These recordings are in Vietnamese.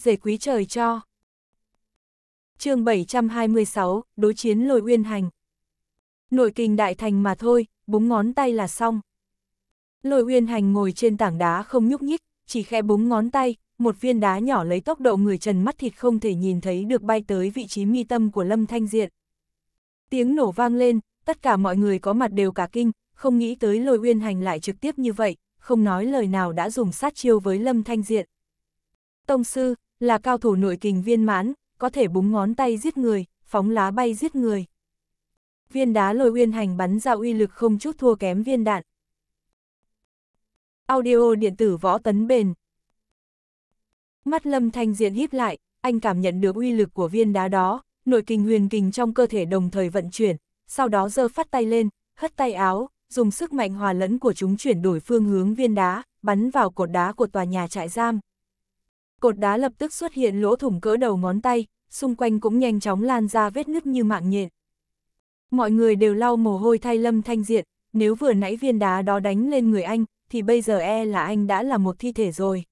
dề quý trời cho. chương 726, đối chiến lôi uyên hành. Nội kinh đại thành mà thôi, búng ngón tay là xong. Lôi uyên hành ngồi trên tảng đá không nhúc nhích, chỉ khẽ búng ngón tay, một viên đá nhỏ lấy tốc độ người trần mắt thịt không thể nhìn thấy được bay tới vị trí mi tâm của Lâm Thanh Diện. Tiếng nổ vang lên, tất cả mọi người có mặt đều cả kinh, không nghĩ tới lôi uyên hành lại trực tiếp như vậy, không nói lời nào đã dùng sát chiêu với Lâm Thanh Diện. Tông sư, là cao thủ nội kình viên mãn, có thể búng ngón tay giết người, phóng lá bay giết người. Viên đá lôi uyên hành bắn ra uy lực không chút thua kém viên đạn. Audio điện tử võ tấn bền. Mắt lâm thanh diện híp lại, anh cảm nhận được uy lực của viên đá đó, nội kình huyền kình trong cơ thể đồng thời vận chuyển, sau đó giơ phát tay lên, hất tay áo, dùng sức mạnh hòa lẫn của chúng chuyển đổi phương hướng viên đá, bắn vào cột đá của tòa nhà trại giam cột đá lập tức xuất hiện lỗ thủng cỡ đầu ngón tay, xung quanh cũng nhanh chóng lan ra vết nứt như mạng nhện. Mọi người đều lau mồ hôi thay Lâm Thanh Diện, nếu vừa nãy viên đá đó đánh lên người anh, thì bây giờ e là anh đã là một thi thể rồi.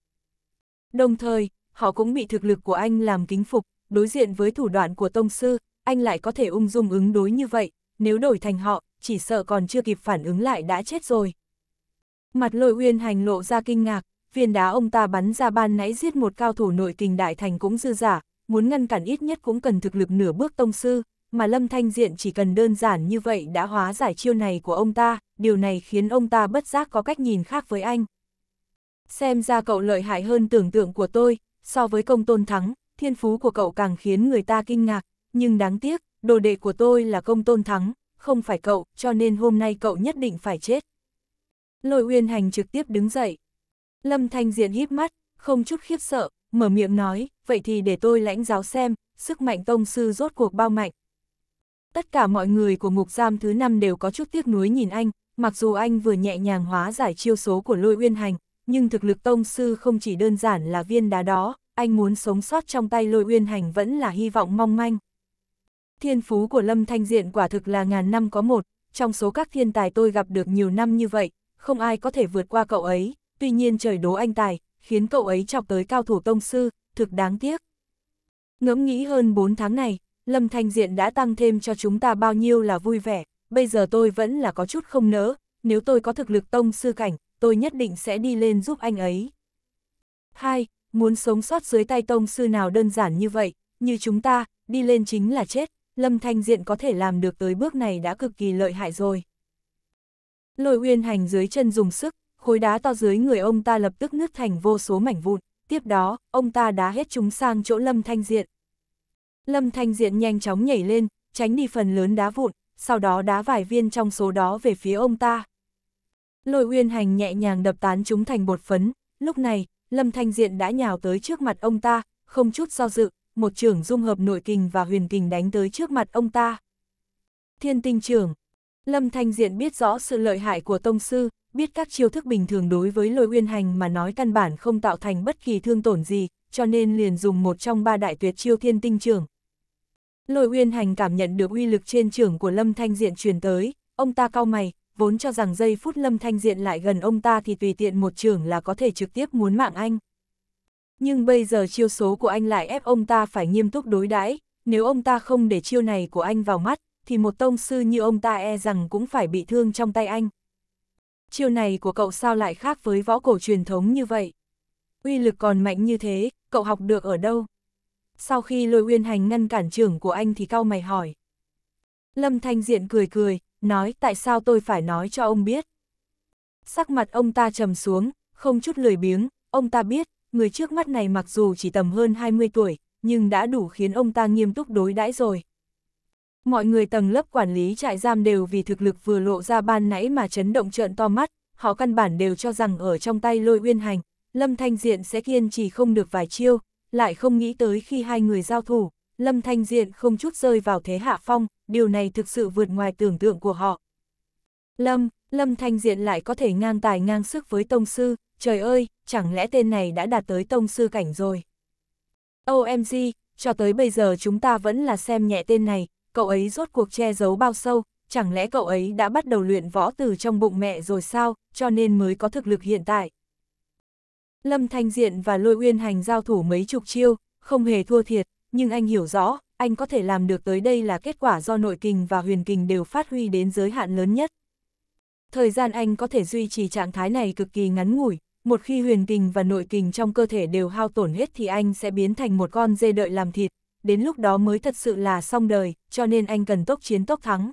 Đồng thời, họ cũng bị thực lực của anh làm kính phục, đối diện với thủ đoạn của Tông Sư, anh lại có thể ung dung ứng đối như vậy, nếu đổi thành họ, chỉ sợ còn chưa kịp phản ứng lại đã chết rồi. Mặt lôi uyên hành lộ ra kinh ngạc, viên đá ông ta bắn ra ban nãy giết một cao thủ nội kình đại thành cũng dư giả, muốn ngăn cản ít nhất cũng cần thực lực nửa bước tông sư, mà Lâm Thanh Diện chỉ cần đơn giản như vậy đã hóa giải chiêu này của ông ta, điều này khiến ông ta bất giác có cách nhìn khác với anh. Xem ra cậu lợi hại hơn tưởng tượng của tôi, so với công tôn thắng, thiên phú của cậu càng khiến người ta kinh ngạc, nhưng đáng tiếc, đồ đệ của tôi là công tôn thắng, không phải cậu, cho nên hôm nay cậu nhất định phải chết. Lôi Uyên Hành trực tiếp đứng dậy, Lâm Thanh Diện híp mắt, không chút khiếp sợ, mở miệng nói, vậy thì để tôi lãnh giáo xem, sức mạnh tông sư rốt cuộc bao mạnh. Tất cả mọi người của ngục giam thứ năm đều có chút tiếc nuối nhìn anh, mặc dù anh vừa nhẹ nhàng hóa giải chiêu số của lôi uyên hành, nhưng thực lực tông sư không chỉ đơn giản là viên đá đó, anh muốn sống sót trong tay lôi uyên hành vẫn là hy vọng mong manh. Thiên phú của Lâm Thanh Diện quả thực là ngàn năm có một, trong số các thiên tài tôi gặp được nhiều năm như vậy, không ai có thể vượt qua cậu ấy, tuy nhiên trời đố anh tài, khiến cậu ấy chọc tới cao thủ tông sư, thực đáng tiếc. Ngẫm nghĩ hơn 4 tháng này, Lâm Thanh Diện đã tăng thêm cho chúng ta bao nhiêu là vui vẻ, bây giờ tôi vẫn là có chút không nỡ, nếu tôi có thực lực tông sư cảnh, tôi nhất định sẽ đi lên giúp anh ấy. 2. Muốn sống sót dưới tay tông sư nào đơn giản như vậy, như chúng ta, đi lên chính là chết, Lâm Thanh Diện có thể làm được tới bước này đã cực kỳ lợi hại rồi. Lôi uyên hành dưới chân dùng sức, khối đá to dưới người ông ta lập tức nứt thành vô số mảnh vụn, tiếp đó, ông ta đá hết chúng sang chỗ Lâm Thanh Diện. Lâm Thanh Diện nhanh chóng nhảy lên, tránh đi phần lớn đá vụn, sau đó đá vài viên trong số đó về phía ông ta. Lôi uyên hành nhẹ nhàng đập tán chúng thành bột phấn, lúc này, Lâm Thanh Diện đã nhào tới trước mặt ông ta, không chút do dự, một trưởng dung hợp nội kình và huyền kình đánh tới trước mặt ông ta. Thiên tinh trưởng Lâm Thanh Diện biết rõ sự lợi hại của tông sư, biết các chiêu thức bình thường đối với lôi uyên hành mà nói căn bản không tạo thành bất kỳ thương tổn gì, cho nên liền dùng một trong ba đại tuyệt chiêu thiên tinh trưởng. Lôi uyên hành cảm nhận được uy lực trên trưởng của Lâm Thanh Diện truyền tới, ông ta cau mày, vốn cho rằng giây phút Lâm Thanh Diện lại gần ông ta thì tùy tiện một trưởng là có thể trực tiếp muốn mạng anh. Nhưng bây giờ chiêu số của anh lại ép ông ta phải nghiêm túc đối đãi nếu ông ta không để chiêu này của anh vào mắt, thì một tông sư như ông ta e rằng cũng phải bị thương trong tay anh chiêu này của cậu sao lại khác với võ cổ truyền thống như vậy? Uy lực còn mạnh như thế, cậu học được ở đâu? Sau khi lôi uyên hành ngăn cản trưởng của anh thì cao mày hỏi. Lâm Thanh Diện cười cười, nói tại sao tôi phải nói cho ông biết. Sắc mặt ông ta trầm xuống, không chút lười biếng, ông ta biết, người trước mắt này mặc dù chỉ tầm hơn 20 tuổi, nhưng đã đủ khiến ông ta nghiêm túc đối đãi rồi. Mọi người tầng lớp quản lý trại giam đều vì thực lực vừa lộ ra ban nãy mà chấn động trợn to mắt, họ căn bản đều cho rằng ở trong tay lôi uyên hành, Lâm Thanh Diện sẽ kiên trì không được vài chiêu, lại không nghĩ tới khi hai người giao thủ, Lâm Thanh Diện không chút rơi vào thế hạ phong, điều này thực sự vượt ngoài tưởng tượng của họ. Lâm, Lâm Thanh Diện lại có thể ngang tài ngang sức với Tông Sư, trời ơi, chẳng lẽ tên này đã đạt tới Tông Sư cảnh rồi. OMG, cho tới bây giờ chúng ta vẫn là xem nhẹ tên này, cậu ấy rốt cuộc che giấu bao sâu, chẳng lẽ cậu ấy đã bắt đầu luyện võ từ trong bụng mẹ rồi sao, cho nên mới có thực lực hiện tại. Lâm Thanh Diện và Lôi Uyên Hành giao thủ mấy chục chiêu, không hề thua thiệt, nhưng anh hiểu rõ, anh có thể làm được tới đây là kết quả do nội kình và huyền kình đều phát huy đến giới hạn lớn nhất. Thời gian anh có thể duy trì trạng thái này cực kỳ ngắn ngủi, một khi huyền kình và nội kình trong cơ thể đều hao tổn hết thì anh sẽ biến thành một con dê đợi làm thịt, đến lúc đó mới thật sự là xong đời, cho nên anh cần tốc chiến tốc thắng.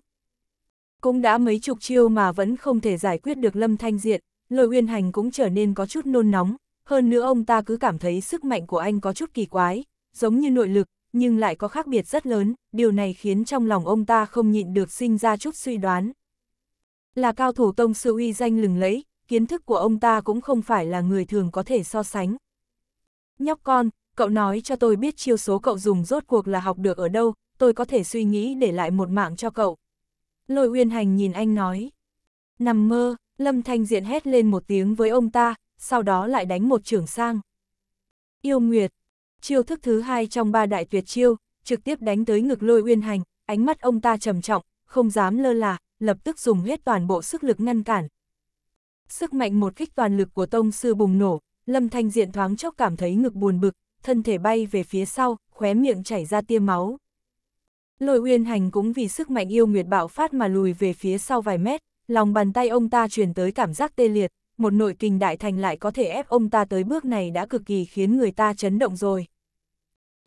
Cũng đã mấy chục chiêu mà vẫn không thể giải quyết được Lâm Thanh Diện, Lôi Uyên Hành cũng trở nên có chút nôn nóng, hơn nữa ông ta cứ cảm thấy sức mạnh của anh có chút kỳ quái, giống như nội lực, nhưng lại có khác biệt rất lớn, điều này khiến trong lòng ông ta không nhịn được sinh ra chút suy đoán. Là cao thủ tông sư uy danh lừng lẫy, kiến thức của ông ta cũng không phải là người thường có thể so sánh. Nhóc con, cậu nói cho tôi biết chiêu số cậu dùng rốt cuộc là học được ở đâu, tôi có thể suy nghĩ để lại một mạng cho cậu. Lôi uyên hành nhìn anh nói. Nằm mơ, Lâm Thanh Diện hét lên một tiếng với ông ta, sau đó lại đánh một trưởng sang. Yêu Nguyệt, chiêu thức thứ hai trong ba đại tuyệt chiêu, trực tiếp đánh tới ngực lôi uyên hành, ánh mắt ông ta trầm trọng, không dám lơ là, lập tức dùng hết toàn bộ sức lực ngăn cản. Sức mạnh một kích toàn lực của tông sư bùng nổ, Lâm Thanh Diện thoáng chốc cảm thấy ngực buồn bực, thân thể bay về phía sau, khóe miệng chảy ra tia máu. Lôi uyên hành cũng vì sức mạnh yêu nguyệt bạo phát mà lùi về phía sau vài mét, lòng bàn tay ông ta truyền tới cảm giác tê liệt, một nội kinh đại thành lại có thể ép ông ta tới bước này đã cực kỳ khiến người ta chấn động rồi.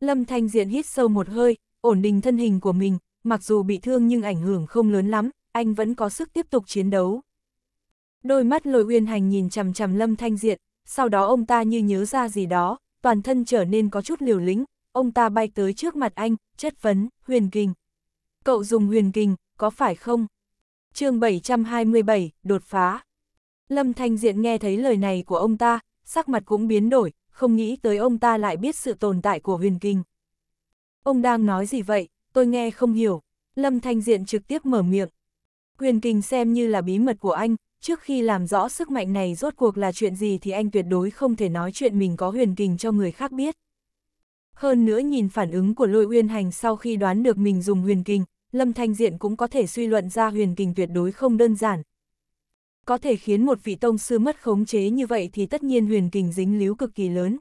Lâm Thanh Diện hít sâu một hơi, ổn định thân hình của mình, mặc dù bị thương nhưng ảnh hưởng không lớn lắm, anh vẫn có sức tiếp tục chiến đấu. Đôi mắt lôi uyên hành nhìn chằm chằm Lâm Thanh Diện, sau đó ông ta như nhớ ra gì đó, toàn thân trở nên có chút liều lĩnh, ông ta bay tới trước mặt anh, chất vấn, huyền kình. Cậu dùng huyền kình, có phải không? chương 727, đột phá. Lâm Thanh Diện nghe thấy lời này của ông ta, sắc mặt cũng biến đổi, không nghĩ tới ông ta lại biết sự tồn tại của huyền Kình. Ông đang nói gì vậy, tôi nghe không hiểu. Lâm Thanh Diện trực tiếp mở miệng. Huyền Kình xem như là bí mật của anh, trước khi làm rõ sức mạnh này rốt cuộc là chuyện gì thì anh tuyệt đối không thể nói chuyện mình có huyền kình cho người khác biết. Hơn nữa nhìn phản ứng của lôi uyên hành sau khi đoán được mình dùng huyền kình, Lâm Thanh Diện cũng có thể suy luận ra huyền kình tuyệt đối không đơn giản. Có thể khiến một vị tông sư mất khống chế như vậy thì tất nhiên huyền kình dính líu cực kỳ lớn.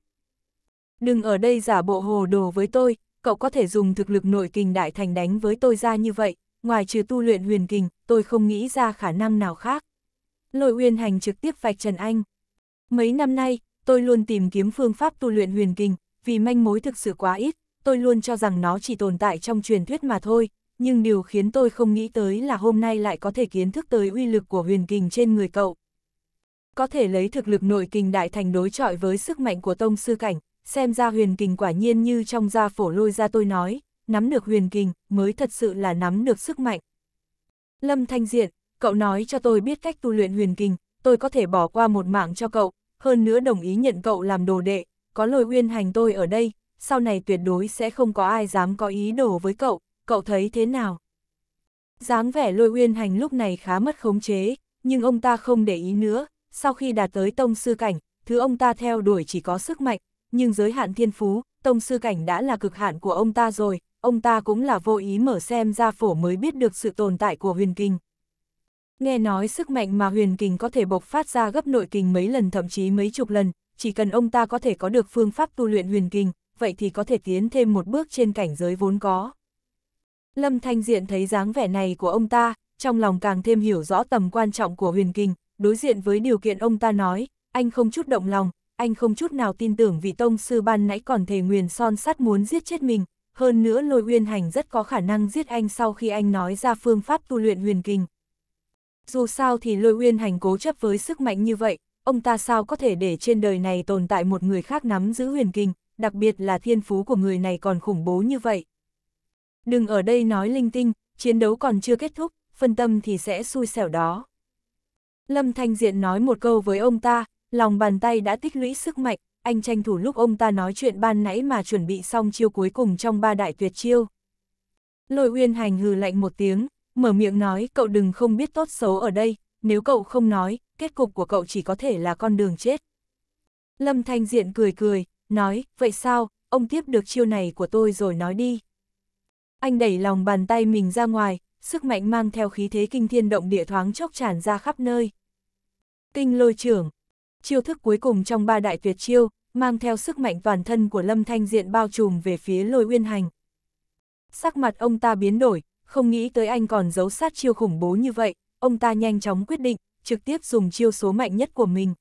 Đừng ở đây giả bộ hồ đồ với tôi, cậu có thể dùng thực lực nội kình đại thành đánh với tôi ra như vậy, ngoài trừ tu luyện huyền kình, tôi không nghĩ ra khả năng nào khác. Lôi Uyên Hành trực tiếp vạch trần anh. Mấy năm nay, tôi luôn tìm kiếm phương pháp tu luyện huyền kinh, vì manh mối thực sự quá ít, tôi luôn cho rằng nó chỉ tồn tại trong truyền thuyết mà thôi, nhưng điều khiến tôi không nghĩ tới là hôm nay lại có thể kiến thức tới uy lực của huyền kinh trên người cậu. Có thể lấy thực lực nội kinh đại thành đối chọi với sức mạnh của tông sư cảnh, xem ra huyền kinh quả nhiên như trong gia phổ lôi ra tôi nói, nắm được huyền kinh mới thật sự là nắm được sức mạnh. Lâm Thanh Diện, cậu nói cho tôi biết cách tu luyện huyền kình, tôi có thể bỏ qua một mạng cho cậu, hơn nữa đồng ý nhận cậu làm đồ đệ, có lôi uyên hành tôi ở đây, sau này tuyệt đối sẽ không có ai dám có ý đồ với cậu, cậu thấy thế nào? dáng vẻ lôi uyên hành lúc này khá mất khống chế, nhưng ông ta không để ý nữa, sau khi đạt tới tông sư cảnh, thứ ông ta theo đuổi chỉ có sức mạnh, nhưng giới hạn thiên phú, tông sư cảnh đã là cực hạn của ông ta rồi, ông ta cũng là vô ý mở xem ra phổ mới biết được sự tồn tại của huyền kinh. Nghe nói sức mạnh mà huyền kình có thể bộc phát ra gấp nội kình mấy lần thậm chí mấy chục lần, chỉ cần ông ta có thể có được phương pháp tu luyện huyền kình, vậy thì có thể tiến thêm một bước trên cảnh giới vốn có. Lâm Thanh Diện thấy dáng vẻ này của ông ta, trong lòng càng thêm hiểu rõ tầm quan trọng của huyền kình, đối diện với điều kiện ông ta nói, anh không chút động lòng, anh không chút nào tin tưởng vì tông sư ban nãy còn thề nguyền son sắt muốn giết chết mình, hơn nữa lôi uyên hành rất có khả năng giết anh sau khi anh nói ra phương pháp tu luyện huyền kình. Dù sao thì lôi uyên hành cố chấp với sức mạnh như vậy, ông ta sao có thể để trên đời này tồn tại một người khác nắm giữ huyền kinh, đặc biệt là thiên phú của người này còn khủng bố như vậy. Đừng ở đây nói linh tinh, chiến đấu còn chưa kết thúc, phân tâm thì sẽ xui xẻo đó. Lâm Thanh Diện nói một câu với ông ta, lòng bàn tay đã tích lũy sức mạnh, anh tranh thủ lúc ông ta nói chuyện ban nãy mà chuẩn bị xong chiêu cuối cùng trong ba đại tuyệt chiêu. Lôi Uyên Hành hừ lạnh một tiếng, mở miệng nói cậu đừng không biết tốt xấu ở đây, nếu cậu không nói, kết cục của cậu chỉ có thể là con đường chết. Lâm Thanh Diện cười cười, nói, vậy sao, ông tiếp được chiêu này của tôi rồi nói đi. Anh đẩy lòng bàn tay mình ra ngoài, sức mạnh mang theo khí thế kinh thiên động địa thoáng chốc tràn ra khắp nơi. kinh lôi trưởng, chiêu thức cuối cùng trong ba đại tuyệt chiêu, mang theo sức mạnh toàn thân của Lâm Thanh Diện bao trùm về phía lôi uyên hành. Sắc mặt ông ta biến đổi, không nghĩ tới anh còn giấu sát chiêu khủng bố như vậy, ông ta nhanh chóng quyết định, trực tiếp dùng chiêu số mạnh nhất của mình.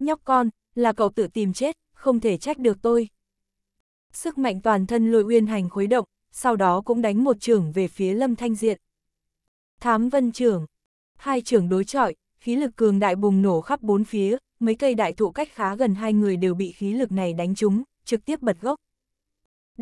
Nhóc con, là cậu tự tìm chết, không thể trách được tôi. Sức mạnh toàn thân lôi uyên hành khuấy động, sau đó cũng đánh một trưởng về phía Lâm Thanh Diện. Thám vân trưởng, hai trưởng đối chọi, khí lực cường đại bùng nổ khắp bốn phía, mấy cây đại thụ cách khá gần hai người đều bị khí lực này đánh trúng, trực tiếp bật gốc.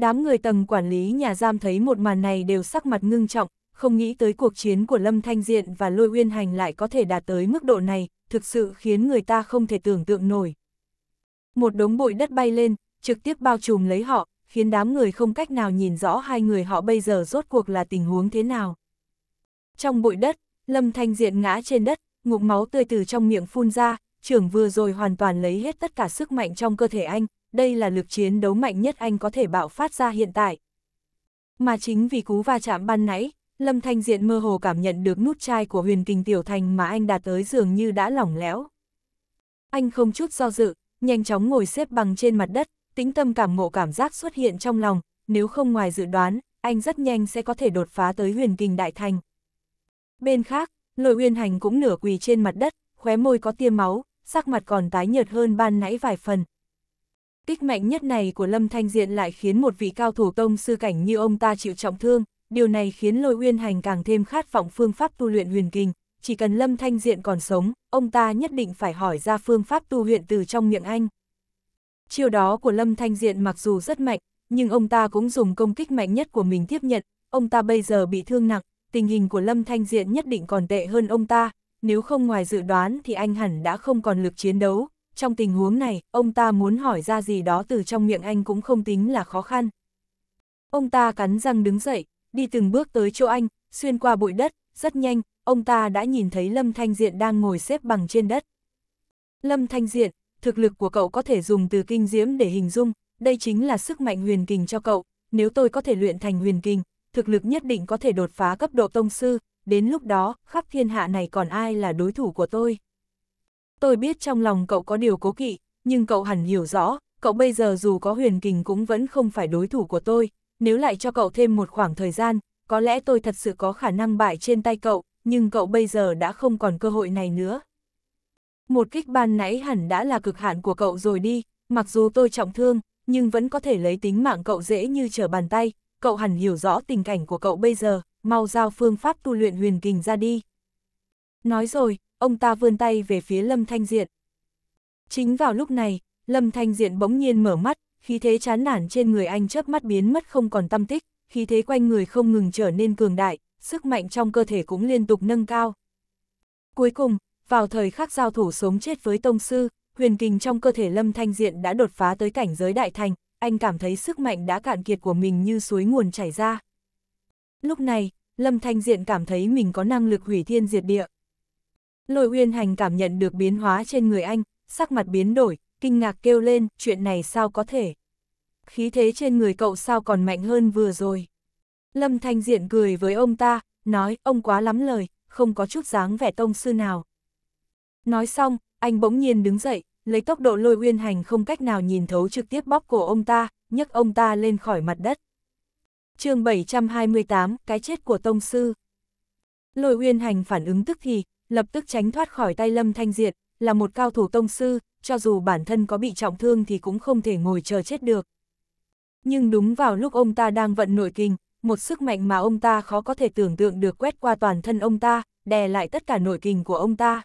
Đám người tầng quản lý nhà giam thấy một màn này đều sắc mặt ngưng trọng, không nghĩ tới cuộc chiến của Lâm Thanh Diện và Lôi Uyên Hành lại có thể đạt tới mức độ này, thực sự khiến người ta không thể tưởng tượng nổi. Một đống bụi đất bay lên, trực tiếp bao trùm lấy họ, khiến đám người không cách nào nhìn rõ hai người họ bây giờ rốt cuộc là tình huống thế nào. Trong bụi đất, Lâm Thanh Diện ngã trên đất, ngụm máu tươi từ trong miệng phun ra, trưởng vừa rồi hoàn toàn lấy hết tất cả sức mạnh trong cơ thể anh, đây là lực chiến đấu mạnh nhất anh có thể bạo phát ra hiện tại. Mà chính vì cú va chạm ban nãy, Lâm Thanh Diện mơ hồ cảm nhận được nút chai của huyền kinh tiểu thành mà anh đạt tới dường như đã lỏng lẻo. Anh không chút do dự, nhanh chóng ngồi xếp bằng trên mặt đất, tĩnh tâm cảm ngộ cảm giác xuất hiện trong lòng, nếu không ngoài dự đoán, anh rất nhanh sẽ có thể đột phá tới huyền kinh đại thành. Bên khác, lôi uyên hành cũng nửa quỳ trên mặt đất, khóe môi có tia máu, sắc mặt còn tái nhợt hơn ban nãy vài phần, Tích mạnh nhất này của Lâm Thanh Diện lại khiến một vị cao thủ tông sư cảnh như ông ta chịu trọng thương, điều này khiến lôi uyên hành càng thêm khát vọng phương pháp tu luyện huyền kinh. Chỉ cần Lâm Thanh Diện còn sống, ông ta nhất định phải hỏi ra phương pháp tu luyện từ trong miệng anh. Chiêu đó của Lâm Thanh Diện mặc dù rất mạnh, nhưng ông ta cũng dùng công kích mạnh nhất của mình tiếp nhận, ông ta bây giờ bị thương nặng, tình hình của Lâm Thanh Diện nhất định còn tệ hơn ông ta, nếu không ngoài dự đoán thì anh hẳn đã không còn lực chiến đấu, trong tình huống này, ông ta muốn hỏi ra gì đó từ trong miệng anh cũng không tính là khó khăn. Ông ta cắn răng đứng dậy, đi từng bước tới chỗ anh, xuyên qua bụi đất, rất nhanh, ông ta đã nhìn thấy Lâm Thanh Diện đang ngồi xếp bằng trên đất. Lâm Thanh Diện, thực lực của cậu có thể dùng từ kinh diễm để hình dung, đây chính là sức mạnh huyền kình cho cậu, nếu tôi có thể luyện thành huyền kình, thực lực nhất định có thể đột phá cấp độ tông sư, đến lúc đó, khắp thiên hạ này còn ai là đối thủ của tôi tôi biết trong lòng cậu có điều cố kỵ, nhưng cậu hẳn hiểu rõ, cậu bây giờ dù có huyền kình cũng vẫn không phải đối thủ của tôi, nếu lại cho cậu thêm một khoảng thời gian, có lẽ tôi thật sự có khả năng bại trên tay cậu, nhưng cậu bây giờ đã không còn cơ hội này nữa. Một kích ban nãy hẳn đã là cực hạn của cậu rồi đi, mặc dù tôi trọng thương, nhưng vẫn có thể lấy tính mạng cậu dễ như trở bàn tay, cậu hẳn hiểu rõ tình cảnh của cậu bây giờ, mau giao phương pháp tu luyện huyền kình ra đi. Nói rồi, ông ta vươn tay về phía Lâm Thanh Diện. Chính vào lúc này, Lâm Thanh Diện bỗng nhiên mở mắt, khí thế chán nản trên người anh chớp mắt biến mất không còn tâm tích, khí thế quanh người không ngừng trở nên cường đại, sức mạnh trong cơ thể cũng liên tục nâng cao. Cuối cùng, vào thời khắc giao thủ sống chết với Tông Sư, huyền kình trong cơ thể Lâm Thanh Diện đã đột phá tới cảnh giới đại thành, anh cảm thấy sức mạnh đã cạn kiệt của mình như suối nguồn chảy ra. Lúc này, Lâm Thanh Diện cảm thấy mình có năng lực hủy thiên diệt địa. Lôi uyên hành cảm nhận được biến hóa trên người anh, sắc mặt biến đổi, kinh ngạc kêu lên, chuyện này sao có thể. Khí thế trên người cậu sao còn mạnh hơn vừa rồi. Lâm Thanh Diện cười với ông ta, nói ông quá lắm lời, không có chút dáng vẻ tông sư nào. Nói xong, anh bỗng nhiên đứng dậy, lấy tốc độ lôi uyên hành không cách nào nhìn thấu trực tiếp bóp cổ ông ta, nhấc ông ta lên khỏi mặt đất. chương 728, cái chết của tông sư. Lôi uyên hành phản ứng tức thì, lập tức tránh thoát khỏi tay Lâm Thanh Diệt, là một cao thủ tông sư, cho dù bản thân có bị trọng thương thì cũng không thể ngồi chờ chết được. Nhưng đúng vào lúc ông ta đang vận nội kinh, một sức mạnh mà ông ta khó có thể tưởng tượng được quét qua toàn thân ông ta, đè lại tất cả nội kinh của ông ta.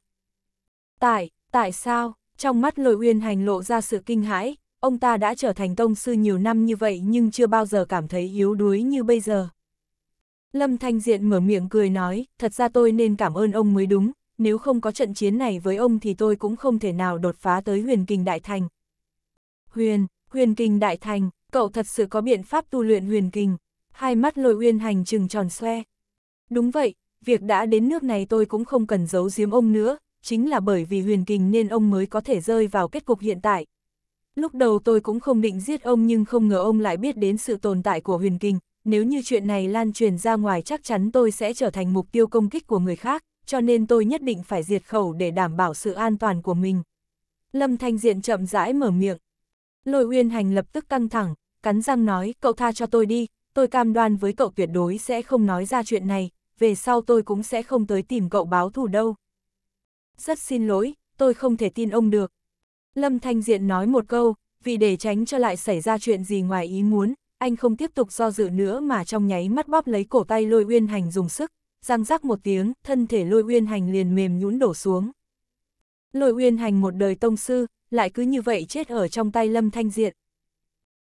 Tại, tại sao, trong mắt lôi uyên hành lộ ra sự kinh hãi, ông ta đã trở thành tông sư nhiều năm như vậy nhưng chưa bao giờ cảm thấy yếu đuối như bây giờ. Lâm Thanh Diện mở miệng cười nói, thật ra tôi nên cảm ơn ông mới đúng, nếu không có trận chiến này với ông thì tôi cũng không thể nào đột phá tới huyền kinh đại thành. Huyền, huyền kinh đại thành, cậu thật sự có biện pháp tu luyện huyền kinh. Hai mắt lôi uyên hành trừng tròn xoe. Đúng vậy, việc đã đến nước này tôi cũng không cần giấu giếm ông nữa, chính là bởi vì huyền kinh nên ông mới có thể rơi vào kết cục hiện tại. Lúc đầu tôi cũng không định giết ông nhưng không ngờ ông lại biết đến sự tồn tại của huyền kinh, nếu như chuyện này lan truyền ra ngoài chắc chắn tôi sẽ trở thành mục tiêu công kích của người khác, cho nên tôi nhất định phải diệt khẩu để đảm bảo sự an toàn của mình. Lâm Thanh Diện chậm rãi mở miệng. Lôi Uyên Hành lập tức căng thẳng, cắn răng nói, cậu tha cho tôi đi, tôi cam đoan với cậu tuyệt đối sẽ không nói ra chuyện này, về sau tôi cũng sẽ không tới tìm cậu báo thù đâu. Rất xin lỗi, tôi không thể tin ông được. Lâm Thanh Diện nói một câu, vì để tránh cho lại xảy ra chuyện gì ngoài ý muốn, anh không tiếp tục do dự nữa mà trong nháy mắt bóp lấy cổ tay lôi uyên hành dùng sức, răng rắc một tiếng, thân thể lôi uyên hành liền mềm nhũn đổ xuống. Lôi uyên hành một đời tông sư, lại cứ như vậy chết ở trong tay Lâm Thanh Diện.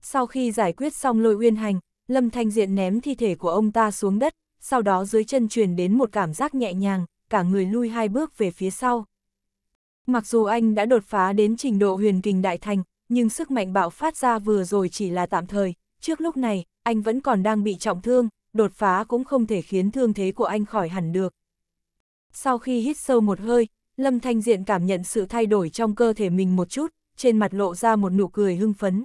Sau khi giải quyết xong lôi uyên hành, Lâm Thanh Diện ném thi thể của ông ta xuống đất, sau đó dưới chân truyền đến một cảm giác nhẹ nhàng, cả người lui hai bước về phía sau. Mặc dù anh đã đột phá đến trình độ huyền kình đại thành, nhưng sức mạnh bạo phát ra vừa rồi chỉ là tạm thời, Trước lúc này, anh vẫn còn đang bị trọng thương, đột phá cũng không thể khiến thương thế của anh khỏi hẳn được. Sau khi hít sâu một hơi, Lâm Thanh Diện cảm nhận sự thay đổi trong cơ thể mình một chút, trên mặt lộ ra một nụ cười hưng phấn.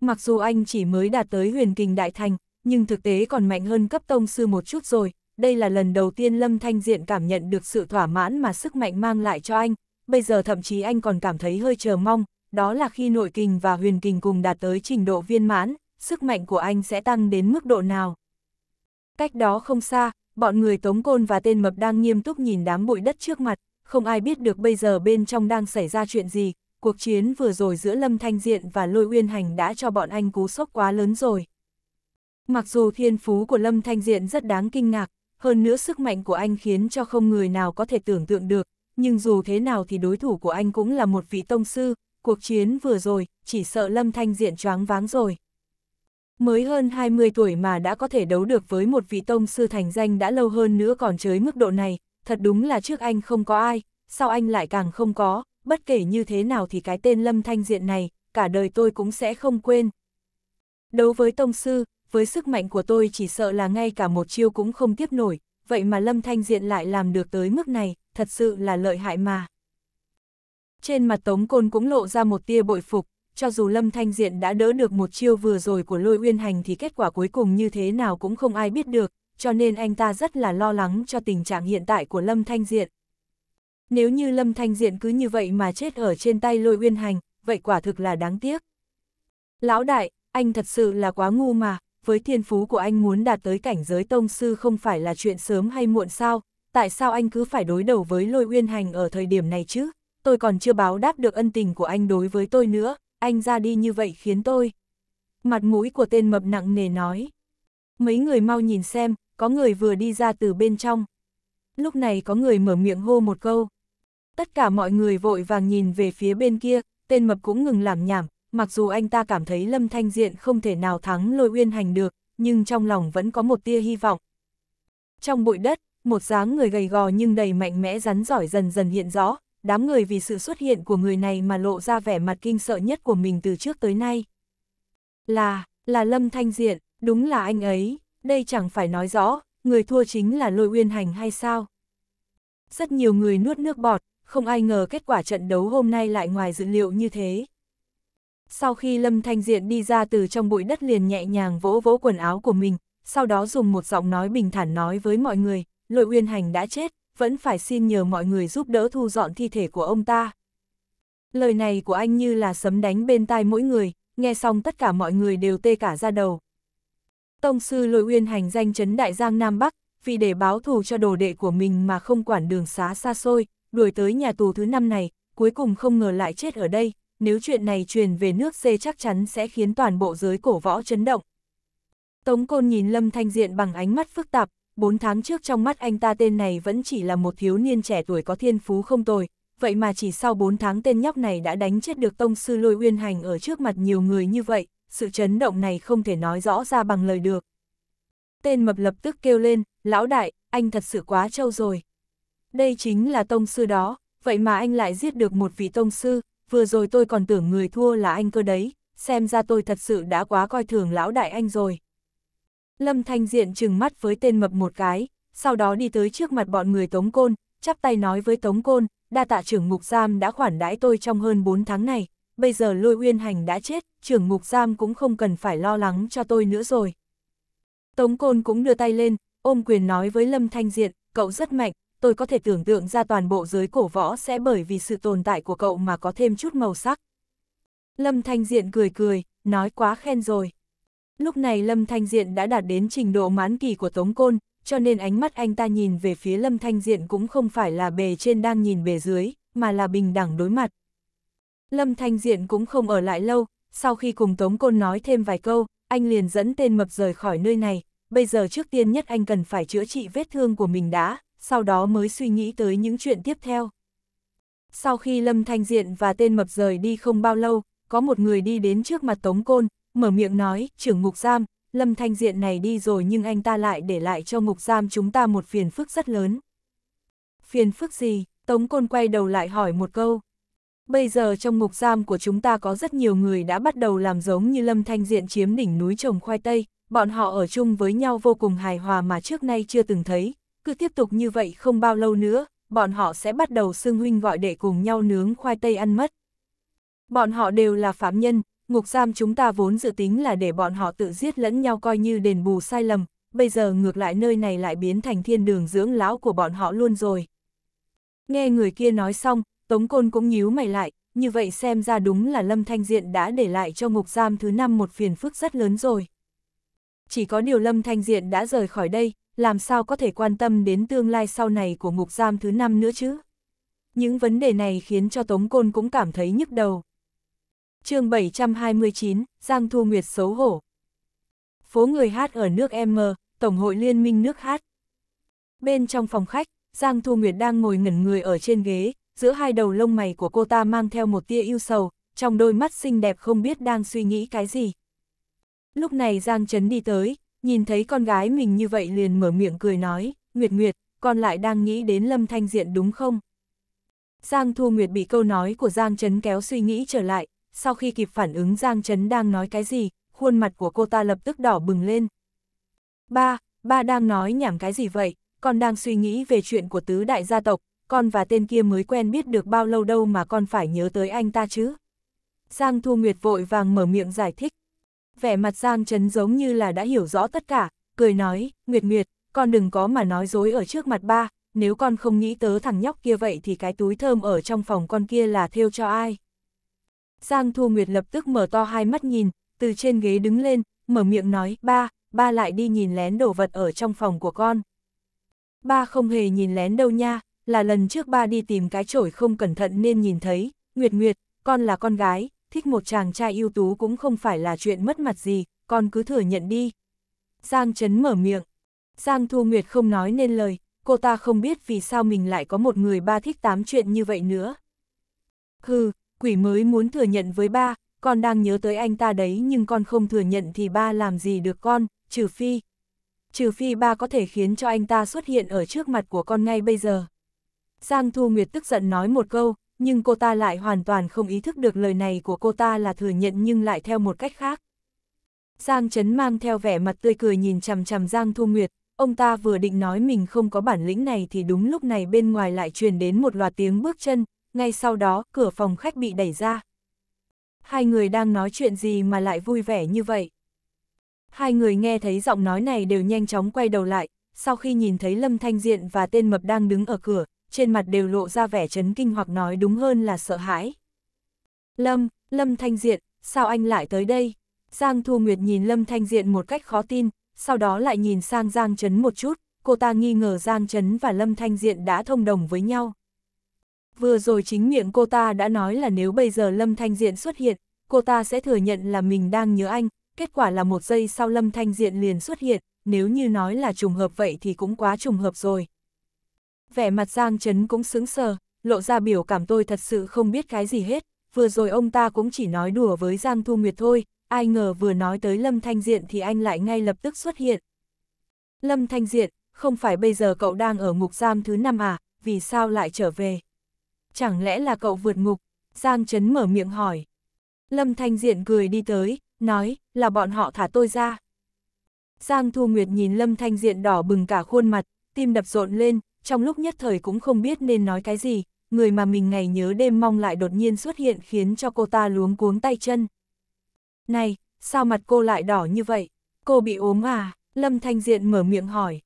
Mặc dù anh chỉ mới đạt tới huyền kình đại thành, nhưng thực tế còn mạnh hơn cấp tông sư một chút rồi, đây là lần đầu tiên Lâm Thanh Diện cảm nhận được sự thỏa mãn mà sức mạnh mang lại cho anh, bây giờ thậm chí anh còn cảm thấy hơi chờ mong, đó là khi nội kình và huyền kình cùng đạt tới trình độ viên mãn, sức mạnh của anh sẽ tăng đến mức độ nào. Cách đó không xa, bọn người Tống Côn và tên mập đang nghiêm túc nhìn đám bụi đất trước mặt, không ai biết được bây giờ bên trong đang xảy ra chuyện gì, cuộc chiến vừa rồi giữa Lâm Thanh Diện và Lôi Uyên Hành đã cho bọn anh cú sốc quá lớn rồi. Mặc dù thiên phú của Lâm Thanh Diện rất đáng kinh ngạc, hơn nữa sức mạnh của anh khiến cho không người nào có thể tưởng tượng được, nhưng dù thế nào thì đối thủ của anh cũng là một vị tông sư, cuộc chiến vừa rồi, chỉ sợ Lâm Thanh Diện choáng váng rồi mới hơn 20 tuổi mà đã có thể đấu được với một vị tông sư thành danh đã lâu hơn nữa còn chới mức độ này, thật đúng là trước anh không có ai, sau anh lại càng không có, bất kể như thế nào thì cái tên Lâm Thanh Diện này, cả đời tôi cũng sẽ không quên. Đấu với tông sư, với sức mạnh của tôi chỉ sợ là ngay cả một chiêu cũng không tiếp nổi, vậy mà Lâm Thanh Diện lại làm được tới mức này, thật sự là lợi hại mà. Trên mặt Tống Côn cũng lộ ra một tia bội phục, cho dù Lâm Thanh Diện đã đỡ được một chiêu vừa rồi của lôi uyên hành thì kết quả cuối cùng như thế nào cũng không ai biết được, cho nên anh ta rất là lo lắng cho tình trạng hiện tại của Lâm Thanh Diện. Nếu như Lâm Thanh Diện cứ như vậy mà chết ở trên tay lôi uyên hành, vậy quả thực là đáng tiếc. Lão đại, anh thật sự là quá ngu mà, với thiên phú của anh muốn đạt tới cảnh giới tông sư không phải là chuyện sớm hay muộn sao, tại sao anh cứ phải đối đầu với lôi uyên hành ở thời điểm này chứ, tôi còn chưa báo đáp được ân tình của anh đối với tôi nữa, anh ra đi như vậy khiến tôi. Mặt mũi của tên mập nặng nề nói. Mấy người mau nhìn xem, có người vừa đi ra từ bên trong. Lúc này có người mở miệng hô một câu. Tất cả mọi người vội vàng nhìn về phía bên kia, tên mập cũng ngừng làm nhảm, mặc dù anh ta cảm thấy Lâm Thanh Diện không thể nào thắng lôi uyên hành được, nhưng trong lòng vẫn có một tia hy vọng. Trong bụi đất, một dáng người gầy gò nhưng đầy mạnh mẽ rắn giỏi dần dần hiện rõ, đám người vì sự xuất hiện của người này mà lộ ra vẻ mặt kinh sợ nhất của mình từ trước tới nay. Là, là Lâm Thanh Diện, đúng là anh ấy, đây chẳng phải nói rõ, người thua chính là lôi uyên hành hay sao? Rất nhiều người nuốt nước bọt, không ai ngờ kết quả trận đấu hôm nay lại ngoài dự liệu như thế. Sau khi Lâm Thanh Diện đi ra từ trong bụi đất liền nhẹ nhàng vỗ vỗ quần áo của mình, sau đó dùng một giọng nói bình thản nói với mọi người, Lôi uyên hành đã chết vẫn phải xin nhờ mọi người giúp đỡ thu dọn thi thể của ông ta. Lời này của anh như là sấm đánh bên tai mỗi người, nghe xong tất cả mọi người đều tê cả ra đầu. Tông sư lôi uyên hành danh chấn đại giang Nam Bắc, vì để báo thù cho đồ đệ của mình mà không quản đường xá xa xôi, đuổi tới nhà tù thứ năm này, cuối cùng không ngờ lại chết ở đây, nếu chuyện này truyền về nước C chắc chắn sẽ khiến toàn bộ giới cổ võ chấn động. Tống Côn nhìn Lâm Thanh Diện bằng ánh mắt phức tạp, 4 tháng trước trong mắt anh ta tên này vẫn chỉ là một thiếu niên trẻ tuổi có thiên phú không tồi, vậy mà chỉ sau 4 tháng tên nhóc này đã đánh chết được tông sư lôi uyên hành ở trước mặt nhiều người như vậy, sự chấn động này không thể nói rõ ra bằng lời được. Tên mập lập tức kêu lên, lão đại, anh thật sự quá trâu rồi. Đây chính là tông sư đó, vậy mà anh lại giết được một vị tông sư, vừa rồi tôi còn tưởng người thua là anh cơ đấy, xem ra tôi thật sự đã quá coi thường lão đại anh rồi. Lâm Thanh Diện trừng mắt với tên mập một cái, sau đó đi tới trước mặt bọn người Tống Côn, chắp tay nói với Tống Côn, đa tạ trưởng ngục giam đã khoản đãi tôi trong hơn 4 tháng này, bây giờ lôi uyên hành đã chết, trưởng ngục giam cũng không cần phải lo lắng cho tôi nữa rồi. Tống Côn cũng đưa tay lên, ôm quyền nói với Lâm Thanh Diện, cậu rất mạnh, tôi có thể tưởng tượng ra toàn bộ giới cổ võ sẽ bởi vì sự tồn tại của cậu mà có thêm chút màu sắc. Lâm Thanh Diện cười cười, nói quá khen rồi. Lúc này Lâm Thanh Diện đã đạt đến trình độ mãn kỳ của Tống Côn, cho nên ánh mắt anh ta nhìn về phía Lâm Thanh Diện cũng không phải là bề trên đang nhìn bề dưới, mà là bình đẳng đối mặt. Lâm Thanh Diện cũng không ở lại lâu, sau khi cùng Tống Côn nói thêm vài câu, anh liền dẫn tên mập rời khỏi nơi này, bây giờ trước tiên nhất anh cần phải chữa trị vết thương của mình đã, sau đó mới suy nghĩ tới những chuyện tiếp theo. Sau khi Lâm Thanh Diện và tên mập rời đi không bao lâu, có một người đi đến trước mặt Tống Côn, mở miệng nói, trưởng ngục giam, lâm thanh diện này đi rồi nhưng anh ta lại để lại cho ngục giam chúng ta một phiền phức rất lớn. Phiền phức gì? Tống Côn quay đầu lại hỏi một câu. Bây giờ trong ngục giam của chúng ta có rất nhiều người đã bắt đầu làm giống như lâm thanh diện chiếm đỉnh núi trồng khoai tây, bọn họ ở chung với nhau vô cùng hài hòa mà trước nay chưa từng thấy, cứ tiếp tục như vậy không bao lâu nữa, bọn họ sẽ bắt đầu xưng huynh gọi để cùng nhau nướng khoai tây ăn mất. Bọn họ đều là phạm nhân, ngục giam chúng ta vốn dự tính là để bọn họ tự giết lẫn nhau coi như đền bù sai lầm, bây giờ ngược lại nơi này lại biến thành thiên đường dưỡng lão của bọn họ luôn rồi. Nghe người kia nói xong, Tống Côn cũng nhíu mày lại, như vậy xem ra đúng là Lâm Thanh Diện đã để lại cho ngục giam thứ năm một phiền phức rất lớn rồi. Chỉ có điều Lâm Thanh Diện đã rời khỏi đây, làm sao có thể quan tâm đến tương lai sau này của ngục giam thứ năm nữa chứ? Những vấn đề này khiến cho Tống Côn cũng cảm thấy nhức đầu chương 729, Giang Thu Nguyệt xấu hổ. Phố người hát ở nước M, Tổng hội Liên minh nước hát. Bên trong phòng khách, Giang Thu Nguyệt đang ngồi ngẩn người ở trên ghế, giữa hai đầu lông mày của cô ta mang theo một tia yêu sầu, trong đôi mắt xinh đẹp không biết đang suy nghĩ cái gì. Lúc này Giang Trấn đi tới, nhìn thấy con gái mình như vậy liền mở miệng cười nói, Nguyệt Nguyệt, con lại đang nghĩ đến Lâm Thanh Diện đúng không? Giang Thu Nguyệt bị câu nói của Giang Trấn kéo suy nghĩ trở lại, sau khi kịp phản ứng Giang Trấn đang nói cái gì, khuôn mặt của cô ta lập tức đỏ bừng lên. Ba, ba đang nói nhảm cái gì vậy, con đang suy nghĩ về chuyện của tứ đại gia tộc, con và tên kia mới quen biết được bao lâu đâu mà con phải nhớ tới anh ta chứ. Giang Thu Nguyệt vội vàng mở miệng giải thích. Vẻ mặt Giang Trấn giống như là đã hiểu rõ tất cả, cười nói, Nguyệt Nguyệt, con đừng có mà nói dối ở trước mặt ba, nếu con không nghĩ tớ thằng nhóc kia vậy thì cái túi thơm ở trong phòng con kia là thêu cho ai. Giang Thu Nguyệt lập tức mở to hai mắt nhìn, từ trên ghế đứng lên, mở miệng nói, ba, ba lại đi nhìn lén đồ vật ở trong phòng của con. Ba không hề nhìn lén đâu nha, là lần trước ba đi tìm cái chổi không cẩn thận nên nhìn thấy, Nguyệt Nguyệt, con là con gái, thích một chàng trai ưu tú cũng không phải là chuyện mất mặt gì, con cứ thừa nhận đi. Giang Trấn mở miệng. Giang Thu Nguyệt không nói nên lời, cô ta không biết vì sao mình lại có một người ba thích tám chuyện như vậy nữa. Hừ, quỷ mới muốn thừa nhận với ba, con đang nhớ tới anh ta đấy nhưng con không thừa nhận thì ba làm gì được con, trừ phi. Trừ phi ba có thể khiến cho anh ta xuất hiện ở trước mặt của con ngay bây giờ. Giang Thu Nguyệt tức giận nói một câu, nhưng cô ta lại hoàn toàn không ý thức được lời này của cô ta là thừa nhận nhưng lại theo một cách khác. Giang Trấn mang theo vẻ mặt tươi cười nhìn chằm chằm Giang Thu Nguyệt, ông ta vừa định nói mình không có bản lĩnh này thì đúng lúc này bên ngoài lại truyền đến một loạt tiếng bước chân, ngay sau đó cửa phòng khách bị đẩy ra. Hai người đang nói chuyện gì mà lại vui vẻ như vậy? Hai người nghe thấy giọng nói này đều nhanh chóng quay đầu lại, sau khi nhìn thấy Lâm Thanh Diện và tên mập đang đứng ở cửa, trên mặt đều lộ ra vẻ chấn kinh hoặc nói đúng hơn là sợ hãi. Lâm, Lâm Thanh Diện, sao anh lại tới đây? Giang Thu Nguyệt nhìn Lâm Thanh Diện một cách khó tin, sau đó lại nhìn sang Giang Trấn một chút, cô ta nghi ngờ Giang Trấn và Lâm Thanh Diện đã thông đồng với nhau. Vừa rồi chính miệng cô ta đã nói là nếu bây giờ Lâm Thanh Diện xuất hiện, cô ta sẽ thừa nhận là mình đang nhớ anh, kết quả là một giây sau Lâm Thanh Diện liền xuất hiện, nếu như nói là trùng hợp vậy thì cũng quá trùng hợp rồi. Vẻ mặt Giang Trấn cũng sững sờ, lộ ra biểu cảm tôi thật sự không biết cái gì hết, vừa rồi ông ta cũng chỉ nói đùa với Giang Thu Nguyệt thôi, ai ngờ vừa nói tới Lâm Thanh Diện thì anh lại ngay lập tức xuất hiện. Lâm Thanh Diện, không phải bây giờ cậu đang ở ngục giam thứ năm à, vì sao lại trở về? chẳng lẽ là cậu vượt ngục? Giang Trấn mở miệng hỏi. Lâm Thanh Diện cười đi tới, nói, là bọn họ thả tôi ra. Giang Thu Nguyệt nhìn Lâm Thanh Diện đỏ bừng cả khuôn mặt, tim đập rộn lên, trong lúc nhất thời cũng không biết nên nói cái gì, người mà mình ngày nhớ đêm mong lại đột nhiên xuất hiện khiến cho cô ta luống cuống tay chân. Này, sao mặt cô lại đỏ như vậy? Cô bị ốm à? Lâm Thanh Diện mở miệng hỏi.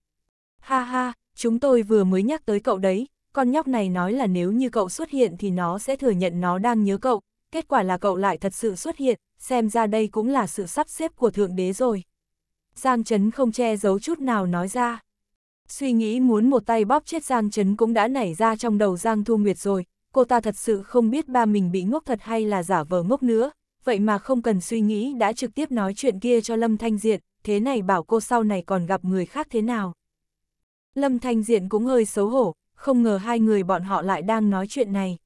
Ha ha, chúng tôi vừa mới nhắc tới cậu đấy, con nhóc này nói là nếu như cậu xuất hiện thì nó sẽ thừa nhận nó đang nhớ cậu, kết quả là cậu lại thật sự xuất hiện, xem ra đây cũng là sự sắp xếp của Thượng Đế rồi. Giang Trấn không che giấu chút nào nói ra. Suy nghĩ muốn một tay bóp chết Giang Trấn cũng đã nảy ra trong đầu Giang Thu Nguyệt rồi, cô ta thật sự không biết ba mình bị ngốc thật hay là giả vờ ngốc nữa, vậy mà không cần suy nghĩ đã trực tiếp nói chuyện kia cho Lâm Thanh Diện, thế này bảo cô sau này còn gặp người khác thế nào. Lâm Thanh Diện cũng hơi xấu hổ, không ngờ hai người bọn họ lại đang nói chuyện này.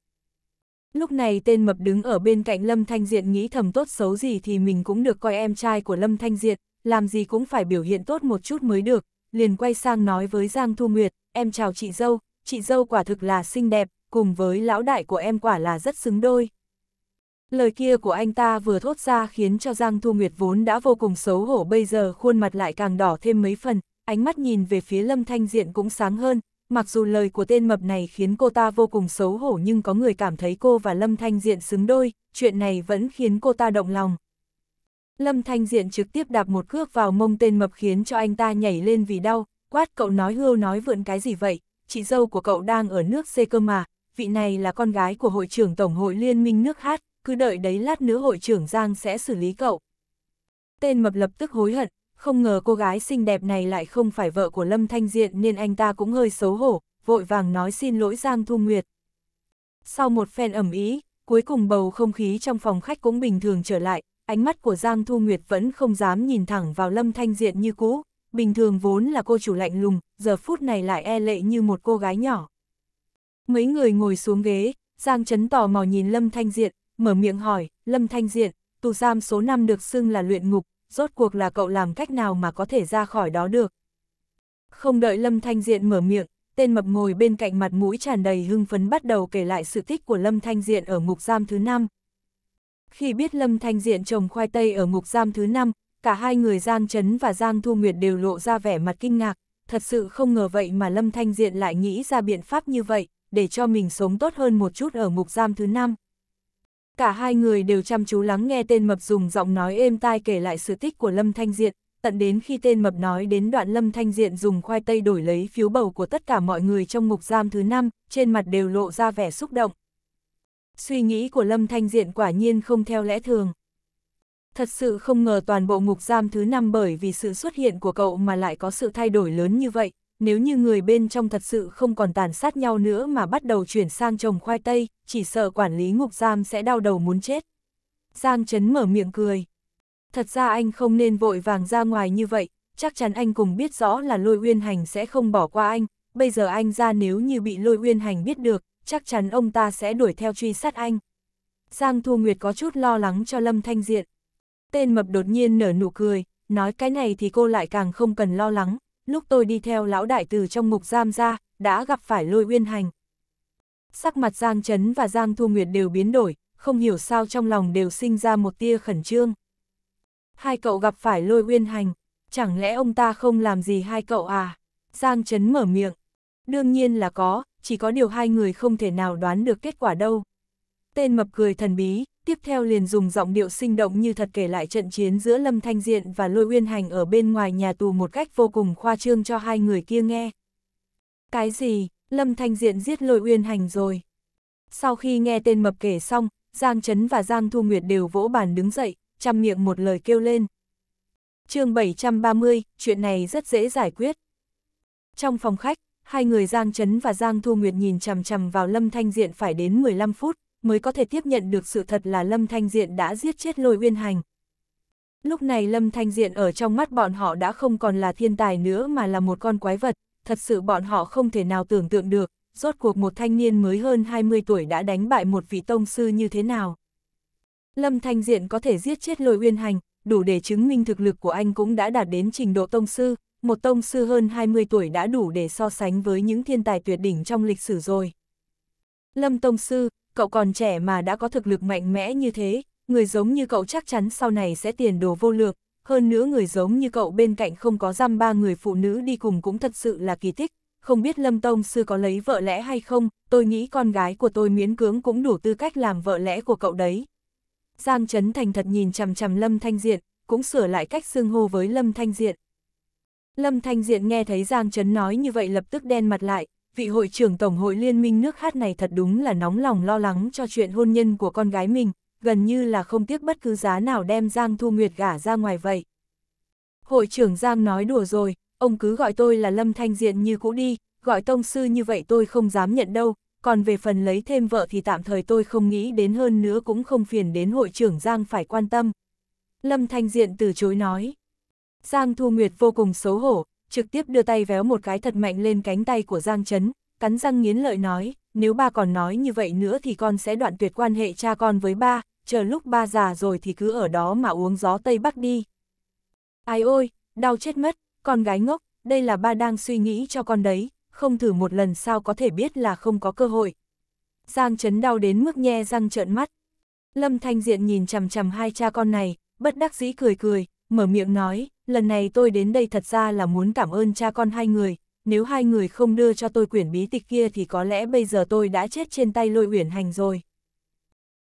Lúc này tên mập đứng ở bên cạnh Lâm Thanh diện nghĩ thầm tốt xấu gì thì mình cũng được coi em trai của Lâm Thanh diện làm gì cũng phải biểu hiện tốt một chút mới được, liền quay sang nói với Giang Thu Nguyệt, em chào chị dâu, chị dâu quả thực là xinh đẹp, cùng với lão đại của em quả là rất xứng đôi. Lời kia của anh ta vừa thốt ra khiến cho Giang Thu Nguyệt vốn đã vô cùng xấu hổ bây giờ khuôn mặt lại càng đỏ thêm mấy phần, ánh mắt nhìn về phía Lâm Thanh Diện cũng sáng hơn, Mặc dù lời của tên mập này khiến cô ta vô cùng xấu hổ nhưng có người cảm thấy cô và Lâm Thanh Diện xứng đôi, chuyện này vẫn khiến cô ta động lòng. Lâm Thanh Diện trực tiếp đạp một cước vào mông tên mập khiến cho anh ta nhảy lên vì đau, quát cậu nói hưu nói vượn cái gì vậy, chị dâu của cậu đang ở nước C cơ mà, vị này là con gái của hội trưởng Tổng hội Liên minh nước Hát, cứ đợi đấy lát nữa hội trưởng Giang sẽ xử lý cậu. Tên mập lập tức hối hận, không ngờ cô gái xinh đẹp này lại không phải vợ của Lâm Thanh Diện nên anh ta cũng hơi xấu hổ, vội vàng nói xin lỗi Giang Thu Nguyệt. Sau một phen ẩm ý, cuối cùng bầu không khí trong phòng khách cũng bình thường trở lại, ánh mắt của Giang Thu Nguyệt vẫn không dám nhìn thẳng vào Lâm Thanh Diện như cũ, bình thường vốn là cô chủ lạnh lùng, giờ phút này lại e lệ như một cô gái nhỏ. Mấy người ngồi xuống ghế, Giang Trấn tò mò nhìn Lâm Thanh Diện, mở miệng hỏi, Lâm Thanh Diện, tù giam số 5 được xưng là luyện ngục, rốt cuộc là cậu làm cách nào mà có thể ra khỏi đó được. Không đợi Lâm Thanh Diện mở miệng, tên mập ngồi bên cạnh mặt mũi tràn đầy hưng phấn bắt đầu kể lại sự tích của Lâm Thanh Diện ở ngục giam thứ năm. Khi biết Lâm Thanh Diện trồng khoai tây ở ngục giam thứ năm, cả hai người Giang Trấn và Giang Thu Nguyệt đều lộ ra vẻ mặt kinh ngạc, thật sự không ngờ vậy mà Lâm Thanh Diện lại nghĩ ra biện pháp như vậy, để cho mình sống tốt hơn một chút ở ngục giam thứ năm. Cả hai người đều chăm chú lắng nghe tên mập dùng giọng nói êm tai kể lại sự tích của Lâm Thanh Diện, tận đến khi tên mập nói đến đoạn Lâm Thanh Diện dùng khoai tây đổi lấy phiếu bầu của tất cả mọi người trong ngục giam thứ năm, trên mặt đều lộ ra vẻ xúc động. Suy nghĩ của Lâm Thanh Diện quả nhiên không theo lẽ thường. Thật sự không ngờ toàn bộ ngục giam thứ năm bởi vì sự xuất hiện của cậu mà lại có sự thay đổi lớn như vậy, nếu như người bên trong thật sự không còn tàn sát nhau nữa mà bắt đầu chuyển sang trồng khoai tây, chỉ sợ quản lý ngục giam sẽ đau đầu muốn chết. Giang Trấn mở miệng cười. Thật ra anh không nên vội vàng ra ngoài như vậy, chắc chắn anh cùng biết rõ là lôi uyên hành sẽ không bỏ qua anh, bây giờ anh ra nếu như bị lôi uyên hành biết được, chắc chắn ông ta sẽ đuổi theo truy sát anh. Giang Thu Nguyệt có chút lo lắng cho Lâm Thanh Diện. Tên mập đột nhiên nở nụ cười, nói cái này thì cô lại càng không cần lo lắng, lúc tôi đi theo lão đại từ trong mục giam ra, đã gặp phải lôi uyên hành. Sắc mặt Giang Trấn và Giang Thu Nguyệt đều biến đổi, không hiểu sao trong lòng đều sinh ra một tia khẩn trương. Hai cậu gặp phải lôi uyên hành, chẳng lẽ ông ta không làm gì hai cậu à? Giang Trấn mở miệng. Đương nhiên là có, chỉ có điều hai người không thể nào đoán được kết quả đâu. Tên mập cười thần bí, tiếp theo liền dùng giọng điệu sinh động như thật kể lại trận chiến giữa Lâm Thanh Diện và Lôi Uyên Hành ở bên ngoài nhà tù một cách vô cùng khoa trương cho hai người kia nghe. Cái gì, Lâm Thanh Diện giết Lôi Uyên Hành rồi. Sau khi nghe tên mập kể xong, Giang Trấn và Giang Thu Nguyệt đều vỗ bàn đứng dậy, chăm miệng một lời kêu lên. chương 730, chuyện này rất dễ giải quyết. Trong phòng khách, hai người Giang Trấn và Giang Thu Nguyệt nhìn chằm chằm vào Lâm Thanh Diện phải đến 15 phút, mới có thể tiếp nhận được sự thật là Lâm Thanh Diện đã giết chết lôi uyên hành. Lúc này Lâm Thanh Diện ở trong mắt bọn họ đã không còn là thiên tài nữa mà là một con quái vật, thật sự bọn họ không thể nào tưởng tượng được, rốt cuộc một thanh niên mới hơn 20 tuổi đã đánh bại một vị tông sư như thế nào. Lâm Thanh Diện có thể giết chết lôi uyên hành, đủ để chứng minh thực lực của anh cũng đã đạt đến trình độ tông sư, một tông sư hơn 20 tuổi đã đủ để so sánh với những thiên tài tuyệt đỉnh trong lịch sử rồi. Lâm Tông Sư, cậu còn trẻ mà đã có thực lực mạnh mẽ như thế, người giống như cậu chắc chắn sau này sẽ tiền đồ vô lượng, hơn nữa người giống như cậu bên cạnh không có giam ba người phụ nữ đi cùng cũng thật sự là kỳ tích, không biết Lâm Tông Sư có lấy vợ lẽ hay không, tôi nghĩ con gái của tôi miễn cưỡng cũng đủ tư cách làm vợ lẽ của cậu đấy. Giang Trấn Thành thật nhìn chằm chằm Lâm Thanh Diện, cũng sửa lại cách xưng hô với Lâm Thanh Diện. Lâm Thanh Diện nghe thấy Giang Trấn nói như vậy lập tức đen mặt lại, vị hội trưởng Tổng hội Liên minh nước hát này thật đúng là nóng lòng lo lắng cho chuyện hôn nhân của con gái mình, gần như là không tiếc bất cứ giá nào đem Giang Thu Nguyệt gả ra ngoài vậy. Hội trưởng Giang nói đùa rồi, ông cứ gọi tôi là Lâm Thanh Diện như cũ đi, gọi tông sư như vậy tôi không dám nhận đâu, còn về phần lấy thêm vợ thì tạm thời tôi không nghĩ đến hơn nữa cũng không phiền đến hội trưởng Giang phải quan tâm. Lâm Thanh Diện từ chối nói. Giang Thu Nguyệt vô cùng xấu hổ, trực tiếp đưa tay véo một cái thật mạnh lên cánh tay của Giang Trấn, cắn răng nghiến lợi nói, nếu ba còn nói như vậy nữa thì con sẽ đoạn tuyệt quan hệ cha con với ba, chờ lúc ba già rồi thì cứ ở đó mà uống gió Tây Bắc đi. Ai ôi, đau chết mất, con gái ngốc, đây là ba đang suy nghĩ cho con đấy, không thử một lần sao có thể biết là không có cơ hội. Giang Trấn đau đến mức nhe răng trợn mắt. Lâm Thanh Diện nhìn chằm chằm hai cha con này, bất đắc dĩ cười cười, mở miệng nói, lần này tôi đến đây thật ra là muốn cảm ơn cha con hai người, nếu hai người không đưa cho tôi quyển bí tịch kia thì có lẽ bây giờ tôi đã chết trên tay lôi uyển hành rồi.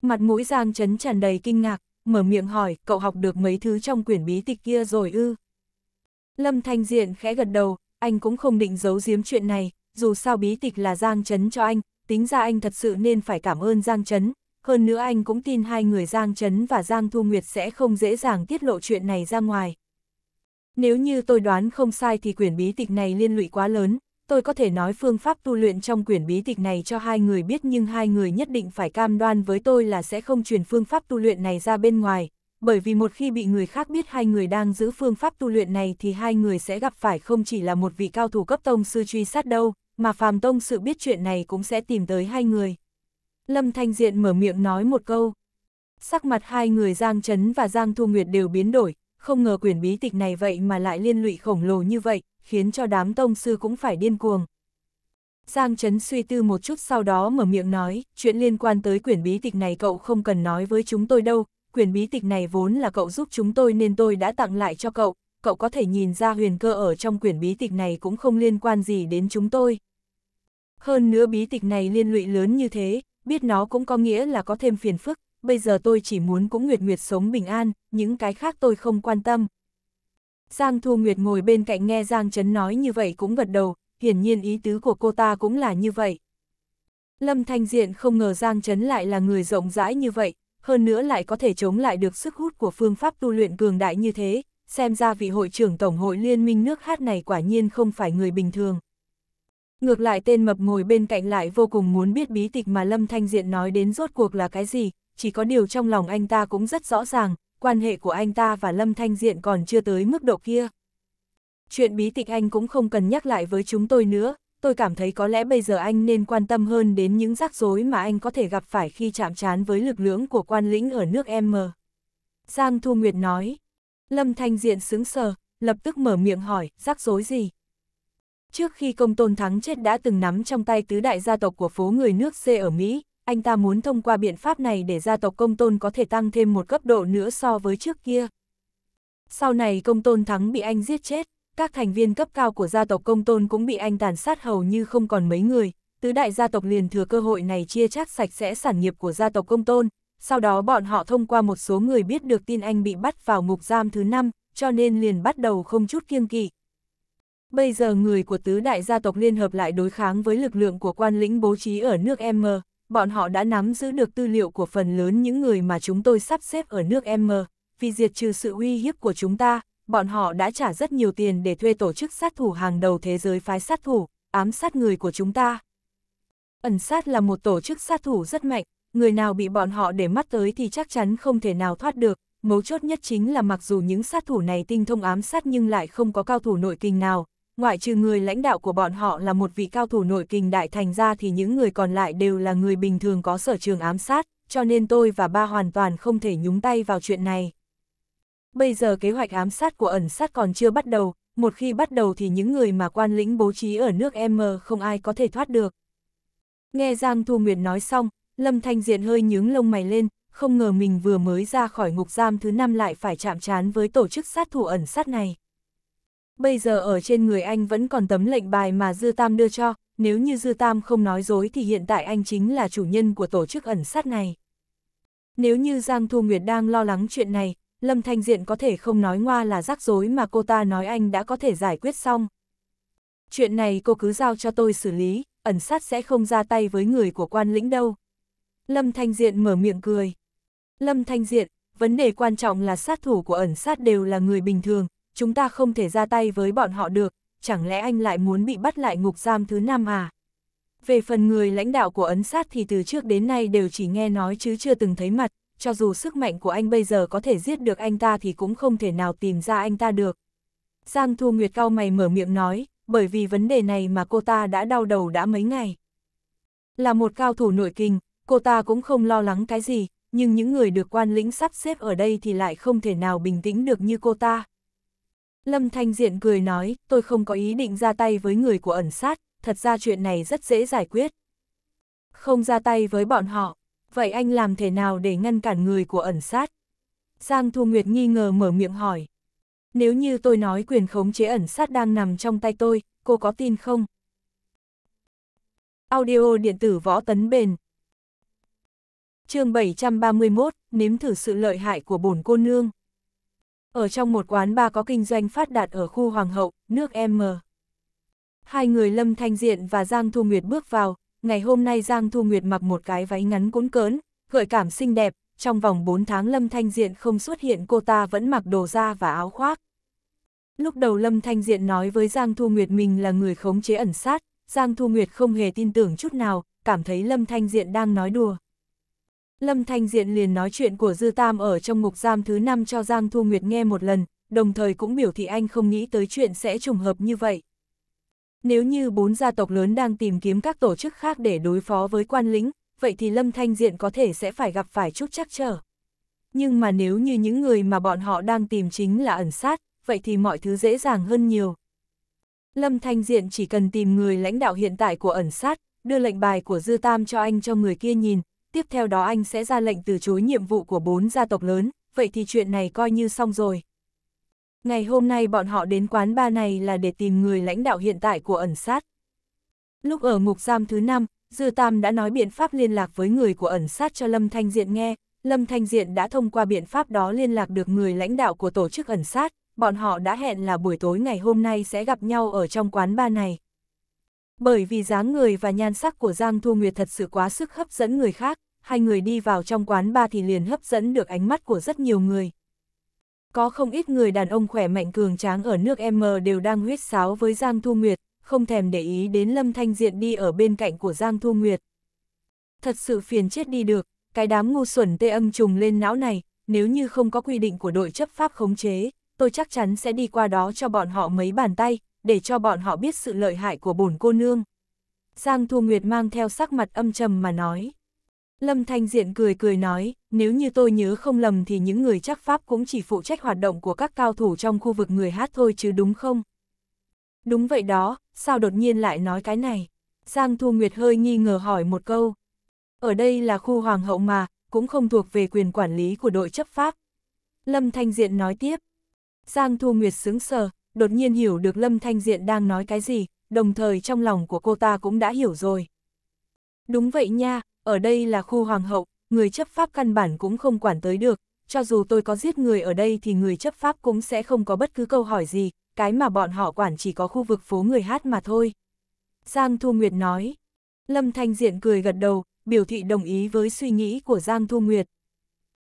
Mặt mũi Giang Trấn tràn đầy kinh ngạc, mở miệng hỏi, cậu học được mấy thứ trong quyển bí tịch kia rồi ư? Lâm Thanh Diện khẽ gật đầu, anh cũng không định giấu giếm chuyện này, dù sao bí tịch là Giang Trấn cho anh, tính ra anh thật sự nên phải cảm ơn Giang Trấn, hơn nữa anh cũng tin hai người Giang Trấn và Giang Thu Nguyệt sẽ không dễ dàng tiết lộ chuyện này ra ngoài, nếu như tôi đoán không sai thì quyển bí tịch này liên lụy quá lớn, tôi có thể nói phương pháp tu luyện trong quyển bí tịch này cho hai người biết nhưng hai người nhất định phải cam đoan với tôi là sẽ không truyền phương pháp tu luyện này ra bên ngoài, bởi vì một khi bị người khác biết hai người đang giữ phương pháp tu luyện này thì hai người sẽ gặp phải không chỉ là một vị cao thủ cấp tông sư truy sát đâu, mà phàm tông sự biết chuyện này cũng sẽ tìm tới hai người. Lâm Thanh Diện mở miệng nói một câu. Sắc mặt hai người Giang Trấn và Giang Thu Nguyệt đều biến đổi, không ngờ quyển bí tịch này vậy mà lại liên lụy khổng lồ như vậy, khiến cho đám tông sư cũng phải điên cuồng. Giang Trấn suy tư một chút sau đó mở miệng nói, chuyện liên quan tới quyển bí tịch này cậu không cần nói với chúng tôi đâu, quyển bí tịch này vốn là cậu giúp chúng tôi nên tôi đã tặng lại cho cậu, cậu có thể nhìn ra huyền cơ ở trong quyển bí tịch này cũng không liên quan gì đến chúng tôi. Hơn nữa bí tịch này liên lụy lớn như thế, biết nó cũng có nghĩa là có thêm phiền phức, bây giờ tôi chỉ muốn cũng Nguyệt Nguyệt sống bình an, những cái khác tôi không quan tâm. Giang Thu Nguyệt ngồi bên cạnh nghe Giang Trấn nói như vậy cũng gật đầu, hiển nhiên ý tứ của cô ta cũng là như vậy. Lâm Thanh Diện không ngờ Giang Trấn lại là người rộng rãi như vậy, hơn nữa lại có thể chống lại được sức hút của phương pháp tu luyện cường đại như thế, xem ra vị hội trưởng Tổng hội Liên minh nước hát này quả nhiên không phải người bình thường. Ngược lại tên mập ngồi bên cạnh lại vô cùng muốn biết bí tịch mà Lâm Thanh Diện nói đến rốt cuộc là cái gì, chỉ có điều trong lòng anh ta cũng rất rõ ràng, quan hệ của anh ta và Lâm Thanh Diện còn chưa tới mức độ kia. Chuyện bí tịch anh cũng không cần nhắc lại với chúng tôi nữa, tôi cảm thấy có lẽ bây giờ anh nên quan tâm hơn đến những rắc rối mà anh có thể gặp phải khi chạm trán với lực lượng của quan lĩnh ở nước M. Giang Thu Nguyệt nói. Lâm Thanh Diện sững sờ, lập tức mở miệng hỏi, rắc rối gì? Trước khi công tôn thắng chết đã từng nắm trong tay tứ đại gia tộc của phố người nước C ở Mỹ, anh ta muốn thông qua biện pháp này để gia tộc công tôn có thể tăng thêm một cấp độ nữa so với trước kia. Sau này công tôn thắng bị anh giết chết, các thành viên cấp cao của gia tộc công tôn cũng bị anh tàn sát hầu như không còn mấy người, tứ đại gia tộc liền thừa cơ hội này chia chác sạch sẽ sản nghiệp của gia tộc công tôn, sau đó bọn họ thông qua một số người biết được tin anh bị bắt vào ngục giam thứ năm, cho nên liền bắt đầu không chút kiêng kỵ. Bây giờ người của tứ đại gia tộc liên hợp lại đối kháng với lực lượng của quan lĩnh bố trí ở nước M, bọn họ đã nắm giữ được tư liệu của phần lớn những người mà chúng tôi sắp xếp ở nước M, vì diệt trừ sự uy hiếp của chúng ta, bọn họ đã trả rất nhiều tiền để thuê tổ chức sát thủ hàng đầu thế giới phái sát thủ, ám sát người của chúng ta. Ẩn sát là một tổ chức sát thủ rất mạnh, người nào bị bọn họ để mắt tới thì chắc chắn không thể nào thoát được, mấu chốt nhất chính là mặc dù những sát thủ này tinh thông ám sát nhưng lại không có cao thủ nội kinh nào, ngoại trừ người lãnh đạo của bọn họ là một vị cao thủ nội kình đại thành ra thì những người còn lại đều là người bình thường có sở trường ám sát, cho nên tôi và ba hoàn toàn không thể nhúng tay vào chuyện này. Bây giờ kế hoạch ám sát của ẩn sát còn chưa bắt đầu, một khi bắt đầu thì những người mà quan lĩnh bố trí ở nước M không ai có thể thoát được. Nghe Giang Thu Nguyệt nói xong, Lâm Thanh Diện hơi nhướng lông mày lên, không ngờ mình vừa mới ra khỏi ngục giam thứ năm lại phải chạm trán với tổ chức sát thủ ẩn sát này bây giờ ở trên người anh vẫn còn tấm lệnh bài mà Dư Tam đưa cho, nếu như Dư Tam không nói dối thì hiện tại anh chính là chủ nhân của tổ chức ẩn sát này. Nếu như Giang Thu Nguyệt đang lo lắng chuyện này, Lâm Thanh Diện có thể không nói ngoa là rắc rối mà cô ta nói anh đã có thể giải quyết xong. Chuyện này cô cứ giao cho tôi xử lý, ẩn sát sẽ không ra tay với người của quan lĩnh đâu. Lâm Thanh Diện mở miệng cười. Lâm Thanh Diện, vấn đề quan trọng là sát thủ của ẩn sát đều là người bình thường, chúng ta không thể ra tay với bọn họ được, chẳng lẽ anh lại muốn bị bắt lại ngục giam thứ năm à? Về phần người lãnh đạo của ấn sát thì từ trước đến nay đều chỉ nghe nói chứ chưa từng thấy mặt, cho dù sức mạnh của anh bây giờ có thể giết được anh ta thì cũng không thể nào tìm ra anh ta được. Giang Thu Nguyệt cao mày mở miệng nói, bởi vì vấn đề này mà cô ta đã đau đầu đã mấy ngày. Là một cao thủ nội kinh, cô ta cũng không lo lắng cái gì, nhưng những người được quan lĩnh sắp xếp ở đây thì lại không thể nào bình tĩnh được như cô ta. Lâm Thanh Diện cười nói, tôi không có ý định ra tay với người của ẩn sát, thật ra chuyện này rất dễ giải quyết. Không ra tay với bọn họ, vậy anh làm thế nào để ngăn cản người của ẩn sát? Giang Thu Nguyệt nghi ngờ mở miệng hỏi. Nếu như tôi nói quyền khống chế ẩn sát đang nằm trong tay tôi, cô có tin không? Audio điện tử võ tấn bền chương 731, nếm thử sự lợi hại của bổn cô nương. Ở trong một quán bar có kinh doanh phát đạt ở khu Hoàng hậu, nước M. Hai người Lâm Thanh Diện và Giang Thu Nguyệt bước vào, ngày hôm nay Giang Thu Nguyệt mặc một cái váy ngắn cuốn cớn, gợi cảm xinh đẹp, trong vòng 4 tháng Lâm Thanh Diện không xuất hiện cô ta vẫn mặc đồ da và áo khoác. Lúc đầu Lâm Thanh Diện nói với Giang Thu Nguyệt mình là người khống chế ẩn sát, Giang Thu Nguyệt không hề tin tưởng chút nào, cảm thấy Lâm Thanh Diện đang nói đùa. Lâm Thanh Diện liền nói chuyện của Dư Tam ở trong ngục giam thứ 5 cho Giang Thu Nguyệt nghe một lần, đồng thời cũng biểu thị anh không nghĩ tới chuyện sẽ trùng hợp như vậy. Nếu như bốn gia tộc lớn đang tìm kiếm các tổ chức khác để đối phó với quan lĩnh, vậy thì Lâm Thanh Diện có thể sẽ phải gặp phải chút chắc trở. Nhưng mà nếu như những người mà bọn họ đang tìm chính là ẩn sát, vậy thì mọi thứ dễ dàng hơn nhiều. Lâm Thanh Diện chỉ cần tìm người lãnh đạo hiện tại của ẩn sát, đưa lệnh bài của Dư Tam cho anh cho người kia nhìn, tiếp theo đó anh sẽ ra lệnh từ chối nhiệm vụ của bốn gia tộc lớn, vậy thì chuyện này coi như xong rồi. Ngày hôm nay bọn họ đến quán ba này là để tìm người lãnh đạo hiện tại của ẩn sát. Lúc ở ngục giam thứ năm, Dư Tam đã nói biện pháp liên lạc với người của ẩn sát cho Lâm Thanh Diện nghe, Lâm Thanh Diện đã thông qua biện pháp đó liên lạc được người lãnh đạo của tổ chức ẩn sát, bọn họ đã hẹn là buổi tối ngày hôm nay sẽ gặp nhau ở trong quán ba này. Bởi vì dáng người và nhan sắc của Giang Thu Nguyệt thật sự quá sức hấp dẫn người khác, hai người đi vào trong quán ba thì liền hấp dẫn được ánh mắt của rất nhiều người. Có không ít người đàn ông khỏe mạnh cường tráng ở nước M đều đang huyết sáo với Giang Thu Nguyệt, không thèm để ý đến Lâm Thanh Diện đi ở bên cạnh của Giang Thu Nguyệt. Thật sự phiền chết đi được, cái đám ngu xuẩn tê âm trùng lên não này, nếu như không có quy định của đội chấp pháp khống chế, tôi chắc chắn sẽ đi qua đó cho bọn họ mấy bàn tay, để cho bọn họ biết sự lợi hại của bổn cô nương. Giang Thu Nguyệt mang theo sắc mặt âm trầm mà nói. Lâm Thanh Diện cười cười nói, nếu như tôi nhớ không lầm thì những người chắc Pháp cũng chỉ phụ trách hoạt động của các cao thủ trong khu vực người hát thôi chứ đúng không? Đúng vậy đó, sao đột nhiên lại nói cái này? Giang Thu Nguyệt hơi nghi ngờ hỏi một câu. Ở đây là khu hoàng hậu mà, cũng không thuộc về quyền quản lý của đội chấp pháp. Lâm Thanh Diện nói tiếp. Giang Thu Nguyệt sướng sờ, đột nhiên hiểu được Lâm Thanh Diện đang nói cái gì, đồng thời trong lòng của cô ta cũng đã hiểu rồi. Đúng vậy nha, ở đây là khu hoàng hậu, người chấp pháp căn bản cũng không quản tới được, cho dù tôi có giết người ở đây thì người chấp pháp cũng sẽ không có bất cứ câu hỏi gì, cái mà bọn họ quản chỉ có khu vực phố người hát mà thôi. Giang Thu Nguyệt nói, Lâm Thanh Diện cười gật đầu, biểu thị đồng ý với suy nghĩ của Giang Thu Nguyệt.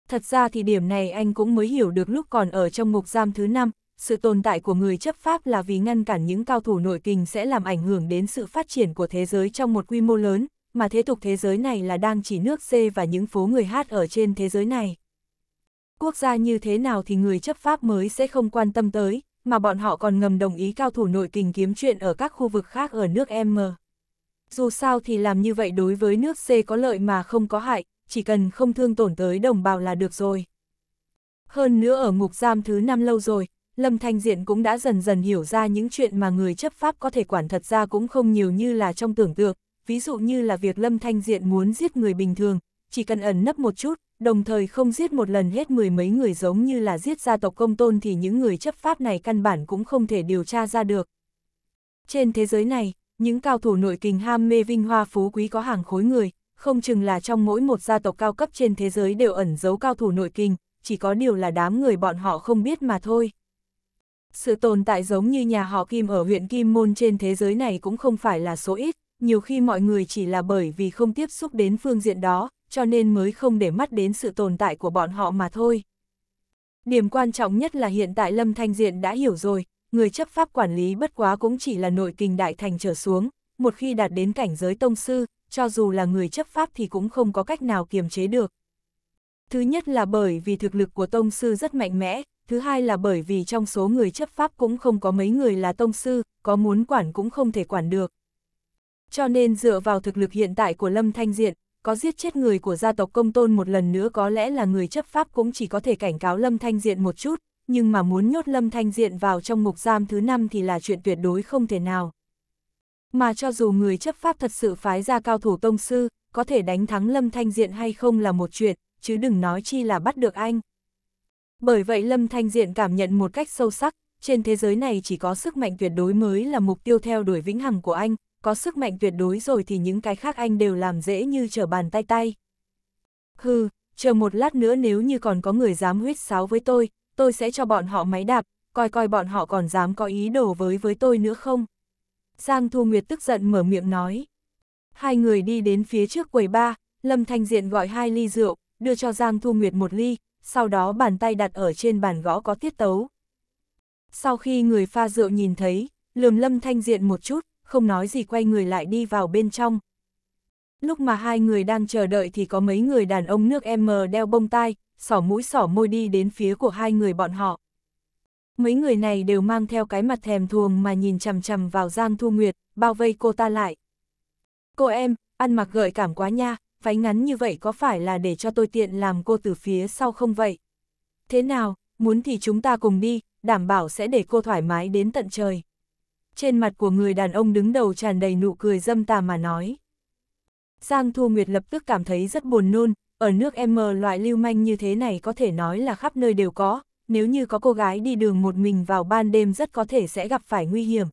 Thật ra thì điểm này anh cũng mới hiểu được lúc còn ở trong ngục giam thứ năm, sự tồn tại của người chấp pháp là vì ngăn cản những cao thủ nội kình sẽ làm ảnh hưởng đến sự phát triển của thế giới trong một quy mô lớn, mà thế tục thế giới này là đang chỉ nước C và những phố người hát ở trên thế giới này. Quốc gia như thế nào thì người chấp pháp mới sẽ không quan tâm tới, mà bọn họ còn ngầm đồng ý cao thủ nội kình kiếm chuyện ở các khu vực khác ở nước M. Dù sao thì làm như vậy đối với nước C có lợi mà không có hại, chỉ cần không thương tổn tới đồng bào là được rồi. Hơn nữa ở ngục giam thứ năm lâu rồi, Lâm Thanh Diện cũng đã dần dần hiểu ra những chuyện mà người chấp pháp có thể quản thật ra cũng không nhiều như là trong tưởng tượng, ví dụ như là việc Lâm Thanh Diện muốn giết người bình thường, chỉ cần ẩn nấp một chút, đồng thời không giết một lần hết mười mấy người giống như là giết gia tộc công tôn thì những người chấp pháp này căn bản cũng không thể điều tra ra được. Trên thế giới này, những cao thủ nội kình ham mê vinh hoa phú quý có hàng khối người, không chừng là trong mỗi một gia tộc cao cấp trên thế giới đều ẩn giấu cao thủ nội kình, chỉ có điều là đám người bọn họ không biết mà thôi. Sự tồn tại giống như nhà họ Kim ở huyện Kim Môn trên thế giới này cũng không phải là số ít, nhiều khi mọi người chỉ là bởi vì không tiếp xúc đến phương diện đó, cho nên mới không để mắt đến sự tồn tại của bọn họ mà thôi. Điểm quan trọng nhất là hiện tại Lâm Thanh Diện đã hiểu rồi, người chấp pháp quản lý bất quá cũng chỉ là nội kinh đại thành trở xuống, một khi đạt đến cảnh giới tông sư, cho dù là người chấp pháp thì cũng không có cách nào kiềm chế được. Thứ nhất là bởi vì thực lực của tông sư rất mạnh mẽ, thứ hai là bởi vì trong số người chấp pháp cũng không có mấy người là tông sư, có muốn quản cũng không thể quản được. Cho nên dựa vào thực lực hiện tại của Lâm Thanh Diện, có giết chết người của gia tộc công tôn một lần nữa có lẽ là người chấp pháp cũng chỉ có thể cảnh cáo Lâm Thanh Diện một chút, nhưng mà muốn nhốt Lâm Thanh Diện vào trong mục giam thứ năm thì là chuyện tuyệt đối không thể nào. Mà cho dù người chấp pháp thật sự phái ra cao thủ tông sư, có thể đánh thắng Lâm Thanh Diện hay không là một chuyện, chứ đừng nói chi là bắt được anh. Bởi vậy Lâm Thanh Diện cảm nhận một cách sâu sắc, trên thế giới này chỉ có sức mạnh tuyệt đối mới là mục tiêu theo đuổi vĩnh hằng của anh, có sức mạnh tuyệt đối rồi thì những cái khác anh đều làm dễ như trở bàn tay tay. Hừ, chờ một lát nữa nếu như còn có người dám huyết sáo với tôi, tôi sẽ cho bọn họ máy đạp, coi coi bọn họ còn dám có ý đồ với với tôi nữa không. Giang Thu Nguyệt tức giận mở miệng nói. Hai người đi đến phía trước quầy ba, Lâm Thanh Diện gọi hai ly rượu, đưa cho Giang Thu Nguyệt một ly, sau đó bàn tay đặt ở trên bàn gõ có tiết tấu. Sau khi người pha rượu nhìn thấy, lườm lâm thanh diện một chút, không nói gì quay người lại đi vào bên trong. Lúc mà hai người đang chờ đợi thì có mấy người đàn ông nước M đeo bông tai, sỏ mũi sỏ môi đi đến phía của hai người bọn họ. Mấy người này đều mang theo cái mặt thèm thuồng mà nhìn chằm chằm vào Giang Thu Nguyệt, bao vây cô ta lại. Cô em, ăn mặc gợi cảm quá nha, váy ngắn như vậy có phải là để cho tôi tiện làm cô từ phía sau không vậy? Thế nào, muốn thì chúng ta cùng đi, đảm bảo sẽ để cô thoải mái đến tận trời. Trên mặt của người đàn ông đứng đầu tràn đầy nụ cười dâm tà mà nói. Giang Thu Nguyệt lập tức cảm thấy rất buồn nôn, ở nước M loại lưu manh như thế này có thể nói là khắp nơi đều có, nếu như có cô gái đi đường một mình vào ban đêm rất có thể sẽ gặp phải nguy hiểm.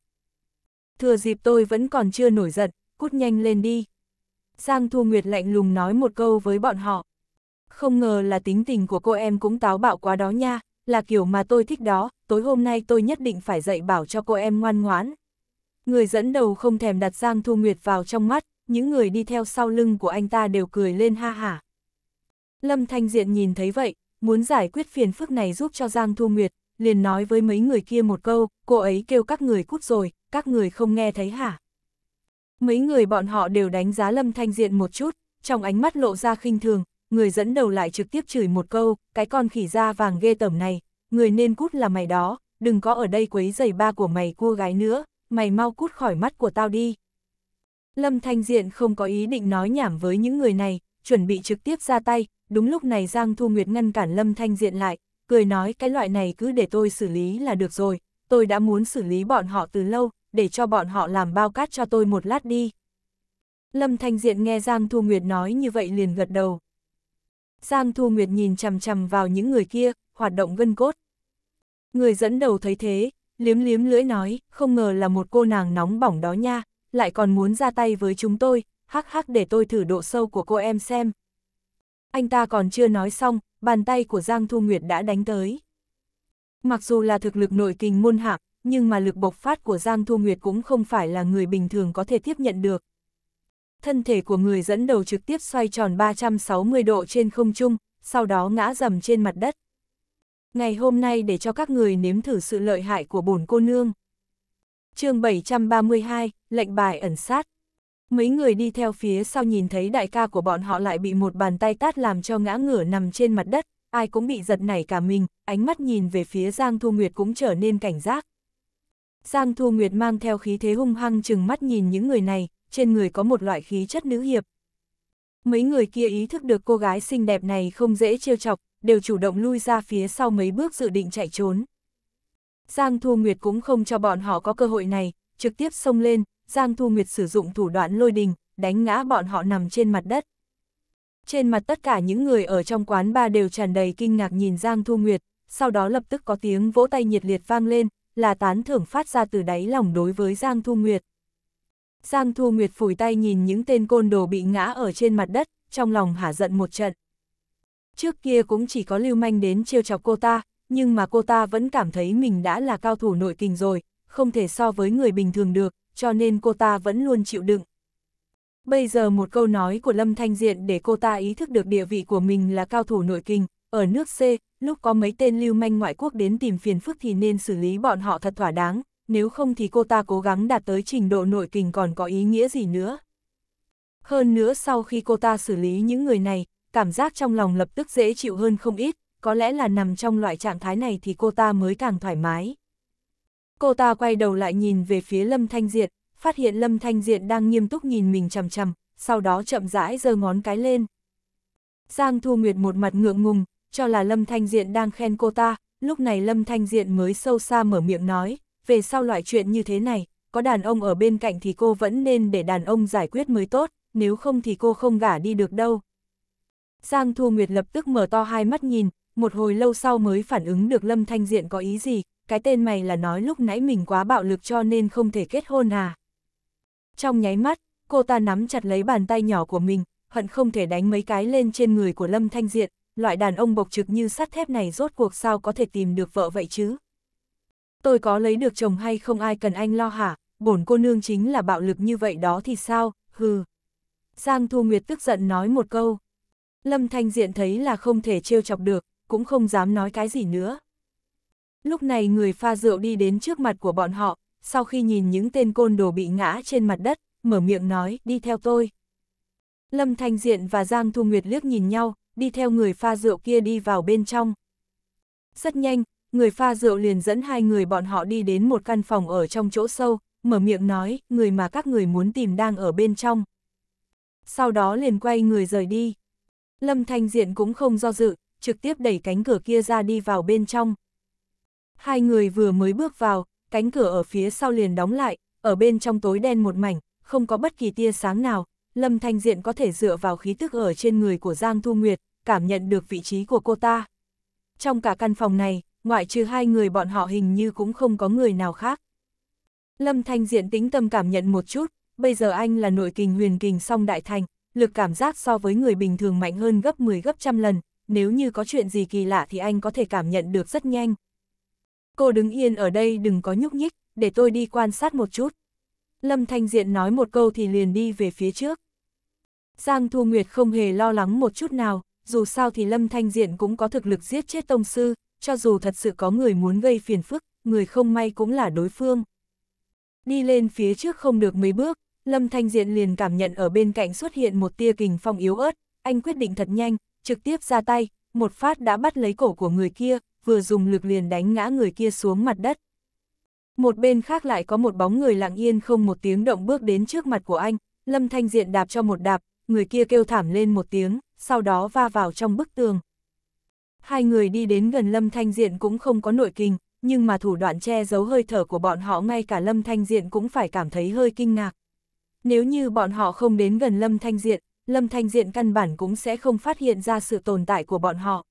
Thừa dịp tôi vẫn còn chưa nổi giận, cút nhanh lên đi. Giang Thu Nguyệt lạnh lùng nói một câu với bọn họ. Không ngờ là tính tình của cô em cũng táo bạo quá đó nha, là kiểu mà tôi thích đó, tối hôm nay tôi nhất định phải dạy bảo cho cô em ngoan ngoãn. Người dẫn đầu không thèm đặt Giang Thu Nguyệt vào trong mắt, những người đi theo sau lưng của anh ta đều cười lên ha hả. Lâm Thanh Diện nhìn thấy vậy, muốn giải quyết phiền phức này giúp cho Giang Thu Nguyệt, liền nói với mấy người kia một câu, cô ấy kêu các người cút rồi, các người không nghe thấy hả? Mấy người bọn họ đều đánh giá Lâm Thanh Diện một chút, trong ánh mắt lộ ra khinh thường, người dẫn đầu lại trực tiếp chửi một câu, cái con khỉ da vàng ghê tởm này, người nên cút là mày đó, đừng có ở đây quấy giày ba của mày cua gái nữa, mày mau cút khỏi mắt của tao đi. Lâm Thanh Diện không có ý định nói nhảm với những người này, chuẩn bị trực tiếp ra tay, đúng lúc này Giang Thu Nguyệt ngăn cản Lâm Thanh Diện lại, cười nói cái loại này cứ để tôi xử lý là được rồi, tôi đã muốn xử lý bọn họ từ lâu, để cho bọn họ làm bao cát cho tôi một lát đi. Lâm Thanh Diện nghe Giang Thu Nguyệt nói như vậy liền gật đầu. Giang Thu Nguyệt nhìn chằm chằm vào những người kia, hoạt động gân cốt. Người dẫn đầu thấy thế, liếm liếm lưỡi nói, không ngờ là một cô nàng nóng bỏng đó nha, lại còn muốn ra tay với chúng tôi, hắc hắc để tôi thử độ sâu của cô em xem. Anh ta còn chưa nói xong, bàn tay của Giang Thu Nguyệt đã đánh tới. Mặc dù là thực lực nội kinh môn hạng, nhưng mà lực bộc phát của Giang Thu Nguyệt cũng không phải là người bình thường có thể tiếp nhận được. Thân thể của người dẫn đầu trực tiếp xoay tròn 360 độ trên không trung, sau đó ngã dầm trên mặt đất. Ngày hôm nay để cho các người nếm thử sự lợi hại của bổn cô nương. chương 732, lệnh bài ẩn sát. Mấy người đi theo phía sau nhìn thấy đại ca của bọn họ lại bị một bàn tay tát làm cho ngã ngửa nằm trên mặt đất, ai cũng bị giật nảy cả mình, ánh mắt nhìn về phía Giang Thu Nguyệt cũng trở nên cảnh giác. Giang Thu Nguyệt mang theo khí thế hung hăng chừng mắt nhìn những người này, trên người có một loại khí chất nữ hiệp. Mấy người kia ý thức được cô gái xinh đẹp này không dễ trêu chọc, đều chủ động lui ra phía sau mấy bước dự định chạy trốn. Giang Thu Nguyệt cũng không cho bọn họ có cơ hội này, trực tiếp xông lên, Giang Thu Nguyệt sử dụng thủ đoạn lôi đình, đánh ngã bọn họ nằm trên mặt đất. Trên mặt tất cả những người ở trong quán ba đều tràn đầy kinh ngạc nhìn Giang Thu Nguyệt, sau đó lập tức có tiếng vỗ tay nhiệt liệt vang lên, là tán thưởng phát ra từ đáy lòng đối với Giang Thu Nguyệt. Giang Thu Nguyệt phủi tay nhìn những tên côn đồ bị ngã ở trên mặt đất, trong lòng hả giận một trận. Trước kia cũng chỉ có lưu manh đến chiêu chọc cô ta, nhưng mà cô ta vẫn cảm thấy mình đã là cao thủ nội kình rồi, không thể so với người bình thường được, cho nên cô ta vẫn luôn chịu đựng. Bây giờ một câu nói của Lâm Thanh Diện để cô ta ý thức được địa vị của mình là cao thủ nội kinh, ở nước C, lúc có mấy tên lưu manh ngoại quốc đến tìm phiền phức thì nên xử lý bọn họ thật thỏa đáng, nếu không thì cô ta cố gắng đạt tới trình độ nội kình còn có ý nghĩa gì nữa. Hơn nữa sau khi cô ta xử lý những người này, cảm giác trong lòng lập tức dễ chịu hơn không ít, có lẽ là nằm trong loại trạng thái này thì cô ta mới càng thoải mái. Cô ta quay đầu lại nhìn về phía Lâm Thanh Diệt, phát hiện Lâm Thanh Diệt đang nghiêm túc nhìn mình chằm chằm, sau đó chậm rãi giơ ngón cái lên. Giang Thu Nguyệt một mặt ngượng ngùng, cho là Lâm Thanh Diện đang khen cô ta, lúc này Lâm Thanh Diện mới sâu xa mở miệng nói, về sau loại chuyện như thế này, có đàn ông ở bên cạnh thì cô vẫn nên để đàn ông giải quyết mới tốt, nếu không thì cô không gả đi được đâu. Giang Thu Nguyệt lập tức mở to hai mắt nhìn, một hồi lâu sau mới phản ứng được Lâm Thanh Diện có ý gì, cái tên mày là nói lúc nãy mình quá bạo lực cho nên không thể kết hôn à. Trong nháy mắt, cô ta nắm chặt lấy bàn tay nhỏ của mình, hận không thể đánh mấy cái lên trên người của Lâm Thanh Diện, loại đàn ông bộc trực như sắt thép này rốt cuộc sao có thể tìm được vợ vậy chứ? Tôi có lấy được chồng hay không ai cần anh lo hả, bổn cô nương chính là bạo lực như vậy đó thì sao, hừ. Giang Thu Nguyệt tức giận nói một câu. Lâm Thanh Diện thấy là không thể trêu chọc được, cũng không dám nói cái gì nữa. Lúc này người pha rượu đi đến trước mặt của bọn họ, sau khi nhìn những tên côn đồ bị ngã trên mặt đất, mở miệng nói, đi theo tôi. Lâm Thanh Diện và Giang Thu Nguyệt liếc nhìn nhau, đi theo người pha rượu kia đi vào bên trong. Rất nhanh, người pha rượu liền dẫn hai người bọn họ đi đến một căn phòng ở trong chỗ sâu, mở miệng nói, người mà các người muốn tìm đang ở bên trong. Sau đó liền quay người rời đi. Lâm Thanh Diện cũng không do dự, trực tiếp đẩy cánh cửa kia ra đi vào bên trong. Hai người vừa mới bước vào, cánh cửa ở phía sau liền đóng lại, ở bên trong tối đen một mảnh, không có bất kỳ tia sáng nào, Lâm Thanh Diện có thể dựa vào khí tức ở trên người của Giang Thu Nguyệt, cảm nhận được vị trí của cô ta. Trong cả căn phòng này, ngoại trừ hai người bọn họ hình như cũng không có người nào khác. Lâm Thanh Diện tính tâm cảm nhận một chút, bây giờ anh là nội kình huyền kình song đại thành, lực cảm giác so với người bình thường mạnh hơn gấp 10 gấp trăm lần, nếu như có chuyện gì kỳ lạ thì anh có thể cảm nhận được rất nhanh. Cô đứng yên ở đây đừng có nhúc nhích, để tôi đi quan sát một chút. Lâm Thanh Diện nói một câu thì liền đi về phía trước. Giang Thu Nguyệt không hề lo lắng một chút nào, dù sao thì Lâm Thanh Diện cũng có thực lực giết chết Tông Sư, cho dù thật sự có người muốn gây phiền phức, người không may cũng là đối phương. Đi lên phía trước không được mấy bước, Lâm Thanh Diện liền cảm nhận ở bên cạnh xuất hiện một tia kình phong yếu ớt, anh quyết định thật nhanh, trực tiếp ra tay, một phát đã bắt lấy cổ của người kia, vừa dùng lực liền đánh ngã người kia xuống mặt đất. Một bên khác lại có một bóng người lặng yên không một tiếng động bước đến trước mặt của anh, Lâm Thanh Diện đạp cho một đạp, người kia kêu thảm lên một tiếng, sau đó va vào trong bức tường. Hai người đi đến gần Lâm Thanh Diện cũng không có nội kinh, nhưng mà thủ đoạn che giấu hơi thở của bọn họ ngay cả Lâm Thanh Diện cũng phải cảm thấy hơi kinh ngạc. Nếu như bọn họ không đến gần Lâm Thanh Diện, Lâm Thanh Diện căn bản cũng sẽ không phát hiện ra sự tồn tại của bọn họ.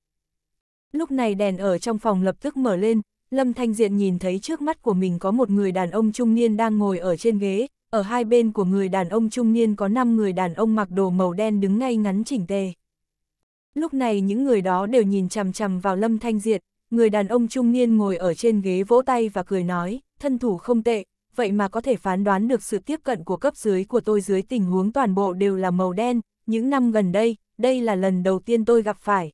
Lúc này đèn ở trong phòng lập tức mở lên, Lâm Thanh Diện nhìn thấy trước mắt của mình có một người đàn ông trung niên đang ngồi ở trên ghế, ở hai bên của người đàn ông trung niên có 5 người đàn ông mặc đồ màu đen đứng ngay ngắn chỉnh tề. Lúc này những người đó đều nhìn chằm chằm vào Lâm Thanh Diệt, người đàn ông trung niên ngồi ở trên ghế vỗ tay và cười nói, thân thủ không tệ, vậy mà có thể phán đoán được sự tiếp cận của cấp dưới của tôi dưới tình huống toàn bộ đều là màu đen, những năm gần đây, đây là lần đầu tiên tôi gặp phải.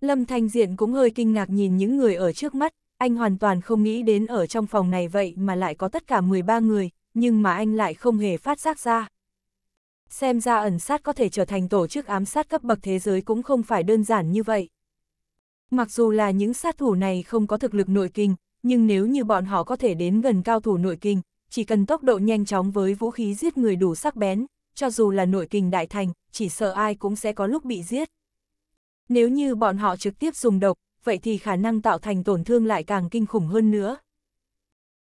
Lâm Thanh Diện cũng hơi kinh ngạc nhìn những người ở trước mắt, anh hoàn toàn không nghĩ đến ở trong phòng này vậy mà lại có tất cả 13 người, nhưng mà anh lại không hề phát giác ra. Xem ra ẩn sát có thể trở thành tổ chức ám sát cấp bậc thế giới cũng không phải đơn giản như vậy. Mặc dù là những sát thủ này không có thực lực nội kinh, nhưng nếu như bọn họ có thể đến gần cao thủ nội kinh, chỉ cần tốc độ nhanh chóng với vũ khí giết người đủ sắc bén, cho dù là nội kinh đại thành, chỉ sợ ai cũng sẽ có lúc bị giết. Nếu như bọn họ trực tiếp dùng độc, vậy thì khả năng tạo thành tổn thương lại càng kinh khủng hơn nữa.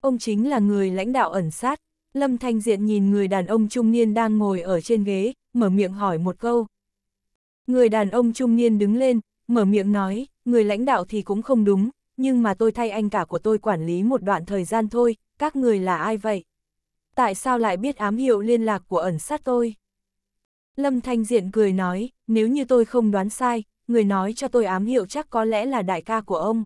Ông chính là người lãnh đạo ẩn sát, Lâm Thanh Diện nhìn người đàn ông trung niên đang ngồi ở trên ghế, mở miệng hỏi một câu. Người đàn ông trung niên đứng lên, mở miệng nói, người lãnh đạo thì cũng không đúng, nhưng mà tôi thay anh cả của tôi quản lý một đoạn thời gian thôi, các người là ai vậy? Tại sao lại biết ám hiệu liên lạc của ẩn sát tôi? Lâm Thanh Diện cười nói, nếu như tôi không đoán sai, người nói cho tôi ám hiệu chắc có lẽ là đại ca của ông.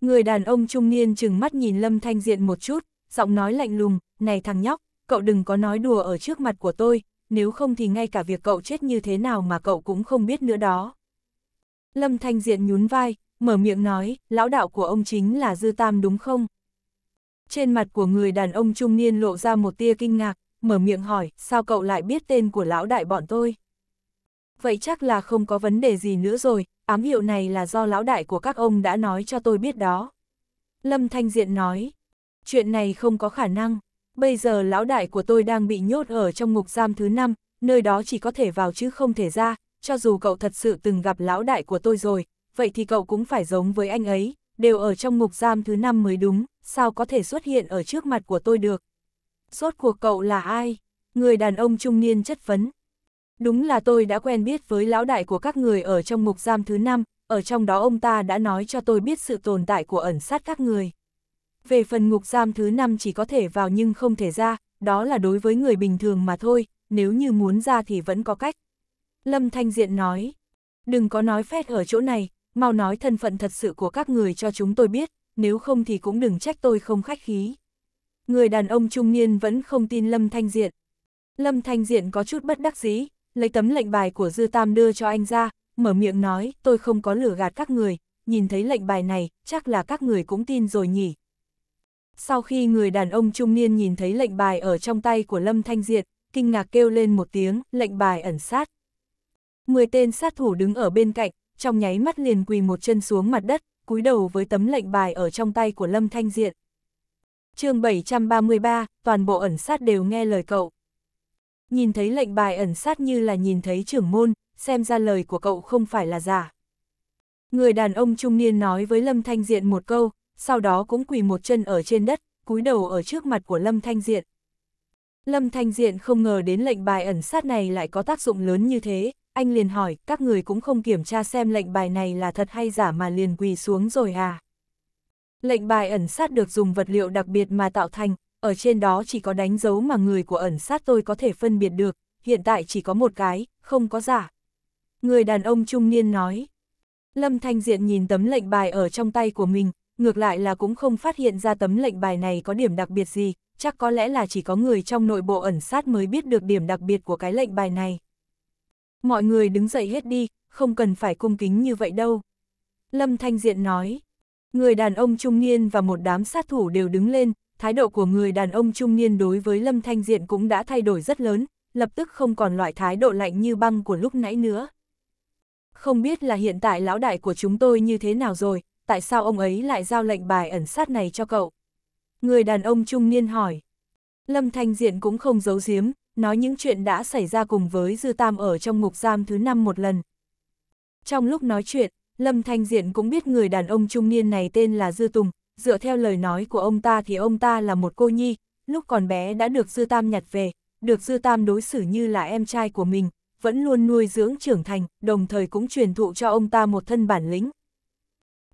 Người đàn ông trung niên chừng mắt nhìn Lâm Thanh Diện một chút, giọng nói lạnh lùng, này thằng nhóc, cậu đừng có nói đùa ở trước mặt của tôi, nếu không thì ngay cả việc cậu chết như thế nào mà cậu cũng không biết nữa đó. Lâm Thanh Diện nhún vai, mở miệng nói, lão đạo của ông chính là Dư Tam đúng không? Trên mặt của người đàn ông trung niên lộ ra một tia kinh ngạc, mở miệng hỏi, sao cậu lại biết tên của lão đại bọn tôi? vậy chắc là không có vấn đề gì nữa rồi, ám hiệu này là do lão đại của các ông đã nói cho tôi biết đó. Lâm Thanh Diện nói, chuyện này không có khả năng, bây giờ lão đại của tôi đang bị nhốt ở trong ngục giam thứ năm, nơi đó chỉ có thể vào chứ không thể ra, cho dù cậu thật sự từng gặp lão đại của tôi rồi, vậy thì cậu cũng phải giống với anh ấy, đều ở trong ngục giam thứ năm mới đúng, sao có thể xuất hiện ở trước mặt của tôi được. Rốt của cậu là ai? Người đàn ông trung niên chất vấn, Đúng là tôi đã quen biết với lão đại của các người ở trong mục giam thứ năm, ở trong đó ông ta đã nói cho tôi biết sự tồn tại của ẩn sát các người. Về phần ngục giam thứ năm chỉ có thể vào nhưng không thể ra, đó là đối với người bình thường mà thôi, nếu như muốn ra thì vẫn có cách. Lâm Thanh Diện nói, đừng có nói phét ở chỗ này, mau nói thân phận thật sự của các người cho chúng tôi biết, nếu không thì cũng đừng trách tôi không khách khí. Người đàn ông trung niên vẫn không tin Lâm Thanh Diện. Lâm Thanh Diện có chút bất đắc dĩ, lấy tấm lệnh bài của Dư Tam đưa cho anh ra, mở miệng nói, tôi không có lửa gạt các người, nhìn thấy lệnh bài này, chắc là các người cũng tin rồi nhỉ. Sau khi người đàn ông trung niên nhìn thấy lệnh bài ở trong tay của Lâm Thanh Diệt, kinh ngạc kêu lên một tiếng, lệnh bài ẩn sát. Mười tên sát thủ đứng ở bên cạnh, trong nháy mắt liền quỳ một chân xuống mặt đất, cúi đầu với tấm lệnh bài ở trong tay của Lâm Thanh Diện. chương 733, toàn bộ ẩn sát đều nghe lời cậu nhìn thấy lệnh bài ẩn sát như là nhìn thấy trưởng môn, xem ra lời của cậu không phải là giả. Người đàn ông trung niên nói với Lâm Thanh Diện một câu, sau đó cũng quỳ một chân ở trên đất, cúi đầu ở trước mặt của Lâm Thanh Diện. Lâm Thanh Diện không ngờ đến lệnh bài ẩn sát này lại có tác dụng lớn như thế, anh liền hỏi, các người cũng không kiểm tra xem lệnh bài này là thật hay giả mà liền quỳ xuống rồi à. Lệnh bài ẩn sát được dùng vật liệu đặc biệt mà tạo thành, ở trên đó chỉ có đánh dấu mà người của ẩn sát tôi có thể phân biệt được, hiện tại chỉ có một cái, không có giả. Người đàn ông trung niên nói. Lâm Thanh Diện nhìn tấm lệnh bài ở trong tay của mình, ngược lại là cũng không phát hiện ra tấm lệnh bài này có điểm đặc biệt gì, chắc có lẽ là chỉ có người trong nội bộ ẩn sát mới biết được điểm đặc biệt của cái lệnh bài này. Mọi người đứng dậy hết đi, không cần phải cung kính như vậy đâu. Lâm Thanh Diện nói, người đàn ông trung niên và một đám sát thủ đều đứng lên, thái độ của người đàn ông trung niên đối với Lâm Thanh Diện cũng đã thay đổi rất lớn, lập tức không còn loại thái độ lạnh như băng của lúc nãy nữa. Không biết là hiện tại lão đại của chúng tôi như thế nào rồi, tại sao ông ấy lại giao lệnh bài ẩn sát này cho cậu? Người đàn ông trung niên hỏi. Lâm Thanh Diện cũng không giấu giếm, nói những chuyện đã xảy ra cùng với Dư Tam ở trong ngục giam thứ năm một lần. Trong lúc nói chuyện, Lâm Thanh Diện cũng biết người đàn ông trung niên này tên là Dư Tùng, dựa theo lời nói của ông ta thì ông ta là một cô nhi, lúc còn bé đã được Dư Tam nhặt về, được Dư Tam đối xử như là em trai của mình, vẫn luôn nuôi dưỡng trưởng thành, đồng thời cũng truyền thụ cho ông ta một thân bản lĩnh.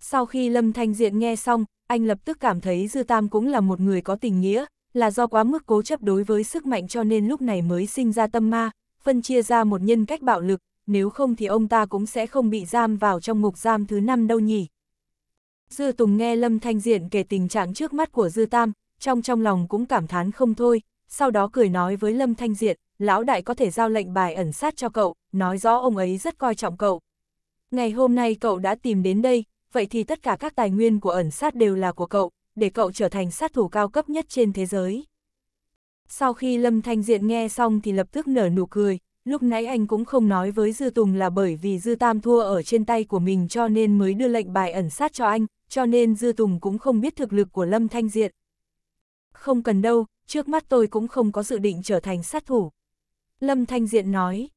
Sau khi Lâm Thanh Diện nghe xong, anh lập tức cảm thấy Dư Tam cũng là một người có tình nghĩa, là do quá mức cố chấp đối với sức mạnh cho nên lúc này mới sinh ra tâm ma, phân chia ra một nhân cách bạo lực, nếu không thì ông ta cũng sẽ không bị giam vào trong ngục giam thứ năm đâu nhỉ. Dư Tùng nghe Lâm Thanh Diện kể tình trạng trước mắt của Dư Tam, trong trong lòng cũng cảm thán không thôi, sau đó cười nói với Lâm Thanh Diện, lão đại có thể giao lệnh bài ẩn sát cho cậu, nói rõ ông ấy rất coi trọng cậu. Ngày hôm nay cậu đã tìm đến đây, vậy thì tất cả các tài nguyên của ẩn sát đều là của cậu, để cậu trở thành sát thủ cao cấp nhất trên thế giới. Sau khi Lâm Thanh Diện nghe xong thì lập tức nở nụ cười, lúc nãy anh cũng không nói với Dư Tùng là bởi vì Dư Tam thua ở trên tay của mình cho nên mới đưa lệnh bài ẩn sát cho anh, cho nên Dư Tùng cũng không biết thực lực của Lâm Thanh Diện. Không cần đâu, trước mắt tôi cũng không có dự định trở thành sát thủ. Lâm Thanh Diện nói.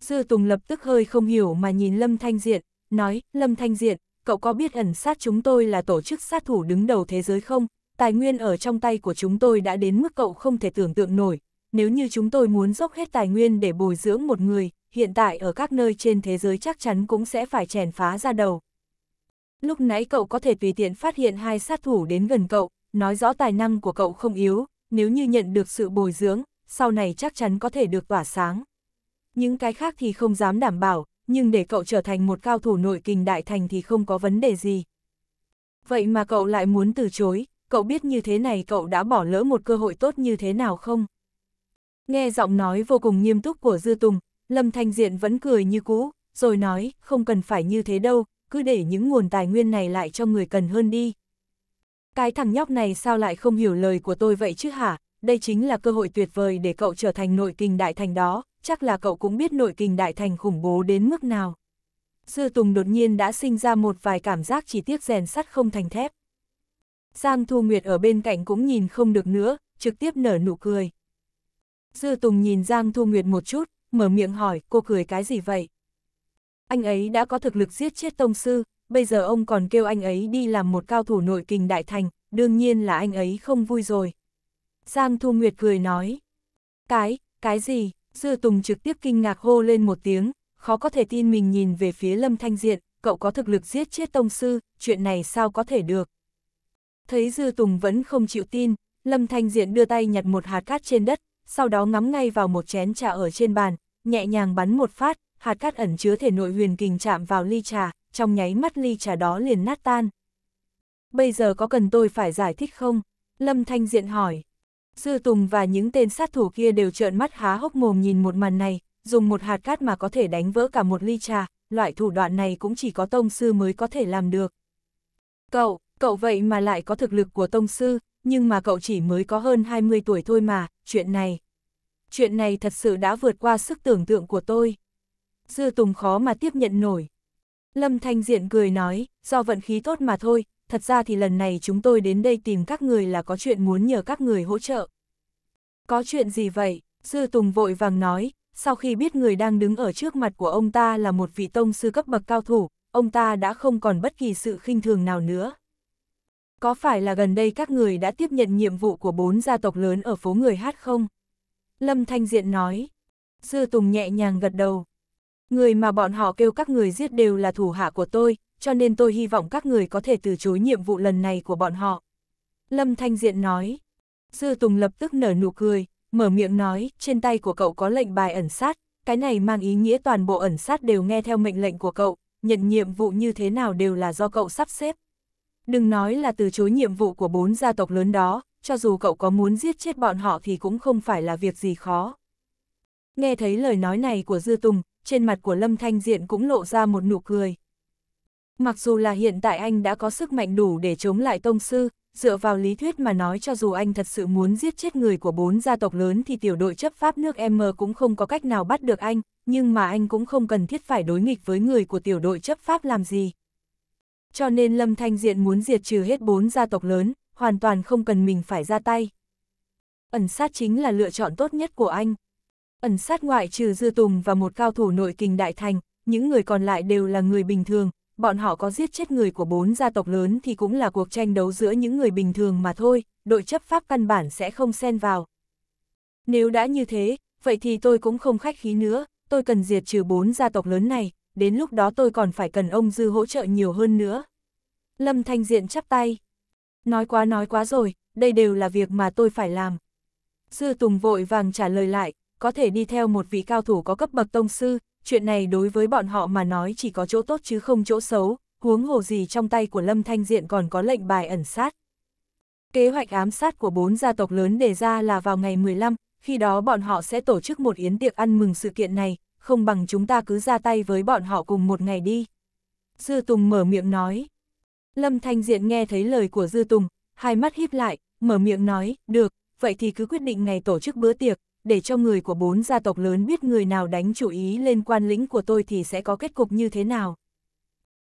Dư Tùng lập tức hơi không hiểu mà nhìn Lâm Thanh Diện, nói, Lâm Thanh Diện, cậu có biết ẩn sát chúng tôi là tổ chức sát thủ đứng đầu thế giới không? Tài nguyên ở trong tay của chúng tôi đã đến mức cậu không thể tưởng tượng nổi. Nếu như chúng tôi muốn dốc hết tài nguyên để bồi dưỡng một người, hiện tại ở các nơi trên thế giới chắc chắn cũng sẽ phải chèn phá ra đầu lúc nãy cậu có thể tùy tiện phát hiện hai sát thủ đến gần cậu, nói rõ tài năng của cậu không yếu, nếu như nhận được sự bồi dưỡng, sau này chắc chắn có thể được tỏa sáng. Những cái khác thì không dám đảm bảo, nhưng để cậu trở thành một cao thủ nội kình đại thành thì không có vấn đề gì. Vậy mà cậu lại muốn từ chối, cậu biết như thế này cậu đã bỏ lỡ một cơ hội tốt như thế nào không? Nghe giọng nói vô cùng nghiêm túc của Dư Tùng, Lâm Thanh Diện vẫn cười như cũ, rồi nói, không cần phải như thế đâu, cứ để những nguồn tài nguyên này lại cho người cần hơn đi. Cái thằng nhóc này sao lại không hiểu lời của tôi vậy chứ hả, đây chính là cơ hội tuyệt vời để cậu trở thành nội kinh đại thành đó, chắc là cậu cũng biết nội kinh đại thành khủng bố đến mức nào. Dư Tùng đột nhiên đã sinh ra một vài cảm giác chỉ tiếc rèn sắt không thành thép. Giang Thu Nguyệt ở bên cạnh cũng nhìn không được nữa, trực tiếp nở nụ cười. Dư Tùng nhìn Giang Thu Nguyệt một chút, mở miệng hỏi cô cười cái gì vậy? anh ấy đã có thực lực giết chết tông sư, bây giờ ông còn kêu anh ấy đi làm một cao thủ nội kình đại thành, đương nhiên là anh ấy không vui rồi. Giang Thu Nguyệt cười nói, cái, cái gì, Dư Tùng trực tiếp kinh ngạc hô lên một tiếng, khó có thể tin mình nhìn về phía Lâm Thanh Diện, cậu có thực lực giết chết tông sư, chuyện này sao có thể được. Thấy Dư Tùng vẫn không chịu tin, Lâm Thanh Diện đưa tay nhặt một hạt cát trên đất, sau đó ngắm ngay vào một chén trà ở trên bàn, nhẹ nhàng bắn một phát, hạt cát ẩn chứa thể nội huyền kình chạm vào ly trà, trong nháy mắt ly trà đó liền nát tan. Bây giờ có cần tôi phải giải thích không? Lâm Thanh Diện hỏi. Dư Tùng và những tên sát thủ kia đều trợn mắt há hốc mồm nhìn một màn này, dùng một hạt cát mà có thể đánh vỡ cả một ly trà, loại thủ đoạn này cũng chỉ có tông sư mới có thể làm được. Cậu, cậu vậy mà lại có thực lực của tông sư, nhưng mà cậu chỉ mới có hơn 20 tuổi thôi mà, chuyện này. Chuyện này thật sự đã vượt qua sức tưởng tượng của tôi. Dư Tùng khó mà tiếp nhận nổi. Lâm Thanh Diện cười nói, do vận khí tốt mà thôi, thật ra thì lần này chúng tôi đến đây tìm các người là có chuyện muốn nhờ các người hỗ trợ. Có chuyện gì vậy? Dư Tùng vội vàng nói, sau khi biết người đang đứng ở trước mặt của ông ta là một vị tông sư cấp bậc cao thủ, ông ta đã không còn bất kỳ sự khinh thường nào nữa. Có phải là gần đây các người đã tiếp nhận nhiệm vụ của bốn gia tộc lớn ở phố người hát không? Lâm Thanh Diện nói. Dư Tùng nhẹ nhàng gật đầu, Người mà bọn họ kêu các người giết đều là thủ hạ của tôi, cho nên tôi hy vọng các người có thể từ chối nhiệm vụ lần này của bọn họ. Lâm Thanh Diện nói. Dư Tùng lập tức nở nụ cười, mở miệng nói, trên tay của cậu có lệnh bài ẩn sát, cái này mang ý nghĩa toàn bộ ẩn sát đều nghe theo mệnh lệnh của cậu, nhận nhiệm vụ như thế nào đều là do cậu sắp xếp. Đừng nói là từ chối nhiệm vụ của bốn gia tộc lớn đó, cho dù cậu có muốn giết chết bọn họ thì cũng không phải là việc gì khó. Nghe thấy lời nói này của Dư Tùng, trên mặt của Lâm Thanh Diện cũng lộ ra một nụ cười. Mặc dù là hiện tại anh đã có sức mạnh đủ để chống lại Tông Sư, dựa vào lý thuyết mà nói cho dù anh thật sự muốn giết chết người của bốn gia tộc lớn thì tiểu đội chấp pháp nước M cũng không có cách nào bắt được anh, nhưng mà anh cũng không cần thiết phải đối nghịch với người của tiểu đội chấp pháp làm gì. Cho nên Lâm Thanh Diện muốn diệt trừ hết bốn gia tộc lớn, hoàn toàn không cần mình phải ra tay. Ẩn sát chính là lựa chọn tốt nhất của anh. Ẩn sát ngoại trừ Dư Tùng và một cao thủ nội kinh đại thành, những người còn lại đều là người bình thường, bọn họ có giết chết người của bốn gia tộc lớn thì cũng là cuộc tranh đấu giữa những người bình thường mà thôi, đội chấp pháp căn bản sẽ không xen vào. Nếu đã như thế, vậy thì tôi cũng không khách khí nữa, tôi cần diệt trừ bốn gia tộc lớn này, đến lúc đó tôi còn phải cần ông Dư hỗ trợ nhiều hơn nữa. Lâm Thanh Diện chắp tay. Nói quá nói quá rồi, đây đều là việc mà tôi phải làm. Dư Tùng vội vàng trả lời lại, có thể đi theo một vị cao thủ có cấp bậc tông sư, chuyện này đối với bọn họ mà nói chỉ có chỗ tốt chứ không chỗ xấu, huống hồ gì trong tay của Lâm Thanh Diện còn có lệnh bài ẩn sát. Kế hoạch ám sát của bốn gia tộc lớn đề ra là vào ngày 15, khi đó bọn họ sẽ tổ chức một yến tiệc ăn mừng sự kiện này, không bằng chúng ta cứ ra tay với bọn họ cùng một ngày đi. Dư Tùng mở miệng nói. Lâm Thanh Diện nghe thấy lời của Dư Tùng, hai mắt híp lại, mở miệng nói, được, vậy thì cứ quyết định ngày tổ chức bữa tiệc, để cho người của bốn gia tộc lớn biết người nào đánh chủ ý lên quan lĩnh của tôi thì sẽ có kết cục như thế nào.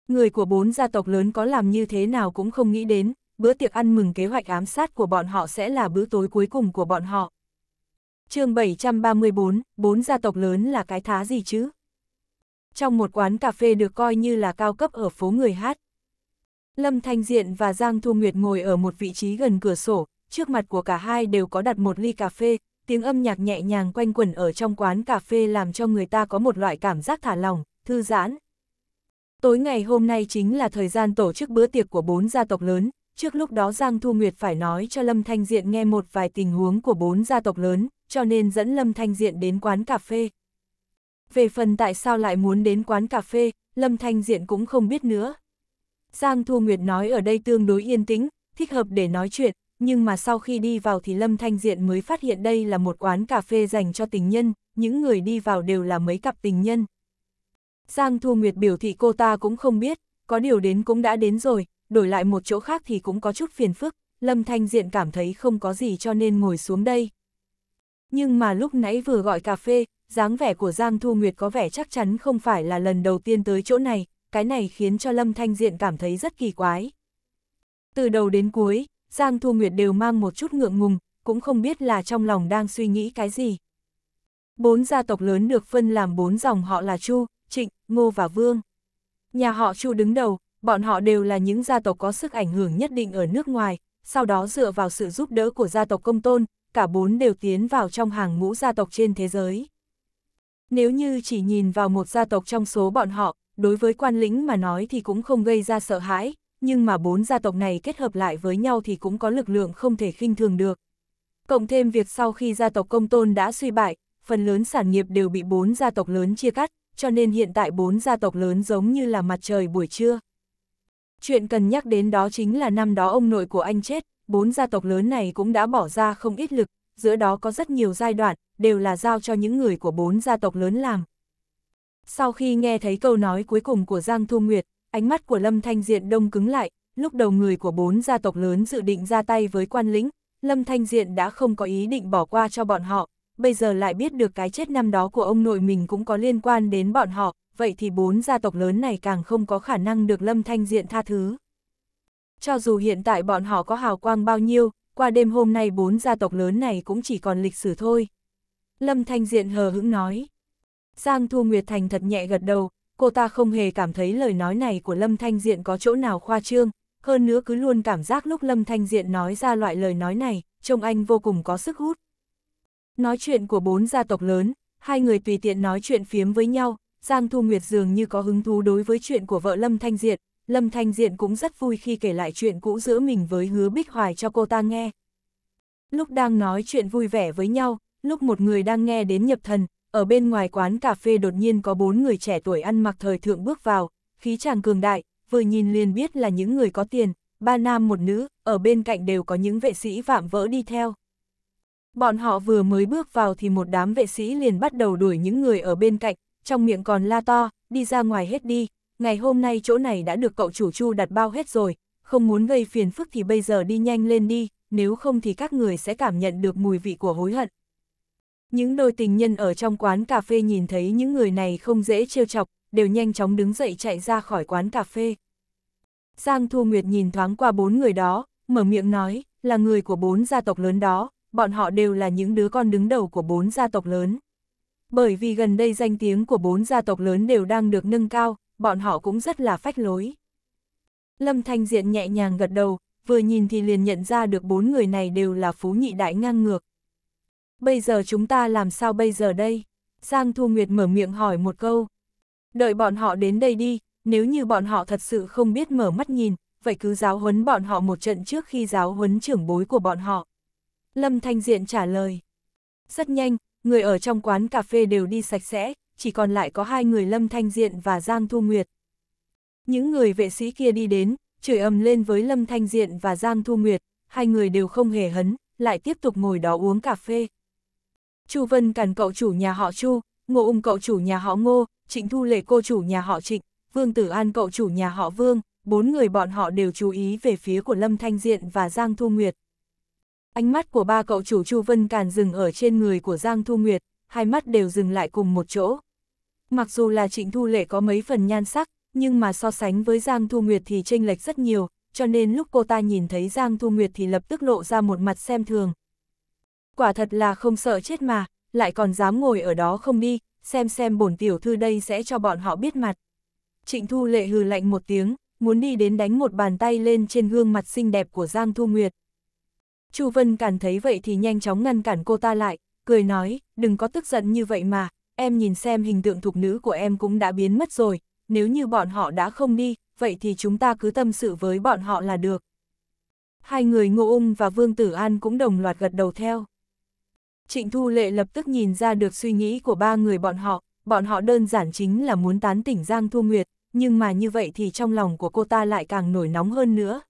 Người của bốn gia tộc lớn có làm như thế nào cũng không nghĩ đến, bữa tiệc ăn mừng kế hoạch ám sát của bọn họ sẽ là bữa tối cuối cùng của bọn họ. chương 734, bốn gia tộc lớn là cái thá gì chứ? Trong một quán cà phê được coi như là cao cấp ở phố người hát. Lâm Thanh Diện và Giang Thu Nguyệt ngồi ở một vị trí gần cửa sổ, trước mặt của cả hai đều có đặt một ly cà phê, tiếng âm nhạc nhẹ nhàng quanh quẩn ở trong quán cà phê làm cho người ta có một loại cảm giác thả lòng, thư giãn. Tối ngày hôm nay chính là thời gian tổ chức bữa tiệc của bốn gia tộc lớn, trước lúc đó Giang Thu Nguyệt phải nói cho Lâm Thanh Diện nghe một vài tình huống của bốn gia tộc lớn, cho nên dẫn Lâm Thanh Diện đến quán cà phê. Về phần tại sao lại muốn đến quán cà phê, Lâm Thanh Diện cũng không biết nữa. Giang Thu Nguyệt nói ở đây tương đối yên tĩnh, thích hợp để nói chuyện, nhưng mà sau khi đi vào thì Lâm Thanh Diện mới phát hiện đây là một quán cà phê dành cho tình nhân, những người đi vào đều là mấy cặp tình nhân. Giang Thu Nguyệt biểu thị cô ta cũng không biết, có điều đến cũng đã đến rồi, đổi lại một chỗ khác thì cũng có chút phiền phức, Lâm Thanh Diện cảm thấy không có gì cho nên ngồi xuống đây. Nhưng mà lúc nãy vừa gọi cà phê, dáng vẻ của Giang Thu Nguyệt có vẻ chắc chắn không phải là lần đầu tiên tới chỗ này, cái này khiến cho Lâm Thanh Diện cảm thấy rất kỳ quái. Từ đầu đến cuối, Giang Thu Nguyệt đều mang một chút ngượng ngùng, cũng không biết là trong lòng đang suy nghĩ cái gì. Bốn gia tộc lớn được phân làm bốn dòng họ là Chu, Trịnh, Ngô và Vương. Nhà họ Chu đứng đầu, bọn họ đều là những gia tộc có sức ảnh hưởng nhất định ở nước ngoài, sau đó dựa vào sự giúp đỡ của gia tộc công tôn, cả bốn đều tiến vào trong hàng ngũ gia tộc trên thế giới. Nếu như chỉ nhìn vào một gia tộc trong số bọn họ, đối với quan lĩnh mà nói thì cũng không gây ra sợ hãi, nhưng mà bốn gia tộc này kết hợp lại với nhau thì cũng có lực lượng không thể khinh thường được. Cộng thêm việc sau khi gia tộc công tôn đã suy bại, phần lớn sản nghiệp đều bị bốn gia tộc lớn chia cắt, cho nên hiện tại bốn gia tộc lớn giống như là mặt trời buổi trưa. Chuyện cần nhắc đến đó chính là năm đó ông nội của anh chết, bốn gia tộc lớn này cũng đã bỏ ra không ít lực, giữa đó có rất nhiều giai đoạn, đều là giao cho những người của bốn gia tộc lớn làm. Sau khi nghe thấy câu nói cuối cùng của Giang Thu Nguyệt, Ánh mắt của Lâm Thanh Diện đông cứng lại, lúc đầu người của bốn gia tộc lớn dự định ra tay với quan lĩnh, Lâm Thanh Diện đã không có ý định bỏ qua cho bọn họ, bây giờ lại biết được cái chết năm đó của ông nội mình cũng có liên quan đến bọn họ, vậy thì bốn gia tộc lớn này càng không có khả năng được Lâm Thanh Diện tha thứ. Cho dù hiện tại bọn họ có hào quang bao nhiêu, qua đêm hôm nay bốn gia tộc lớn này cũng chỉ còn lịch sử thôi. Lâm Thanh Diện hờ hững nói. Giang Thu Nguyệt Thành thật nhẹ gật đầu, cô ta không hề cảm thấy lời nói này của Lâm Thanh Diện có chỗ nào khoa trương, hơn nữa cứ luôn cảm giác lúc Lâm Thanh Diện nói ra loại lời nói này, trông anh vô cùng có sức hút. Nói chuyện của bốn gia tộc lớn, hai người tùy tiện nói chuyện phiếm với nhau, Giang Thu Nguyệt dường như có hứng thú đối với chuyện của vợ Lâm Thanh Diện, Lâm Thanh Diện cũng rất vui khi kể lại chuyện cũ giữa mình với hứa Bích Hoài cho cô ta nghe. Lúc đang nói chuyện vui vẻ với nhau, lúc một người đang nghe đến nhập thần, ở bên ngoài quán cà phê đột nhiên có bốn người trẻ tuổi ăn mặc thời thượng bước vào, khí chàng cường đại, vừa nhìn liền biết là những người có tiền, ba nam một nữ, ở bên cạnh đều có những vệ sĩ vạm vỡ đi theo. Bọn họ vừa mới bước vào thì một đám vệ sĩ liền bắt đầu đuổi những người ở bên cạnh, trong miệng còn la to, đi ra ngoài hết đi, ngày hôm nay chỗ này đã được cậu chủ chu đặt bao hết rồi, không muốn gây phiền phức thì bây giờ đi nhanh lên đi, nếu không thì các người sẽ cảm nhận được mùi vị của hối hận. Những đôi tình nhân ở trong quán cà phê nhìn thấy những người này không dễ trêu chọc, đều nhanh chóng đứng dậy chạy ra khỏi quán cà phê. Giang Thu Nguyệt nhìn thoáng qua bốn người đó, mở miệng nói, là người của bốn gia tộc lớn đó, bọn họ đều là những đứa con đứng đầu của bốn gia tộc lớn. Bởi vì gần đây danh tiếng của bốn gia tộc lớn đều đang được nâng cao, bọn họ cũng rất là phách lối. Lâm Thanh Diện nhẹ nhàng gật đầu, vừa nhìn thì liền nhận ra được bốn người này đều là phú nhị đại ngang ngược, Bây giờ chúng ta làm sao bây giờ đây? Giang Thu Nguyệt mở miệng hỏi một câu. Đợi bọn họ đến đây đi, nếu như bọn họ thật sự không biết mở mắt nhìn, vậy cứ giáo huấn bọn họ một trận trước khi giáo huấn trưởng bối của bọn họ. Lâm Thanh Diện trả lời. Rất nhanh, người ở trong quán cà phê đều đi sạch sẽ, chỉ còn lại có hai người Lâm Thanh Diện và Giang Thu Nguyệt. Những người vệ sĩ kia đi đến, chửi ầm lên với Lâm Thanh Diện và Giang Thu Nguyệt, hai người đều không hề hấn, lại tiếp tục ngồi đó uống cà phê, Chu Vân Càn cậu chủ nhà họ Chu, Ngô Ung cậu chủ nhà họ Ngô, Trịnh Thu Lệ cô chủ nhà họ Trịnh, Vương Tử An cậu chủ nhà họ Vương, bốn người bọn họ đều chú ý về phía của Lâm Thanh Diện và Giang Thu Nguyệt. Ánh mắt của ba cậu chủ Chu Vân Càn dừng ở trên người của Giang Thu Nguyệt, hai mắt đều dừng lại cùng một chỗ. Mặc dù là Trịnh Thu Lệ có mấy phần nhan sắc, nhưng mà so sánh với Giang Thu Nguyệt thì chênh lệch rất nhiều, cho nên lúc cô ta nhìn thấy Giang Thu Nguyệt thì lập tức lộ ra một mặt xem thường, quả thật là không sợ chết mà, lại còn dám ngồi ở đó không đi, xem xem bổn tiểu thư đây sẽ cho bọn họ biết mặt. Trịnh Thu Lệ hừ lạnh một tiếng, muốn đi đến đánh một bàn tay lên trên gương mặt xinh đẹp của Giang Thu Nguyệt. Chu Vân cảm thấy vậy thì nhanh chóng ngăn cản cô ta lại, cười nói, đừng có tức giận như vậy mà, em nhìn xem hình tượng thục nữ của em cũng đã biến mất rồi, nếu như bọn họ đã không đi, vậy thì chúng ta cứ tâm sự với bọn họ là được. Hai người Ngô Ung và Vương Tử An cũng đồng loạt gật đầu theo. Trịnh Thu Lệ lập tức nhìn ra được suy nghĩ của ba người bọn họ, bọn họ đơn giản chính là muốn tán tỉnh Giang Thu Nguyệt, nhưng mà như vậy thì trong lòng của cô ta lại càng nổi nóng hơn nữa.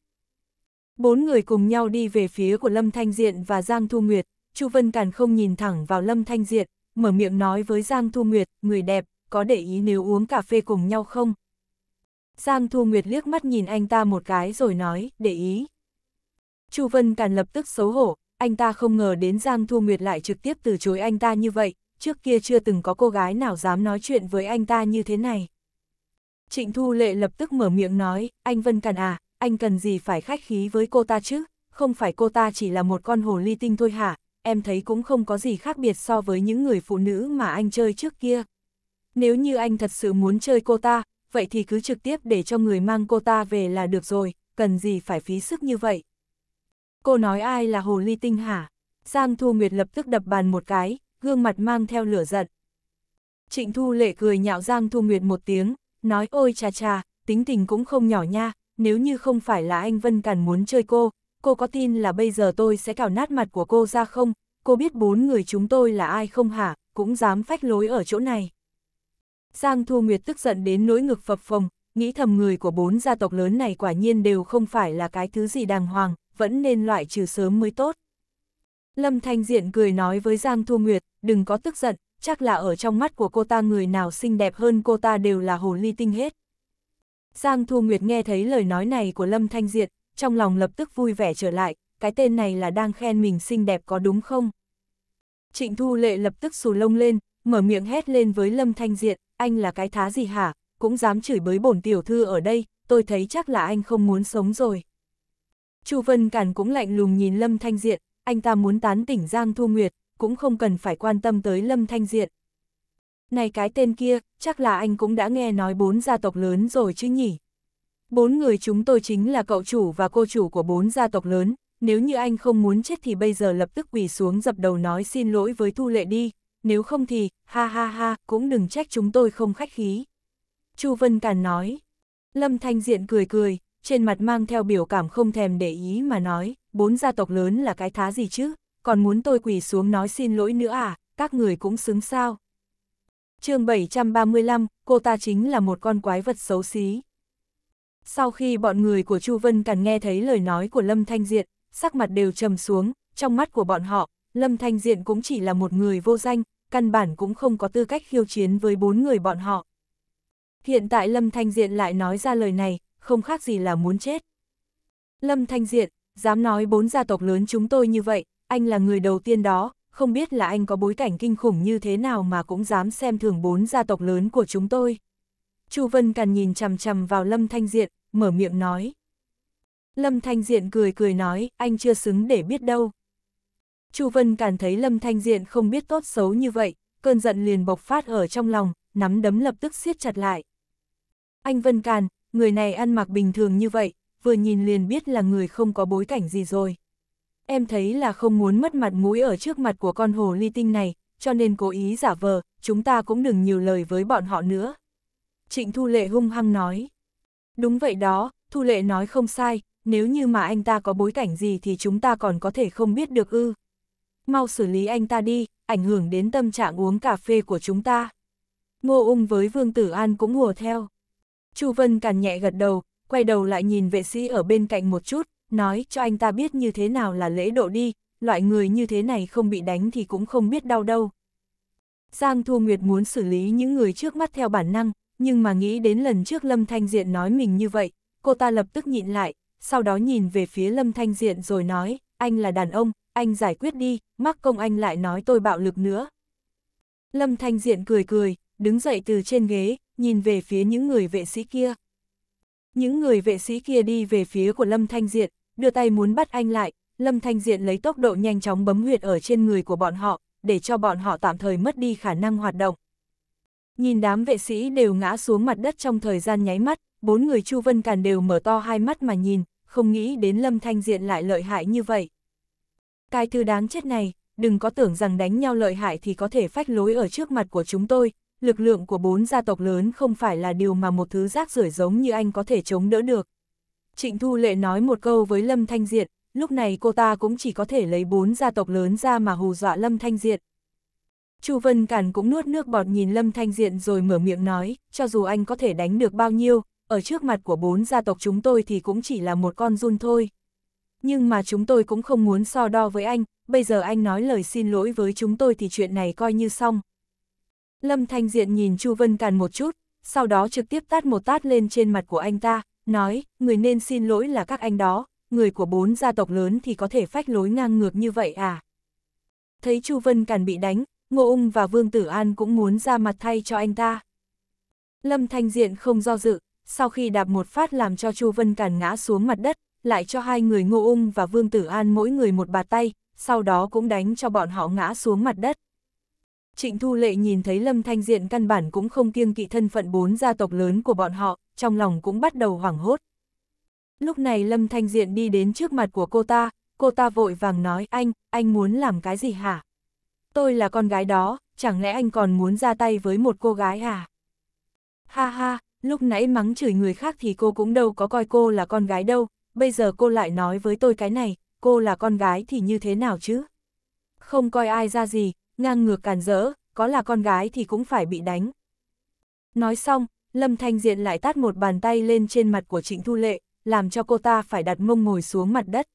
Bốn người cùng nhau đi về phía của Lâm Thanh Diện và Giang Thu Nguyệt, Chu Vân Càn không nhìn thẳng vào Lâm Thanh Diện, mở miệng nói với Giang Thu Nguyệt, người đẹp, có để ý nếu uống cà phê cùng nhau không? Giang Thu Nguyệt liếc mắt nhìn anh ta một cái rồi nói, để ý. Chu Vân Càn lập tức xấu hổ, anh ta không ngờ đến Giang Thu Nguyệt lại trực tiếp từ chối anh ta như vậy, trước kia chưa từng có cô gái nào dám nói chuyện với anh ta như thế này. Trịnh Thu Lệ lập tức mở miệng nói, anh Vân Càn à, anh cần gì phải khách khí với cô ta chứ, không phải cô ta chỉ là một con hồ ly tinh thôi hả, em thấy cũng không có gì khác biệt so với những người phụ nữ mà anh chơi trước kia. Nếu như anh thật sự muốn chơi cô ta, vậy thì cứ trực tiếp để cho người mang cô ta về là được rồi, cần gì phải phí sức như vậy. Cô nói ai là hồ ly tinh hả? Giang Thu Nguyệt lập tức đập bàn một cái, gương mặt mang theo lửa giận. Trịnh Thu Lệ cười nhạo Giang Thu Nguyệt một tiếng, nói ôi cha cha, tính tình cũng không nhỏ nha, nếu như không phải là anh Vân Càn muốn chơi cô, cô có tin là bây giờ tôi sẽ cào nát mặt của cô ra không? Cô biết bốn người chúng tôi là ai không hả, cũng dám phách lối ở chỗ này. Giang Thu Nguyệt tức giận đến nỗi ngực phập phồng, nghĩ thầm người của bốn gia tộc lớn này quả nhiên đều không phải là cái thứ gì đàng hoàng, vẫn nên loại trừ sớm mới tốt. Lâm Thanh Diện cười nói với Giang Thu Nguyệt, đừng có tức giận, chắc là ở trong mắt của cô ta người nào xinh đẹp hơn cô ta đều là hồ ly tinh hết. Giang Thu Nguyệt nghe thấy lời nói này của Lâm Thanh Diện, trong lòng lập tức vui vẻ trở lại, cái tên này là đang khen mình xinh đẹp có đúng không? Trịnh Thu Lệ lập tức xù lông lên, mở miệng hét lên với Lâm Thanh Diện, anh là cái thá gì hả, cũng dám chửi bới bổn tiểu thư ở đây, tôi thấy chắc là anh không muốn sống rồi. Chu Vân Cản cũng lạnh lùng nhìn Lâm Thanh Diện, anh ta muốn tán tỉnh Giang Thu Nguyệt, cũng không cần phải quan tâm tới Lâm Thanh Diện. Này cái tên kia, chắc là anh cũng đã nghe nói bốn gia tộc lớn rồi chứ nhỉ? Bốn người chúng tôi chính là cậu chủ và cô chủ của bốn gia tộc lớn, nếu như anh không muốn chết thì bây giờ lập tức quỳ xuống dập đầu nói xin lỗi với Thu Lệ đi, nếu không thì, ha ha ha, cũng đừng trách chúng tôi không khách khí. Chu Vân Càn nói. Lâm Thanh Diện cười cười, trên mặt mang theo biểu cảm không thèm để ý mà nói, bốn gia tộc lớn là cái thá gì chứ, còn muốn tôi quỳ xuống nói xin lỗi nữa à, các người cũng xứng sao. chương 735, cô ta chính là một con quái vật xấu xí. Sau khi bọn người của Chu Vân Càn nghe thấy lời nói của Lâm Thanh Diện, sắc mặt đều trầm xuống, trong mắt của bọn họ, Lâm Thanh Diện cũng chỉ là một người vô danh, căn bản cũng không có tư cách khiêu chiến với bốn người bọn họ. Hiện tại Lâm Thanh Diện lại nói ra lời này, không khác gì là muốn chết. Lâm Thanh Diện, dám nói bốn gia tộc lớn chúng tôi như vậy, anh là người đầu tiên đó, không biết là anh có bối cảnh kinh khủng như thế nào mà cũng dám xem thường bốn gia tộc lớn của chúng tôi. Chu Vân Càn nhìn chằm chằm vào Lâm Thanh Diện, mở miệng nói. Lâm Thanh Diện cười cười nói, anh chưa xứng để biết đâu. Chu Vân Càn thấy Lâm Thanh Diện không biết tốt xấu như vậy, cơn giận liền bộc phát ở trong lòng, nắm đấm lập tức siết chặt lại. Anh Vân Càn, người này ăn mặc bình thường như vậy, vừa nhìn liền biết là người không có bối cảnh gì rồi. Em thấy là không muốn mất mặt mũi ở trước mặt của con hồ ly tinh này, cho nên cố ý giả vờ, chúng ta cũng đừng nhiều lời với bọn họ nữa. Trịnh Thu Lệ hung hăng nói. Đúng vậy đó, Thu Lệ nói không sai, nếu như mà anh ta có bối cảnh gì thì chúng ta còn có thể không biết được ư. Mau xử lý anh ta đi, ảnh hưởng đến tâm trạng uống cà phê của chúng ta. Ngô Ung với Vương Tử An cũng hùa theo. Chu Vân càn nhẹ gật đầu, quay đầu lại nhìn vệ sĩ ở bên cạnh một chút, nói cho anh ta biết như thế nào là lễ độ đi, loại người như thế này không bị đánh thì cũng không biết đau đâu. Giang Thu Nguyệt muốn xử lý những người trước mắt theo bản năng, nhưng mà nghĩ đến lần trước Lâm Thanh Diện nói mình như vậy, cô ta lập tức nhịn lại, sau đó nhìn về phía Lâm Thanh Diện rồi nói, anh là đàn ông, anh giải quyết đi, mắc công anh lại nói tôi bạo lực nữa. Lâm Thanh Diện cười cười, đứng dậy từ trên ghế, nhìn về phía những người vệ sĩ kia. Những người vệ sĩ kia đi về phía của Lâm Thanh Diện, đưa tay muốn bắt anh lại, Lâm Thanh Diện lấy tốc độ nhanh chóng bấm huyệt ở trên người của bọn họ, để cho bọn họ tạm thời mất đi khả năng hoạt động. Nhìn đám vệ sĩ đều ngã xuống mặt đất trong thời gian nháy mắt, bốn người Chu Vân Càn đều mở to hai mắt mà nhìn, không nghĩ đến Lâm Thanh Diện lại lợi hại như vậy. Cái thứ đáng chết này, đừng có tưởng rằng đánh nhau lợi hại thì có thể phách lối ở trước mặt của chúng tôi, lực lượng của bốn gia tộc lớn không phải là điều mà một thứ rác rưởi giống như anh có thể chống đỡ được. Trịnh Thu Lệ nói một câu với Lâm Thanh Diệt, lúc này cô ta cũng chỉ có thể lấy bốn gia tộc lớn ra mà hù dọa Lâm Thanh Diệt. Chu Vân Cản cũng nuốt nước bọt nhìn Lâm Thanh Diện rồi mở miệng nói, cho dù anh có thể đánh được bao nhiêu, ở trước mặt của bốn gia tộc chúng tôi thì cũng chỉ là một con run thôi. Nhưng mà chúng tôi cũng không muốn so đo với anh, bây giờ anh nói lời xin lỗi với chúng tôi thì chuyện này coi như xong. Lâm Thanh Diện nhìn Chu Vân Càn một chút, sau đó trực tiếp tát một tát lên trên mặt của anh ta, nói, người nên xin lỗi là các anh đó, người của bốn gia tộc lớn thì có thể phách lối ngang ngược như vậy à. Thấy Chu Vân Càn bị đánh, Ngô Ung và Vương Tử An cũng muốn ra mặt thay cho anh ta. Lâm Thanh Diện không do dự, sau khi đạp một phát làm cho Chu Vân Càn ngã xuống mặt đất, lại cho hai người Ngô Ung và Vương Tử An mỗi người một bà tay, sau đó cũng đánh cho bọn họ ngã xuống mặt đất. Trịnh Thu Lệ nhìn thấy Lâm Thanh Diện căn bản cũng không kiêng kỵ thân phận bốn gia tộc lớn của bọn họ, trong lòng cũng bắt đầu hoảng hốt. Lúc này Lâm Thanh Diện đi đến trước mặt của cô ta, cô ta vội vàng nói anh, anh muốn làm cái gì hả? Tôi là con gái đó, chẳng lẽ anh còn muốn ra tay với một cô gái à? Ha ha, lúc nãy mắng chửi người khác thì cô cũng đâu có coi cô là con gái đâu, bây giờ cô lại nói với tôi cái này, cô là con gái thì như thế nào chứ? Không coi ai ra gì, ngang ngược càn rỡ, có là con gái thì cũng phải bị đánh. Nói xong, Lâm Thanh Diện lại tát một bàn tay lên trên mặt của Trịnh Thu Lệ, làm cho cô ta phải đặt mông ngồi xuống mặt đất.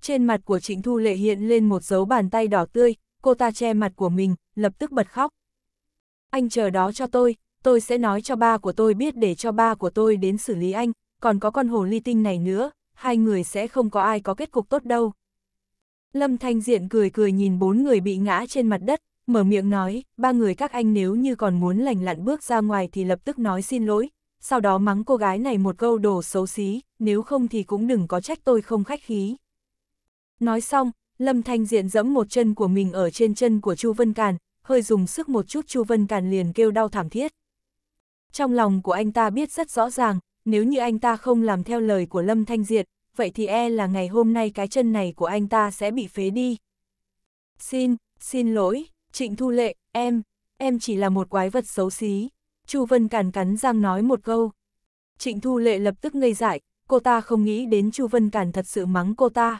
Trên mặt của Trịnh Thu Lệ hiện lên một dấu bàn tay đỏ tươi, cô ta che mặt của mình, lập tức bật khóc. Anh chờ đó cho tôi, tôi sẽ nói cho ba của tôi biết để cho ba của tôi đến xử lý anh, còn có con hồ ly tinh này nữa, hai người sẽ không có ai có kết cục tốt đâu. Lâm Thanh Diện cười cười nhìn bốn người bị ngã trên mặt đất, mở miệng nói, ba người các anh nếu như còn muốn lành lặn bước ra ngoài thì lập tức nói xin lỗi, sau đó mắng cô gái này một câu đồ xấu xí, nếu không thì cũng đừng có trách tôi không khách khí. Nói xong, Lâm Thanh Diện dẫm một chân của mình ở trên chân của Chu Vân Càn, hơi dùng sức một chút Chu Vân Càn liền kêu đau thảm thiết. Trong lòng của anh ta biết rất rõ ràng, nếu như anh ta không làm theo lời của Lâm Thanh Diện vậy thì e là ngày hôm nay cái chân này của anh ta sẽ bị phế đi. Xin, xin lỗi, Trịnh Thu Lệ, em, em chỉ là một quái vật xấu xí. Chu Vân Càn cắn răng nói một câu. Trịnh Thu Lệ lập tức ngây dại, cô ta không nghĩ đến Chu Vân Càn thật sự mắng cô ta.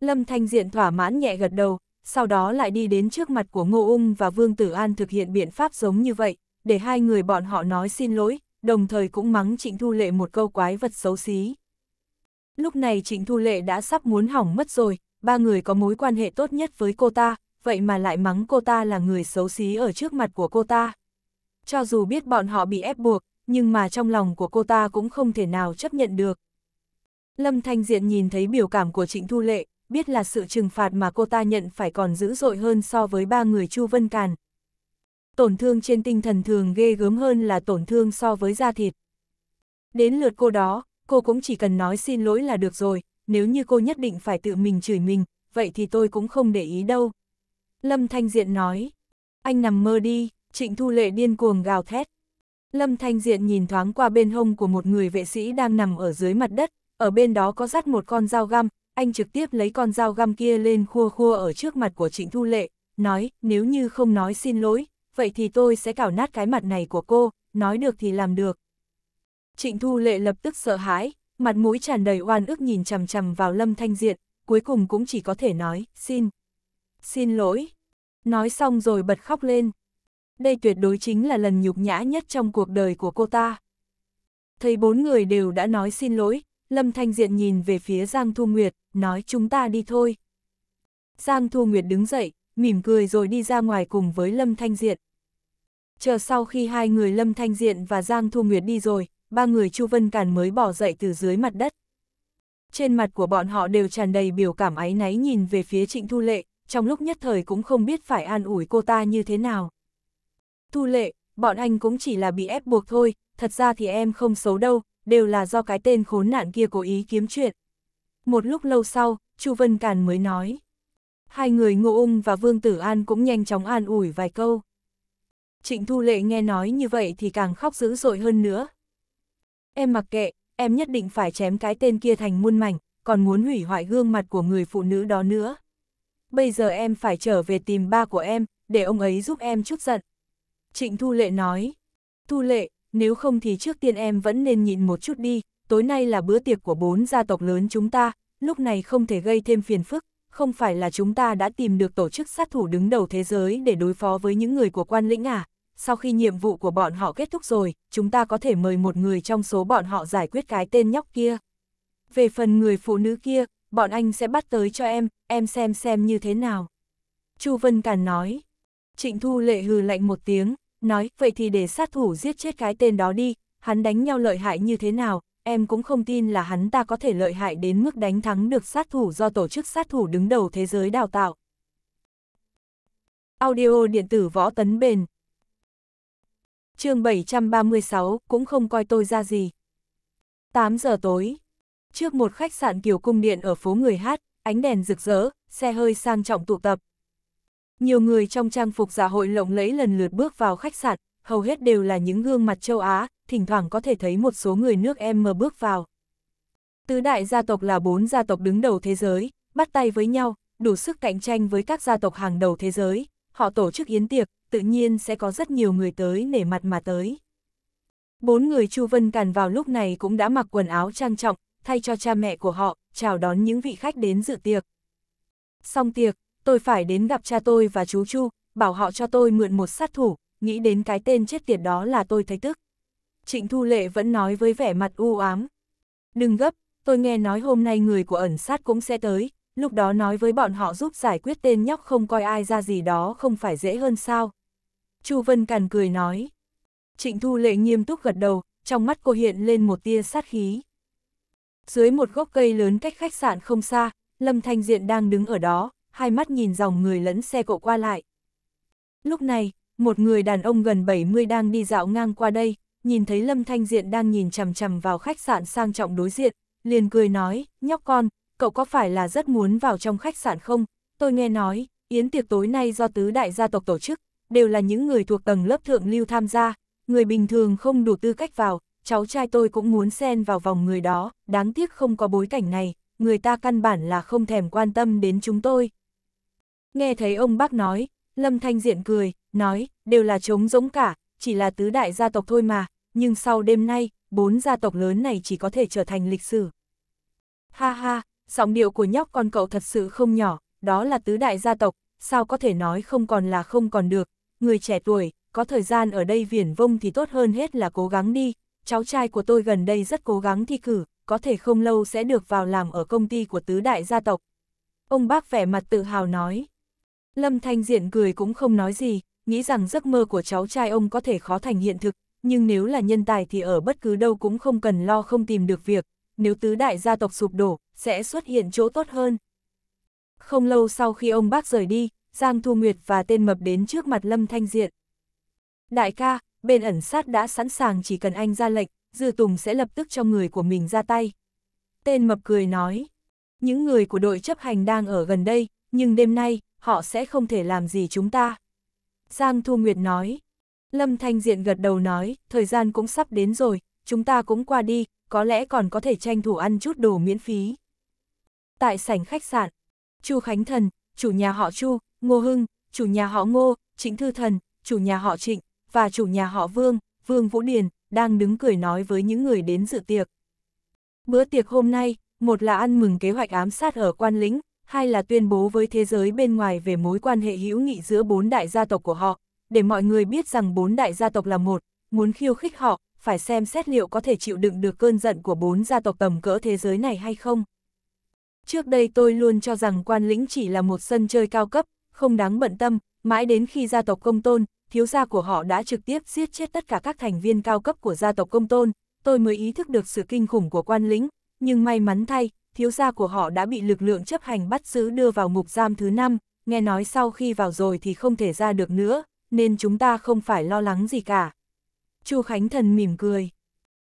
Lâm Thanh Diện thỏa mãn nhẹ gật đầu, sau đó lại đi đến trước mặt của Ngô Ung và Vương Tử An thực hiện biện pháp giống như vậy, để hai người bọn họ nói xin lỗi, đồng thời cũng mắng Trịnh Thu Lệ một câu quái vật xấu xí. Lúc này Trịnh Thu Lệ đã sắp muốn hỏng mất rồi, ba người có mối quan hệ tốt nhất với cô ta, vậy mà lại mắng cô ta là người xấu xí ở trước mặt của cô ta. Cho dù biết bọn họ bị ép buộc, nhưng mà trong lòng của cô ta cũng không thể nào chấp nhận được. Lâm Thanh Diện nhìn thấy biểu cảm của Trịnh Thu Lệ, biết là sự trừng phạt mà cô ta nhận phải còn dữ dội hơn so với ba người Chu Vân Càn. Tổn thương trên tinh thần thường ghê gớm hơn là tổn thương so với da thịt. Đến lượt cô đó, cô cũng chỉ cần nói xin lỗi là được rồi, nếu như cô nhất định phải tự mình chửi mình, vậy thì tôi cũng không để ý đâu. Lâm Thanh Diện nói, anh nằm mơ đi, trịnh thu lệ điên cuồng gào thét. Lâm Thanh Diện nhìn thoáng qua bên hông của một người vệ sĩ đang nằm ở dưới mặt đất, ở bên đó có dắt một con dao găm, anh trực tiếp lấy con dao găm kia lên khua khua ở trước mặt của trịnh thu lệ, nói, nếu như không nói xin lỗi, vậy thì tôi sẽ cào nát cái mặt này của cô, nói được thì làm được. Trịnh Thu Lệ lập tức sợ hãi, mặt mũi tràn đầy oan ức nhìn chằm chằm vào Lâm Thanh Diện, cuối cùng cũng chỉ có thể nói, xin. Xin lỗi. Nói xong rồi bật khóc lên. Đây tuyệt đối chính là lần nhục nhã nhất trong cuộc đời của cô ta. Thấy bốn người đều đã nói xin lỗi, Lâm Thanh Diện nhìn về phía Giang Thu Nguyệt, nói chúng ta đi thôi. Giang Thu Nguyệt đứng dậy, mỉm cười rồi đi ra ngoài cùng với Lâm Thanh Diện. Chờ sau khi hai người Lâm Thanh Diện và Giang Thu Nguyệt đi rồi, ba người Chu Vân Càn mới bỏ dậy từ dưới mặt đất. Trên mặt của bọn họ đều tràn đầy biểu cảm áy náy nhìn về phía Trịnh Thu Lệ, trong lúc nhất thời cũng không biết phải an ủi cô ta như thế nào. Thu Lệ, bọn anh cũng chỉ là bị ép buộc thôi, thật ra thì em không xấu đâu, đều là do cái tên khốn nạn kia cố ý kiếm chuyện. Một lúc lâu sau, Chu Vân Càn mới nói. Hai người Ngô Ung và Vương Tử An cũng nhanh chóng an ủi vài câu. Trịnh Thu Lệ nghe nói như vậy thì càng khóc dữ dội hơn nữa, em mặc kệ, em nhất định phải chém cái tên kia thành muôn mảnh, còn muốn hủy hoại gương mặt của người phụ nữ đó nữa. Bây giờ em phải trở về tìm ba của em, để ông ấy giúp em chút giận. Trịnh Thu Lệ nói, Thu Lệ, nếu không thì trước tiên em vẫn nên nhịn một chút đi, tối nay là bữa tiệc của bốn gia tộc lớn chúng ta, lúc này không thể gây thêm phiền phức, không phải là chúng ta đã tìm được tổ chức sát thủ đứng đầu thế giới để đối phó với những người của quan lĩnh à, sau khi nhiệm vụ của bọn họ kết thúc rồi, chúng ta có thể mời một người trong số bọn họ giải quyết cái tên nhóc kia. Về phần người phụ nữ kia, bọn anh sẽ bắt tới cho em, em xem xem như thế nào. Chu Vân cản nói. Trịnh Thu Lệ hừ lạnh một tiếng, nói, vậy thì để sát thủ giết chết cái tên đó đi, hắn đánh nhau lợi hại như thế nào, em cũng không tin là hắn ta có thể lợi hại đến mức đánh thắng được sát thủ do tổ chức sát thủ đứng đầu thế giới đào tạo. Audio điện tử võ tấn bền chương 736 cũng không coi tôi ra gì. 8 giờ tối, trước một khách sạn kiểu cung điện ở phố người hát, ánh đèn rực rỡ, xe hơi sang trọng tụ tập. Nhiều người trong trang phục giả dạ hội lộng lẫy lần lượt bước vào khách sạn, hầu hết đều là những gương mặt châu Á, thỉnh thoảng có thể thấy một số người nước em mờ bước vào. Tứ đại gia tộc là bốn gia tộc đứng đầu thế giới, bắt tay với nhau, đủ sức cạnh tranh với các gia tộc hàng đầu thế giới, họ tổ chức yến tiệc, tự nhiên sẽ có rất nhiều người tới nể mặt mà tới. Bốn người Chu Vân Càn vào lúc này cũng đã mặc quần áo trang trọng, thay cho cha mẹ của họ, chào đón những vị khách đến dự tiệc. Xong tiệc, tôi phải đến gặp cha tôi và chú Chu, bảo họ cho tôi mượn một sát thủ, nghĩ đến cái tên chết tiệt đó là tôi thấy tức. Trịnh Thu Lệ vẫn nói với vẻ mặt u ám. Đừng gấp, tôi nghe nói hôm nay người của ẩn sát cũng sẽ tới, lúc đó nói với bọn họ giúp giải quyết tên nhóc không coi ai ra gì đó không phải dễ hơn sao. Chu Vân Càn cười nói. Trịnh Thu Lệ nghiêm túc gật đầu, trong mắt cô hiện lên một tia sát khí. Dưới một gốc cây lớn cách khách sạn không xa, Lâm Thanh Diện đang đứng ở đó, hai mắt nhìn dòng người lẫn xe cộ qua lại. Lúc này, một người đàn ông gần 70 đang đi dạo ngang qua đây, nhìn thấy Lâm Thanh Diện đang nhìn chằm chằm vào khách sạn sang trọng đối diện, liền cười nói, nhóc con, cậu có phải là rất muốn vào trong khách sạn không? Tôi nghe nói, yến tiệc tối nay do tứ đại gia tộc tổ chức, đều là những người thuộc tầng lớp thượng lưu tham gia, người bình thường không đủ tư cách vào, cháu trai tôi cũng muốn xen vào vòng người đó, đáng tiếc không có bối cảnh này, người ta căn bản là không thèm quan tâm đến chúng tôi. Nghe thấy ông bác nói, Lâm Thanh Diện cười, nói, đều là trống rỗng cả, chỉ là tứ đại gia tộc thôi mà, nhưng sau đêm nay, bốn gia tộc lớn này chỉ có thể trở thành lịch sử. Ha ha, giọng điệu của nhóc con cậu thật sự không nhỏ, đó là tứ đại gia tộc, sao có thể nói không còn là không còn được, người trẻ tuổi, có thời gian ở đây viển vông thì tốt hơn hết là cố gắng đi, cháu trai của tôi gần đây rất cố gắng thi cử, có thể không lâu sẽ được vào làm ở công ty của tứ đại gia tộc. Ông bác vẻ mặt tự hào nói. Lâm Thanh Diện cười cũng không nói gì, nghĩ rằng giấc mơ của cháu trai ông có thể khó thành hiện thực, nhưng nếu là nhân tài thì ở bất cứ đâu cũng không cần lo không tìm được việc, nếu tứ đại gia tộc sụp đổ, sẽ xuất hiện chỗ tốt hơn. Không lâu sau khi ông bác rời đi, Giang Thu Nguyệt và tên mập đến trước mặt Lâm Thanh Diện. Đại ca, bên ẩn sát đã sẵn sàng chỉ cần anh ra lệnh, Dư Tùng sẽ lập tức cho người của mình ra tay. Tên mập cười nói, những người của đội chấp hành đang ở gần đây, nhưng đêm nay, họ sẽ không thể làm gì chúng ta. Giang Thu Nguyệt nói, Lâm Thanh Diện gật đầu nói, thời gian cũng sắp đến rồi, chúng ta cũng qua đi, có lẽ còn có thể tranh thủ ăn chút đồ miễn phí. Tại sảnh khách sạn, Chu Khánh Thần, chủ nhà họ Chu, Ngô Hưng, chủ nhà họ Ngô, Trịnh Thư Thần, chủ nhà họ Trịnh, và chủ nhà họ Vương, Vương Vũ Điền, đang đứng cười nói với những người đến dự tiệc. Bữa tiệc hôm nay, một là ăn mừng kế hoạch ám sát ở quan lĩnh, hai là tuyên bố với thế giới bên ngoài về mối quan hệ hữu nghị giữa bốn đại gia tộc của họ, để mọi người biết rằng bốn đại gia tộc là một, muốn khiêu khích họ, phải xem xét liệu có thể chịu đựng được cơn giận của bốn gia tộc tầm cỡ thế giới này hay không. Trước đây tôi luôn cho rằng quan lĩnh chỉ là một sân chơi cao cấp, không đáng bận tâm, mãi đến khi gia tộc công tôn, thiếu gia của họ đã trực tiếp giết chết tất cả các thành viên cao cấp của gia tộc công tôn, tôi mới ý thức được sự kinh khủng của quan lĩnh, nhưng may mắn thay, thiếu gia của họ đã bị lực lượng chấp hành bắt giữ đưa vào ngục giam thứ năm, nghe nói sau khi vào rồi thì không thể ra được nữa, nên chúng ta không phải lo lắng gì cả. Chu Khánh Thần mỉm cười.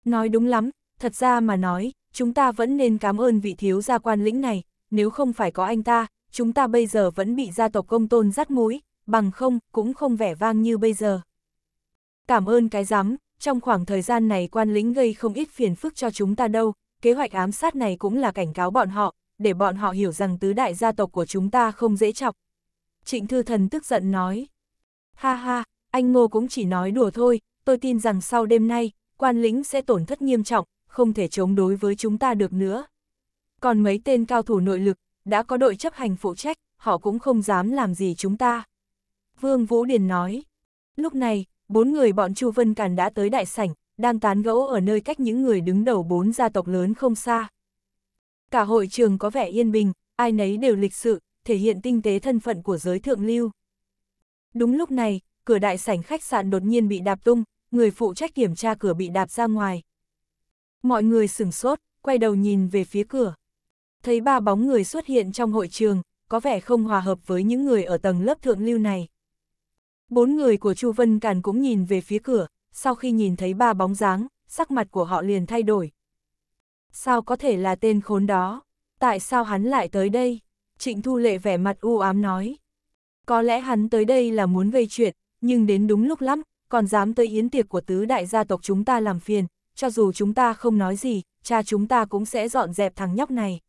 Nói đúng lắm, thật ra mà nói, chúng ta vẫn nên cảm ơn vị thiếu gia quan lĩnh này, nếu không phải có anh ta, chúng ta bây giờ vẫn bị gia tộc công tôn rắt mũi, bằng không, cũng không vẻ vang như bây giờ. Cảm ơn cái giám, trong khoảng thời gian này quan lính gây không ít phiền phức cho chúng ta đâu, kế hoạch ám sát này cũng là cảnh cáo bọn họ, để bọn họ hiểu rằng tứ đại gia tộc của chúng ta không dễ chọc. Trịnh Thư Thần tức giận nói. Ha ha, anh Ngô cũng chỉ nói đùa thôi, tôi tin rằng sau đêm nay, quan lính sẽ tổn thất nghiêm trọng, không thể chống đối với chúng ta được nữa. Còn mấy tên cao thủ nội lực, đã có đội chấp hành phụ trách, họ cũng không dám làm gì chúng ta. Vương Vũ Điền nói. Lúc này, bốn người bọn Chu Vân Càn đã tới đại sảnh, đang tán gẫu ở nơi cách những người đứng đầu bốn gia tộc lớn không xa. Cả hội trường có vẻ yên bình, ai nấy đều lịch sự, thể hiện tinh tế thân phận của giới thượng lưu. Đúng lúc này, cửa đại sảnh khách sạn đột nhiên bị đạp tung, người phụ trách kiểm tra cửa bị đạp ra ngoài. Mọi người sửng sốt, quay đầu nhìn về phía cửa thấy ba bóng người xuất hiện trong hội trường, có vẻ không hòa hợp với những người ở tầng lớp thượng lưu này. Bốn người của Chu Vân Càn cũng nhìn về phía cửa, sau khi nhìn thấy ba bóng dáng, sắc mặt của họ liền thay đổi. Sao có thể là tên khốn đó? Tại sao hắn lại tới đây? Trịnh Thu Lệ vẻ mặt u ám nói. Có lẽ hắn tới đây là muốn gây chuyện, nhưng đến đúng lúc lắm, còn dám tới yến tiệc của tứ đại gia tộc chúng ta làm phiền, cho dù chúng ta không nói gì, cha chúng ta cũng sẽ dọn dẹp thằng nhóc này.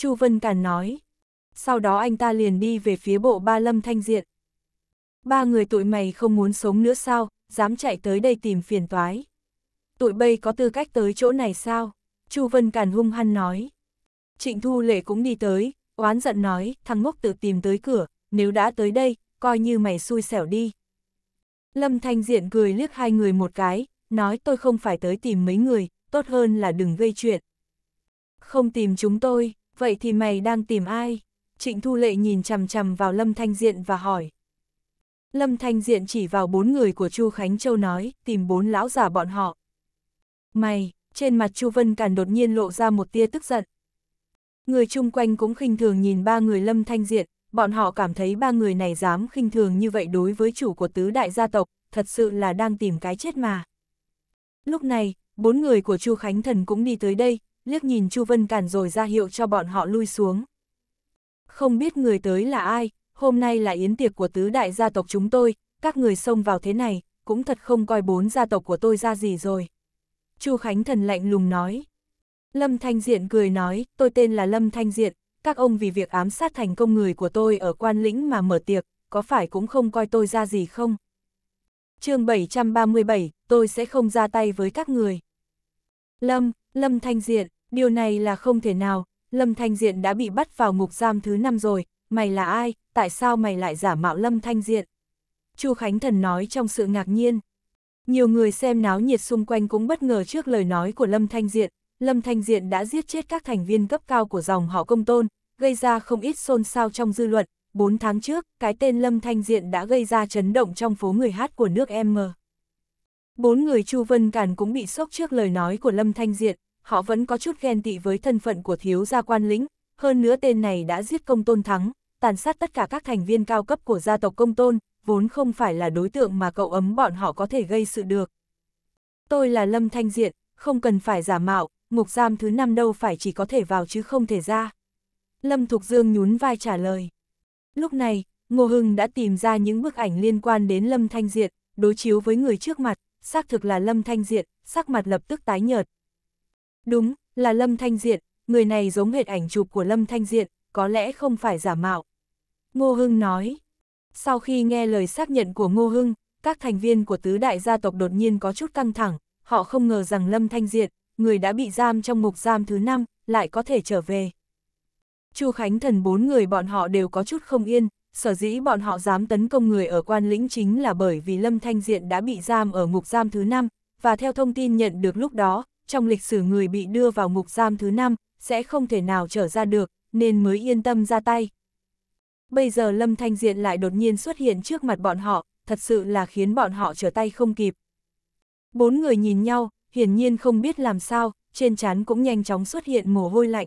Chu Vân Càn nói. Sau đó anh ta liền đi về phía bộ ba lâm thanh diện. Ba người tụi mày không muốn sống nữa sao, dám chạy tới đây tìm phiền toái. Tụi bây có tư cách tới chỗ này sao? Chu Vân Càn hung hăng nói. Trịnh Thu Lệ cũng đi tới, oán giận nói, thằng ngốc tự tìm tới cửa, nếu đã tới đây, coi như mày xui xẻo đi. Lâm Thanh Diện cười liếc hai người một cái, nói tôi không phải tới tìm mấy người, tốt hơn là đừng gây chuyện. Không tìm chúng tôi, Vậy thì mày đang tìm ai? Trịnh Thu Lệ nhìn chằm chằm vào Lâm Thanh Diện và hỏi. Lâm Thanh Diện chỉ vào bốn người của Chu Khánh Châu nói, tìm bốn lão giả bọn họ. Mày, trên mặt Chu Vân Càn đột nhiên lộ ra một tia tức giận. Người chung quanh cũng khinh thường nhìn ba người Lâm Thanh Diện, bọn họ cảm thấy ba người này dám khinh thường như vậy đối với chủ của tứ đại gia tộc, thật sự là đang tìm cái chết mà. Lúc này, bốn người của Chu Khánh Thần cũng đi tới đây, liếc nhìn Chu Vân Cản rồi ra hiệu cho bọn họ lui xuống. Không biết người tới là ai, hôm nay là yến tiệc của tứ đại gia tộc chúng tôi, các người xông vào thế này, cũng thật không coi bốn gia tộc của tôi ra gì rồi. Chu Khánh Thần lạnh lùng nói. Lâm Thanh Diện cười nói, tôi tên là Lâm Thanh Diện, các ông vì việc ám sát thành công người của tôi ở quan lĩnh mà mở tiệc, có phải cũng không coi tôi ra gì không? chương 737, tôi sẽ không ra tay với các người. Lâm, Lâm Thanh Diện, Điều này là không thể nào, Lâm Thanh Diện đã bị bắt vào ngục giam thứ năm rồi, mày là ai, tại sao mày lại giả mạo Lâm Thanh Diện? Chu Khánh Thần nói trong sự ngạc nhiên. Nhiều người xem náo nhiệt xung quanh cũng bất ngờ trước lời nói của Lâm Thanh Diện. Lâm Thanh Diện đã giết chết các thành viên cấp cao của dòng họ công tôn, gây ra không ít xôn xao trong dư luận. Bốn tháng trước, cái tên Lâm Thanh Diện đã gây ra chấn động trong phố người hát của nước M. Bốn người Chu Vân Càn cũng bị sốc trước lời nói của Lâm Thanh Diện, họ vẫn có chút ghen tị với thân phận của thiếu gia quan lĩnh, hơn nữa tên này đã giết công tôn thắng, tàn sát tất cả các thành viên cao cấp của gia tộc công tôn, vốn không phải là đối tượng mà cậu ấm bọn họ có thể gây sự được. Tôi là Lâm Thanh Diện, không cần phải giả mạo, ngục giam thứ năm đâu phải chỉ có thể vào chứ không thể ra. Lâm Thục Dương nhún vai trả lời. Lúc này, Ngô Hưng đã tìm ra những bức ảnh liên quan đến Lâm Thanh Diện, đối chiếu với người trước mặt, xác thực là Lâm Thanh Diện, sắc mặt lập tức tái nhợt, Đúng, là Lâm Thanh Diện, người này giống hệt ảnh chụp của Lâm Thanh Diện, có lẽ không phải giả mạo. Ngô Hưng nói. Sau khi nghe lời xác nhận của Ngô Hưng, các thành viên của tứ đại gia tộc đột nhiên có chút căng thẳng, họ không ngờ rằng Lâm Thanh Diện, người đã bị giam trong ngục giam thứ năm, lại có thể trở về. Chu Khánh Thần bốn người bọn họ đều có chút không yên, sở dĩ bọn họ dám tấn công người ở quan lĩnh chính là bởi vì Lâm Thanh Diện đã bị giam ở ngục giam thứ năm, và theo thông tin nhận được lúc đó, trong lịch sử người bị đưa vào ngục giam thứ năm sẽ không thể nào trở ra được, nên mới yên tâm ra tay. Bây giờ Lâm Thanh Diện lại đột nhiên xuất hiện trước mặt bọn họ, thật sự là khiến bọn họ trở tay không kịp. Bốn người nhìn nhau, hiển nhiên không biết làm sao, trên trán cũng nhanh chóng xuất hiện mồ hôi lạnh.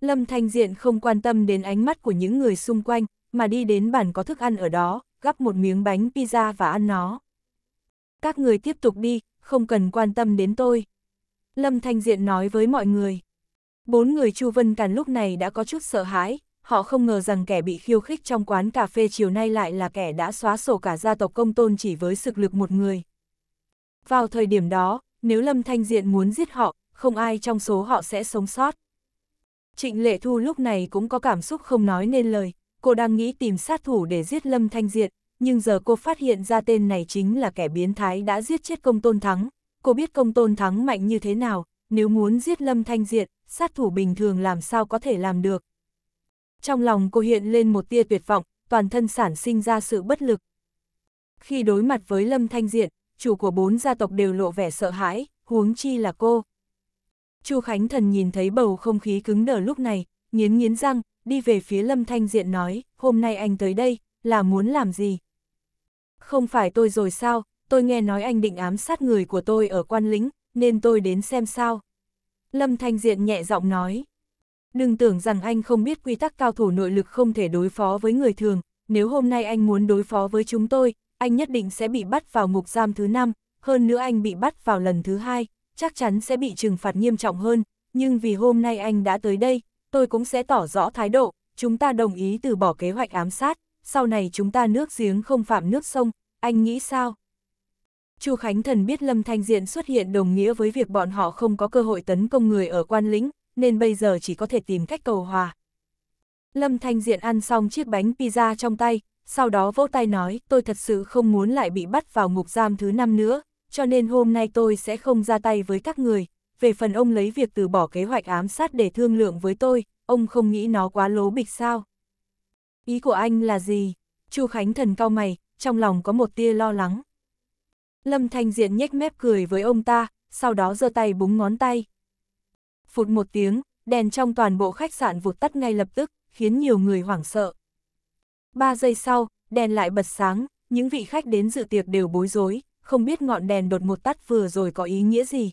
Lâm Thanh Diện không quan tâm đến ánh mắt của những người xung quanh, mà đi đến bàn có thức ăn ở đó, gắp một miếng bánh pizza và ăn nó. Các người tiếp tục đi, không cần quan tâm đến tôi. Lâm Thanh Diện nói với mọi người. Bốn người Chu Vân Càn lúc này đã có chút sợ hãi, họ không ngờ rằng kẻ bị khiêu khích trong quán cà phê chiều nay lại là kẻ đã xóa sổ cả gia tộc công tôn chỉ với sức lực một người. Vào thời điểm đó, nếu Lâm Thanh Diện muốn giết họ, không ai trong số họ sẽ sống sót. Trịnh Lệ Thu lúc này cũng có cảm xúc không nói nên lời, cô đang nghĩ tìm sát thủ để giết Lâm Thanh Diện, nhưng giờ cô phát hiện ra tên này chính là kẻ biến thái đã giết chết công tôn thắng, Cô biết công tôn thắng mạnh như thế nào, nếu muốn giết Lâm Thanh Diện, sát thủ bình thường làm sao có thể làm được. Trong lòng cô hiện lên một tia tuyệt vọng, toàn thân sản sinh ra sự bất lực. Khi đối mặt với Lâm Thanh Diện, chủ của bốn gia tộc đều lộ vẻ sợ hãi, huống chi là cô. Chu Khánh Thần nhìn thấy bầu không khí cứng đờ lúc này, nghiến nghiến răng, đi về phía Lâm Thanh Diện nói, hôm nay anh tới đây, là muốn làm gì? Không phải tôi rồi sao, tôi nghe nói anh định ám sát người của tôi ở quan lính, nên tôi đến xem sao. Lâm Thanh Diện nhẹ giọng nói. Đừng tưởng rằng anh không biết quy tắc cao thủ nội lực không thể đối phó với người thường, nếu hôm nay anh muốn đối phó với chúng tôi, anh nhất định sẽ bị bắt vào ngục giam thứ năm, hơn nữa anh bị bắt vào lần thứ hai, chắc chắn sẽ bị trừng phạt nghiêm trọng hơn, nhưng vì hôm nay anh đã tới đây, tôi cũng sẽ tỏ rõ thái độ, chúng ta đồng ý từ bỏ kế hoạch ám sát, sau này chúng ta nước giếng không phạm nước sông, anh nghĩ sao? Chu Khánh Thần biết Lâm Thanh Diện xuất hiện đồng nghĩa với việc bọn họ không có cơ hội tấn công người ở quan lĩnh, nên bây giờ chỉ có thể tìm cách cầu hòa. Lâm Thanh Diện ăn xong chiếc bánh pizza trong tay, sau đó vỗ tay nói tôi thật sự không muốn lại bị bắt vào ngục giam thứ năm nữa, cho nên hôm nay tôi sẽ không ra tay với các người. Về phần ông lấy việc từ bỏ kế hoạch ám sát để thương lượng với tôi, ông không nghĩ nó quá lố bịch sao? Ý của anh là gì? Chu Khánh Thần cao mày, trong lòng có một tia lo lắng. Lâm Thanh Diện nhếch mép cười với ông ta, sau đó giơ tay búng ngón tay. Phụt một tiếng, đèn trong toàn bộ khách sạn vụt tắt ngay lập tức, khiến nhiều người hoảng sợ. Ba giây sau, đèn lại bật sáng, những vị khách đến dự tiệc đều bối rối, không biết ngọn đèn đột một tắt vừa rồi có ý nghĩa gì.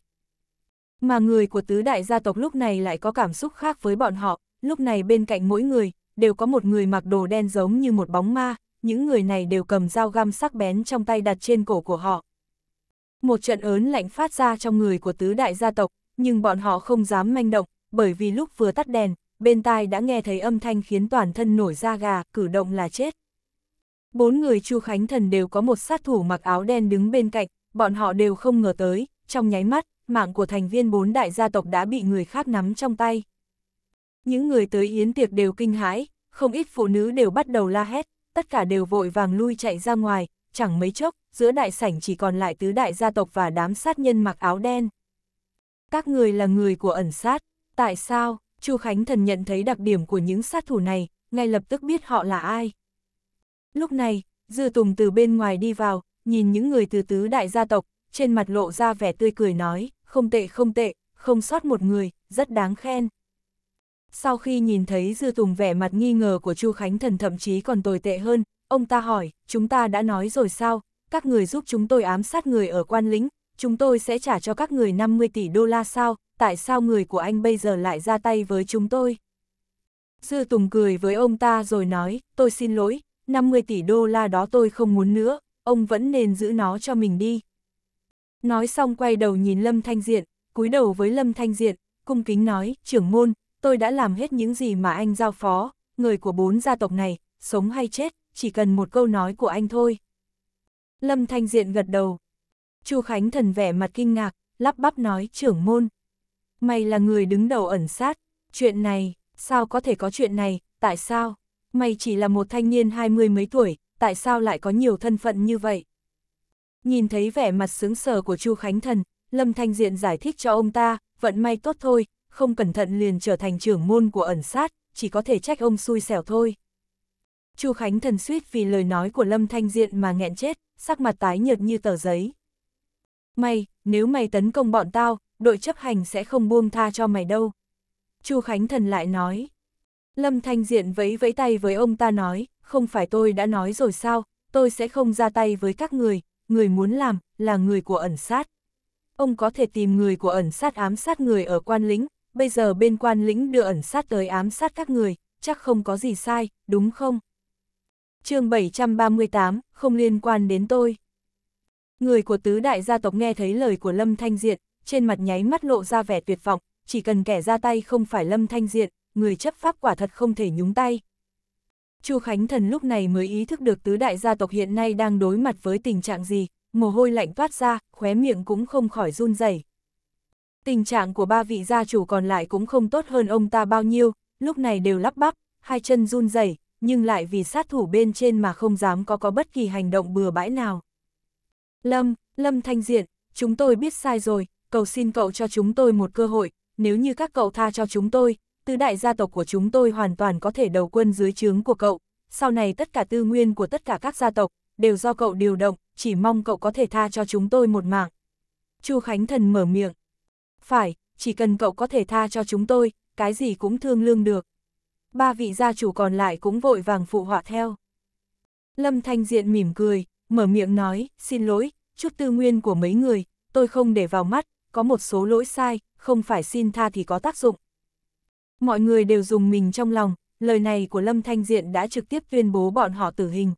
Mà người của tứ đại gia tộc lúc này lại có cảm xúc khác với bọn họ, lúc này bên cạnh mỗi người, đều có một người mặc đồ đen giống như một bóng ma, những người này đều cầm dao găm sắc bén trong tay đặt trên cổ của họ. Một trận ớn lạnh phát ra trong người của tứ đại gia tộc, nhưng bọn họ không dám manh động, bởi vì lúc vừa tắt đèn, bên tai đã nghe thấy âm thanh khiến toàn thân nổi da gà, cử động là chết. Bốn người Chu Khánh Thần đều có một sát thủ mặc áo đen đứng bên cạnh, bọn họ đều không ngờ tới, trong nháy mắt, mạng của thành viên bốn đại gia tộc đã bị người khác nắm trong tay. Những người tới yến tiệc đều kinh hãi, không ít phụ nữ đều bắt đầu la hét, tất cả đều vội vàng lui chạy ra ngoài, chẳng mấy chốc, giữa đại sảnh chỉ còn lại tứ đại gia tộc và đám sát nhân mặc áo đen. Các người là người của ẩn sát, tại sao? Chu Khánh Thần nhận thấy đặc điểm của những sát thủ này, ngay lập tức biết họ là ai. Lúc này, Dư Tùng từ bên ngoài đi vào, nhìn những người từ tứ đại gia tộc, trên mặt lộ ra vẻ tươi cười nói, không tệ không tệ, không sót một người, rất đáng khen. Sau khi nhìn thấy Dư Tùng vẻ mặt nghi ngờ của Chu Khánh Thần thậm chí còn tồi tệ hơn, Ông ta hỏi, chúng ta đã nói rồi sao, các người giúp chúng tôi ám sát người ở quan lính, chúng tôi sẽ trả cho các người 50 tỷ đô la sao, tại sao người của anh bây giờ lại ra tay với chúng tôi? Sư Tùng cười với ông ta rồi nói, tôi xin lỗi, 50 tỷ đô la đó tôi không muốn nữa, ông vẫn nên giữ nó cho mình đi. Nói xong quay đầu nhìn Lâm Thanh Diện, cúi đầu với Lâm Thanh Diện, cung kính nói, trưởng môn, tôi đã làm hết những gì mà anh giao phó, người của bốn gia tộc này, sống hay chết, chỉ cần một câu nói của anh thôi. Lâm Thanh Diện gật đầu. Chu Khánh Thần vẻ mặt kinh ngạc, lắp bắp nói trưởng môn. Mày là người đứng đầu ẩn sát, chuyện này, sao có thể có chuyện này, tại sao? Mày chỉ là một thanh niên hai mươi mấy tuổi, tại sao lại có nhiều thân phận như vậy? Nhìn thấy vẻ mặt sướng sờ của Chu Khánh Thần, Lâm Thanh Diện giải thích cho ông ta, vận may tốt thôi, không cẩn thận liền trở thành trưởng môn của ẩn sát, chỉ có thể trách ông xui xẻo thôi. Chu Khánh Thần suýt vì lời nói của Lâm Thanh Diện mà nghẹn chết, sắc mặt tái nhợt như tờ giấy. Mày, nếu mày tấn công bọn tao, đội chấp hành sẽ không buông tha cho mày đâu. Chu Khánh Thần lại nói. Lâm Thanh Diện vẫy vẫy tay với ông ta nói, không phải tôi đã nói rồi sao, tôi sẽ không ra tay với các người, người muốn làm, là người của ẩn sát. Ông có thể tìm người của ẩn sát ám sát người ở quan lĩnh, bây giờ bên quan lĩnh đưa ẩn sát tới ám sát các người, chắc không có gì sai, đúng không? chương 738, không liên quan đến tôi. Người của tứ đại gia tộc nghe thấy lời của Lâm Thanh Diện, trên mặt nháy mắt lộ ra vẻ tuyệt vọng, chỉ cần kẻ ra tay không phải Lâm Thanh Diện, người chấp pháp quả thật không thể nhúng tay. Chu Khánh Thần lúc này mới ý thức được tứ đại gia tộc hiện nay đang đối mặt với tình trạng gì, mồ hôi lạnh toát ra, khóe miệng cũng không khỏi run rẩy. Tình trạng của ba vị gia chủ còn lại cũng không tốt hơn ông ta bao nhiêu, lúc này đều lắp bắp, hai chân run rẩy, nhưng lại vì sát thủ bên trên mà không dám có có bất kỳ hành động bừa bãi nào. Lâm, Lâm Thanh Diện, chúng tôi biết sai rồi, cầu xin cậu cho chúng tôi một cơ hội, nếu như các cậu tha cho chúng tôi, tư đại gia tộc của chúng tôi hoàn toàn có thể đầu quân dưới trướng của cậu, sau này tất cả tư nguyên của tất cả các gia tộc, đều do cậu điều động, chỉ mong cậu có thể tha cho chúng tôi một mạng. Chu Khánh Thần mở miệng. Phải, chỉ cần cậu có thể tha cho chúng tôi, cái gì cũng thương lương được ba vị gia chủ còn lại cũng vội vàng phụ họa theo. Lâm Thanh Diện mỉm cười, mở miệng nói, xin lỗi, chút tư nguyên của mấy người, tôi không để vào mắt, có một số lỗi sai, không phải xin tha thì có tác dụng. Mọi người đều dùng mình trong lòng, lời này của Lâm Thanh Diện đã trực tiếp tuyên bố bọn họ tử hình.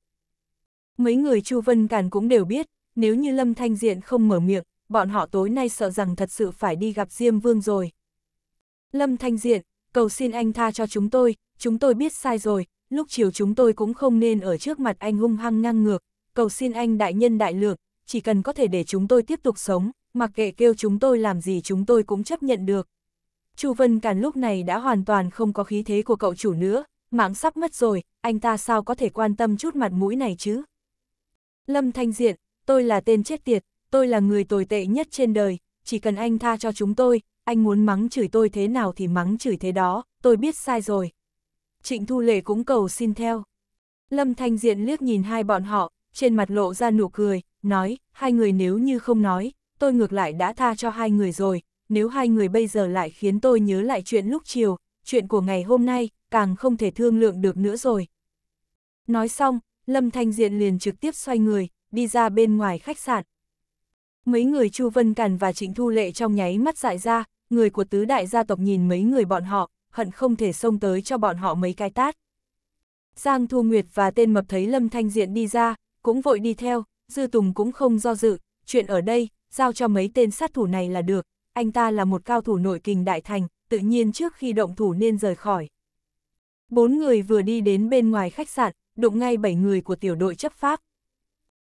Mấy người Chu Vân Càn cũng đều biết, nếu như Lâm Thanh Diện không mở miệng, bọn họ tối nay sợ rằng thật sự phải đi gặp Diêm Vương rồi. Lâm Thanh Diện, cầu xin anh tha cho chúng tôi, chúng tôi biết sai rồi, lúc chiều chúng tôi cũng không nên ở trước mặt anh hung hăng ngang ngược, cầu xin anh đại nhân đại lượng, chỉ cần có thể để chúng tôi tiếp tục sống, mặc kệ kêu chúng tôi làm gì chúng tôi cũng chấp nhận được. Chu Vân Càn lúc này đã hoàn toàn không có khí thế của cậu chủ nữa, mạng sắp mất rồi, anh ta sao có thể quan tâm chút mặt mũi này chứ? Lâm Thanh Diện, tôi là tên chết tiệt, tôi là người tồi tệ nhất trên đời, chỉ cần anh tha cho chúng tôi, anh muốn mắng chửi tôi thế nào thì mắng chửi thế đó, tôi biết sai rồi. Trịnh Thu Lệ cũng cầu xin theo. Lâm Thanh Diện liếc nhìn hai bọn họ, trên mặt lộ ra nụ cười, nói, hai người nếu như không nói, tôi ngược lại đã tha cho hai người rồi, nếu hai người bây giờ lại khiến tôi nhớ lại chuyện lúc chiều, chuyện của ngày hôm nay, càng không thể thương lượng được nữa rồi. Nói xong, Lâm Thanh Diện liền trực tiếp xoay người, đi ra bên ngoài khách sạn. Mấy người Chu Vân Càn và Trịnh Thu Lệ trong nháy mắt dại ra, người của tứ đại gia tộc nhìn mấy người bọn họ, hận không thể xông tới cho bọn họ mấy cái tát. Giang Thu Nguyệt và tên mập thấy Lâm Thanh Diện đi ra, cũng vội đi theo, Dư Tùng cũng không do dự, chuyện ở đây, giao cho mấy tên sát thủ này là được, anh ta là một cao thủ nội kình đại thành, tự nhiên trước khi động thủ nên rời khỏi. Bốn người vừa đi đến bên ngoài khách sạn, đụng ngay bảy người của tiểu đội chấp pháp.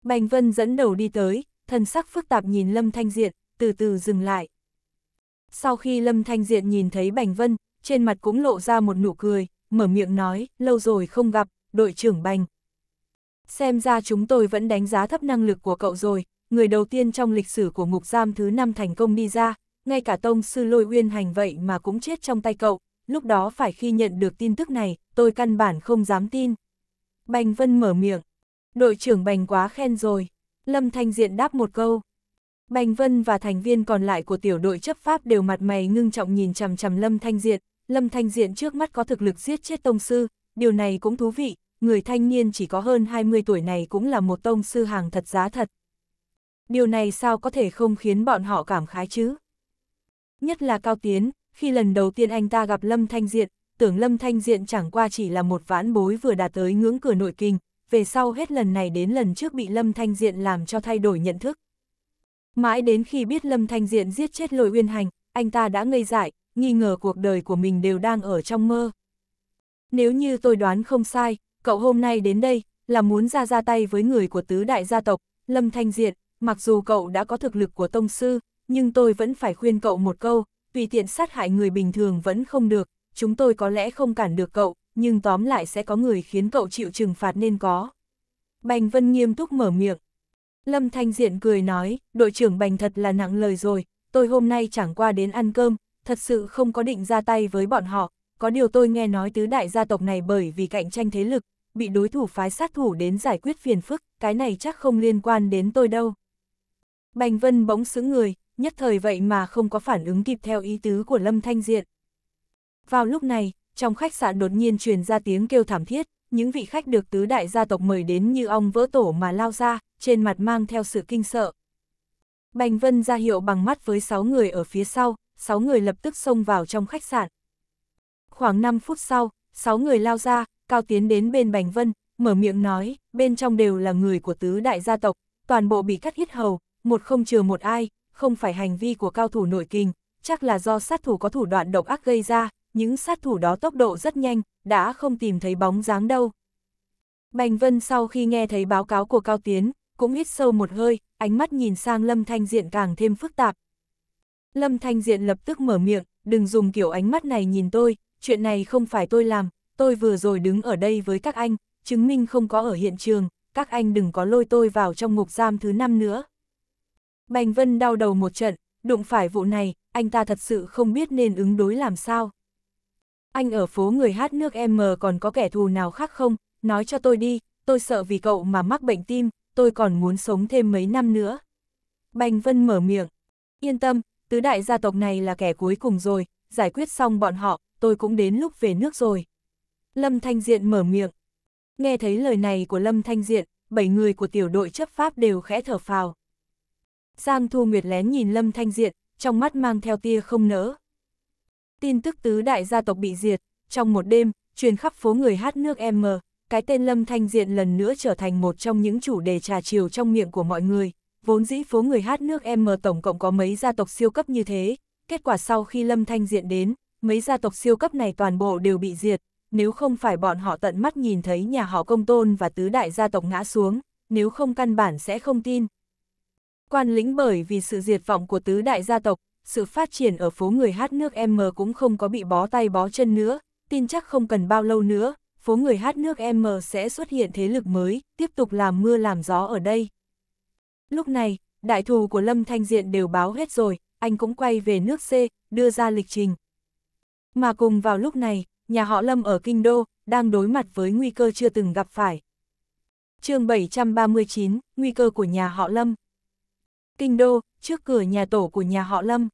Bành Vân dẫn đầu đi tới, thân sắc phức tạp nhìn Lâm Thanh Diện, từ từ dừng lại. Sau khi Lâm Thanh Diện nhìn thấy Bành Vân, trên mặt cũng lộ ra một nụ cười, mở miệng nói, lâu rồi không gặp, đội trưởng Bành. Xem ra chúng tôi vẫn đánh giá thấp năng lực của cậu rồi, người đầu tiên trong lịch sử của ngục giam thứ năm thành công đi ra, ngay cả tông sư lôi uyên hành vậy mà cũng chết trong tay cậu, lúc đó phải khi nhận được tin tức này, tôi căn bản không dám tin. Bành Vân mở miệng, đội trưởng Bành quá khen rồi, Lâm Thanh Diện đáp một câu, Bành Vân và thành viên còn lại của tiểu đội chấp pháp đều mặt mày ngưng trọng nhìn chằm chằm Lâm Thanh Diện, Lâm Thanh Diện trước mắt có thực lực giết chết tông sư, điều này cũng thú vị, người thanh niên chỉ có hơn 20 tuổi này cũng là một tông sư hàng thật giá thật. Điều này sao có thể không khiến bọn họ cảm khái chứ? Nhất là Cao Tiến, khi lần đầu tiên anh ta gặp Lâm Thanh Diện, tưởng Lâm Thanh Diện chẳng qua chỉ là một vãn bối vừa đạt tới ngưỡng cửa nội kinh, về sau hết lần này đến lần trước bị Lâm Thanh Diện làm cho thay đổi nhận thức, Mãi đến khi biết Lâm Thanh Diện giết chết lôi uyên hành, anh ta đã ngây dại, nghi ngờ cuộc đời của mình đều đang ở trong mơ. Nếu như tôi đoán không sai, cậu hôm nay đến đây, là muốn ra ra tay với người của tứ đại gia tộc, Lâm Thanh Diện, mặc dù cậu đã có thực lực của tông sư, nhưng tôi vẫn phải khuyên cậu một câu, tùy tiện sát hại người bình thường vẫn không được, chúng tôi có lẽ không cản được cậu, nhưng tóm lại sẽ có người khiến cậu chịu trừng phạt nên có. Bành Vân nghiêm túc mở miệng. Lâm Thanh Diện cười nói, đội trưởng Bành thật là nặng lời rồi, tôi hôm nay chẳng qua đến ăn cơm, thật sự không có định ra tay với bọn họ, có điều tôi nghe nói tứ đại gia tộc này bởi vì cạnh tranh thế lực, bị đối thủ phái sát thủ đến giải quyết phiền phức, cái này chắc không liên quan đến tôi đâu. Bành Vân bỗng xứng người, nhất thời vậy mà không có phản ứng kịp theo ý tứ của Lâm Thanh Diện. Vào lúc này, trong khách sạn đột nhiên truyền ra tiếng kêu thảm thiết, những vị khách được tứ đại gia tộc mời đến như ong vỡ tổ mà lao ra, trên mặt mang theo sự kinh sợ. Bành Vân ra hiệu bằng mắt với 6 người ở phía sau, 6 người lập tức xông vào trong khách sạn. Khoảng 5 phút sau, 6 người lao ra, Cao Tiến đến bên Bành Vân, mở miệng nói, bên trong đều là người của tứ đại gia tộc, toàn bộ bị cắt hết hầu, một không chừa một ai, không phải hành vi của cao thủ nội kinh, chắc là do sát thủ có thủ đoạn độc ác gây ra, những sát thủ đó tốc độ rất nhanh, đã không tìm thấy bóng dáng đâu. Bành Vân sau khi nghe thấy báo cáo của Cao Tiến, cũng hít sâu một hơi, ánh mắt nhìn sang Lâm Thanh Diện càng thêm phức tạp. Lâm Thanh Diện lập tức mở miệng, đừng dùng kiểu ánh mắt này nhìn tôi, chuyện này không phải tôi làm, tôi vừa rồi đứng ở đây với các anh, chứng minh không có ở hiện trường, các anh đừng có lôi tôi vào trong ngục giam thứ năm nữa. Bành Vân đau đầu một trận, đụng phải vụ này, anh ta thật sự không biết nên ứng đối làm sao. Anh ở phố người hát nước em mờ còn có kẻ thù nào khác không, nói cho tôi đi, tôi sợ vì cậu mà mắc bệnh tim, tôi còn muốn sống thêm mấy năm nữa. Bành Vân mở miệng. Yên tâm, tứ đại gia tộc này là kẻ cuối cùng rồi, giải quyết xong bọn họ, tôi cũng đến lúc về nước rồi. Lâm Thanh Diện mở miệng. Nghe thấy lời này của Lâm Thanh Diện, bảy người của tiểu đội chấp pháp đều khẽ thở phào. Giang Thu Nguyệt lén nhìn Lâm Thanh Diện, trong mắt mang theo tia không nỡ. Tin tức tứ đại gia tộc bị diệt, trong một đêm, truyền khắp phố người hát nước M, cái tên Lâm Thanh Diện lần nữa trở thành một trong những chủ đề trà chiều trong miệng của mọi người. Vốn dĩ phố người hát nước M tổng cộng có mấy gia tộc siêu cấp như thế, kết quả sau khi Lâm Thanh Diện đến, mấy gia tộc siêu cấp này toàn bộ đều bị diệt, nếu không phải bọn họ tận mắt nhìn thấy nhà họ công tôn và tứ đại gia tộc ngã xuống, nếu không căn bản sẽ không tin. Quan lĩnh bởi vì sự diệt vọng của tứ đại gia tộc, sự phát triển ở phố người hát nước M cũng không có bị bó tay bó chân nữa, tin chắc không cần bao lâu nữa, phố người hát nước M sẽ xuất hiện thế lực mới, tiếp tục làm mưa làm gió ở đây. Lúc này, đại thù của Lâm Thanh Diện đều báo hết rồi, anh cũng quay về nước C, đưa ra lịch trình. Mà cùng vào lúc này, nhà họ Lâm ở Kinh Đô, đang đối mặt với nguy cơ chưa từng gặp phải. chương 739, nguy cơ của nhà họ Lâm. Kinh Đô, trước cửa nhà tổ của nhà họ Lâm.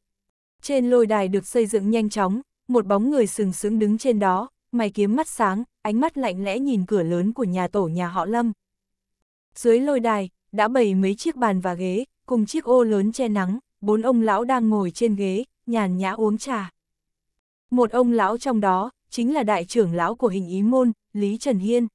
Trên lôi đài được xây dựng nhanh chóng, một bóng người sừng sững đứng trên đó, mày kiếm mắt sáng, ánh mắt lạnh lẽ nhìn cửa lớn của nhà tổ nhà họ Lâm. Dưới lôi đài, đã bày mấy chiếc bàn và ghế, cùng chiếc ô lớn che nắng, bốn ông lão đang ngồi trên ghế, nhàn nhã uống trà. Một ông lão trong đó, chính là đại trưởng lão của hình ý môn, Lý Trần Hiên.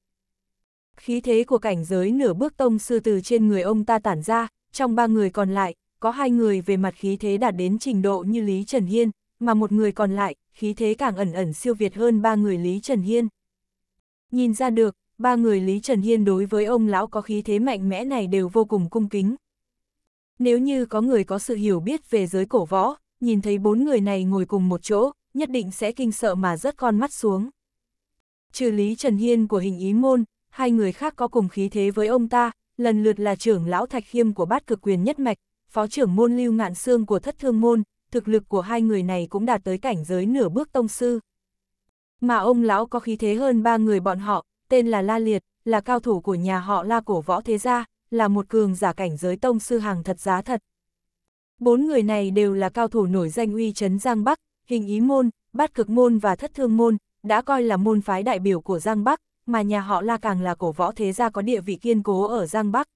Khí thế của cảnh giới nửa bước tông sư từ trên người ông ta tản ra, trong ba người còn lại, có hai người về mặt khí thế đạt đến trình độ như Lý Trần Hiên, mà một người còn lại, khí thế càng ẩn ẩn siêu việt hơn ba người Lý Trần Hiên. Nhìn ra được, ba người Lý Trần Hiên đối với ông lão có khí thế mạnh mẽ này đều vô cùng cung kính. Nếu như có người có sự hiểu biết về giới cổ võ, nhìn thấy bốn người này ngồi cùng một chỗ, nhất định sẽ kinh sợ mà rớt con mắt xuống. Trừ Lý Trần Hiên của hình ý môn, hai người khác có cùng khí thế với ông ta, lần lượt là trưởng lão Thạch Khiêm của bát cực quyền nhất mạch, phó trưởng môn Lưu Ngạn xương của thất thương môn, thực lực của hai người này cũng đạt tới cảnh giới nửa bước tông sư, mà ông lão có khí thế hơn ba người bọn họ, tên là La Liệt, là cao thủ của nhà họ La cổ võ thế gia, là một cường giả cảnh giới tông sư hàng thật giá thật. Bốn người này đều là cao thủ nổi danh uy chấn Giang Bắc, hình ý môn, bát cực môn và thất thương môn, đã coi là môn phái đại biểu của Giang Bắc, mà nhà họ La càng là cổ võ thế gia có địa vị kiên cố ở Giang Bắc.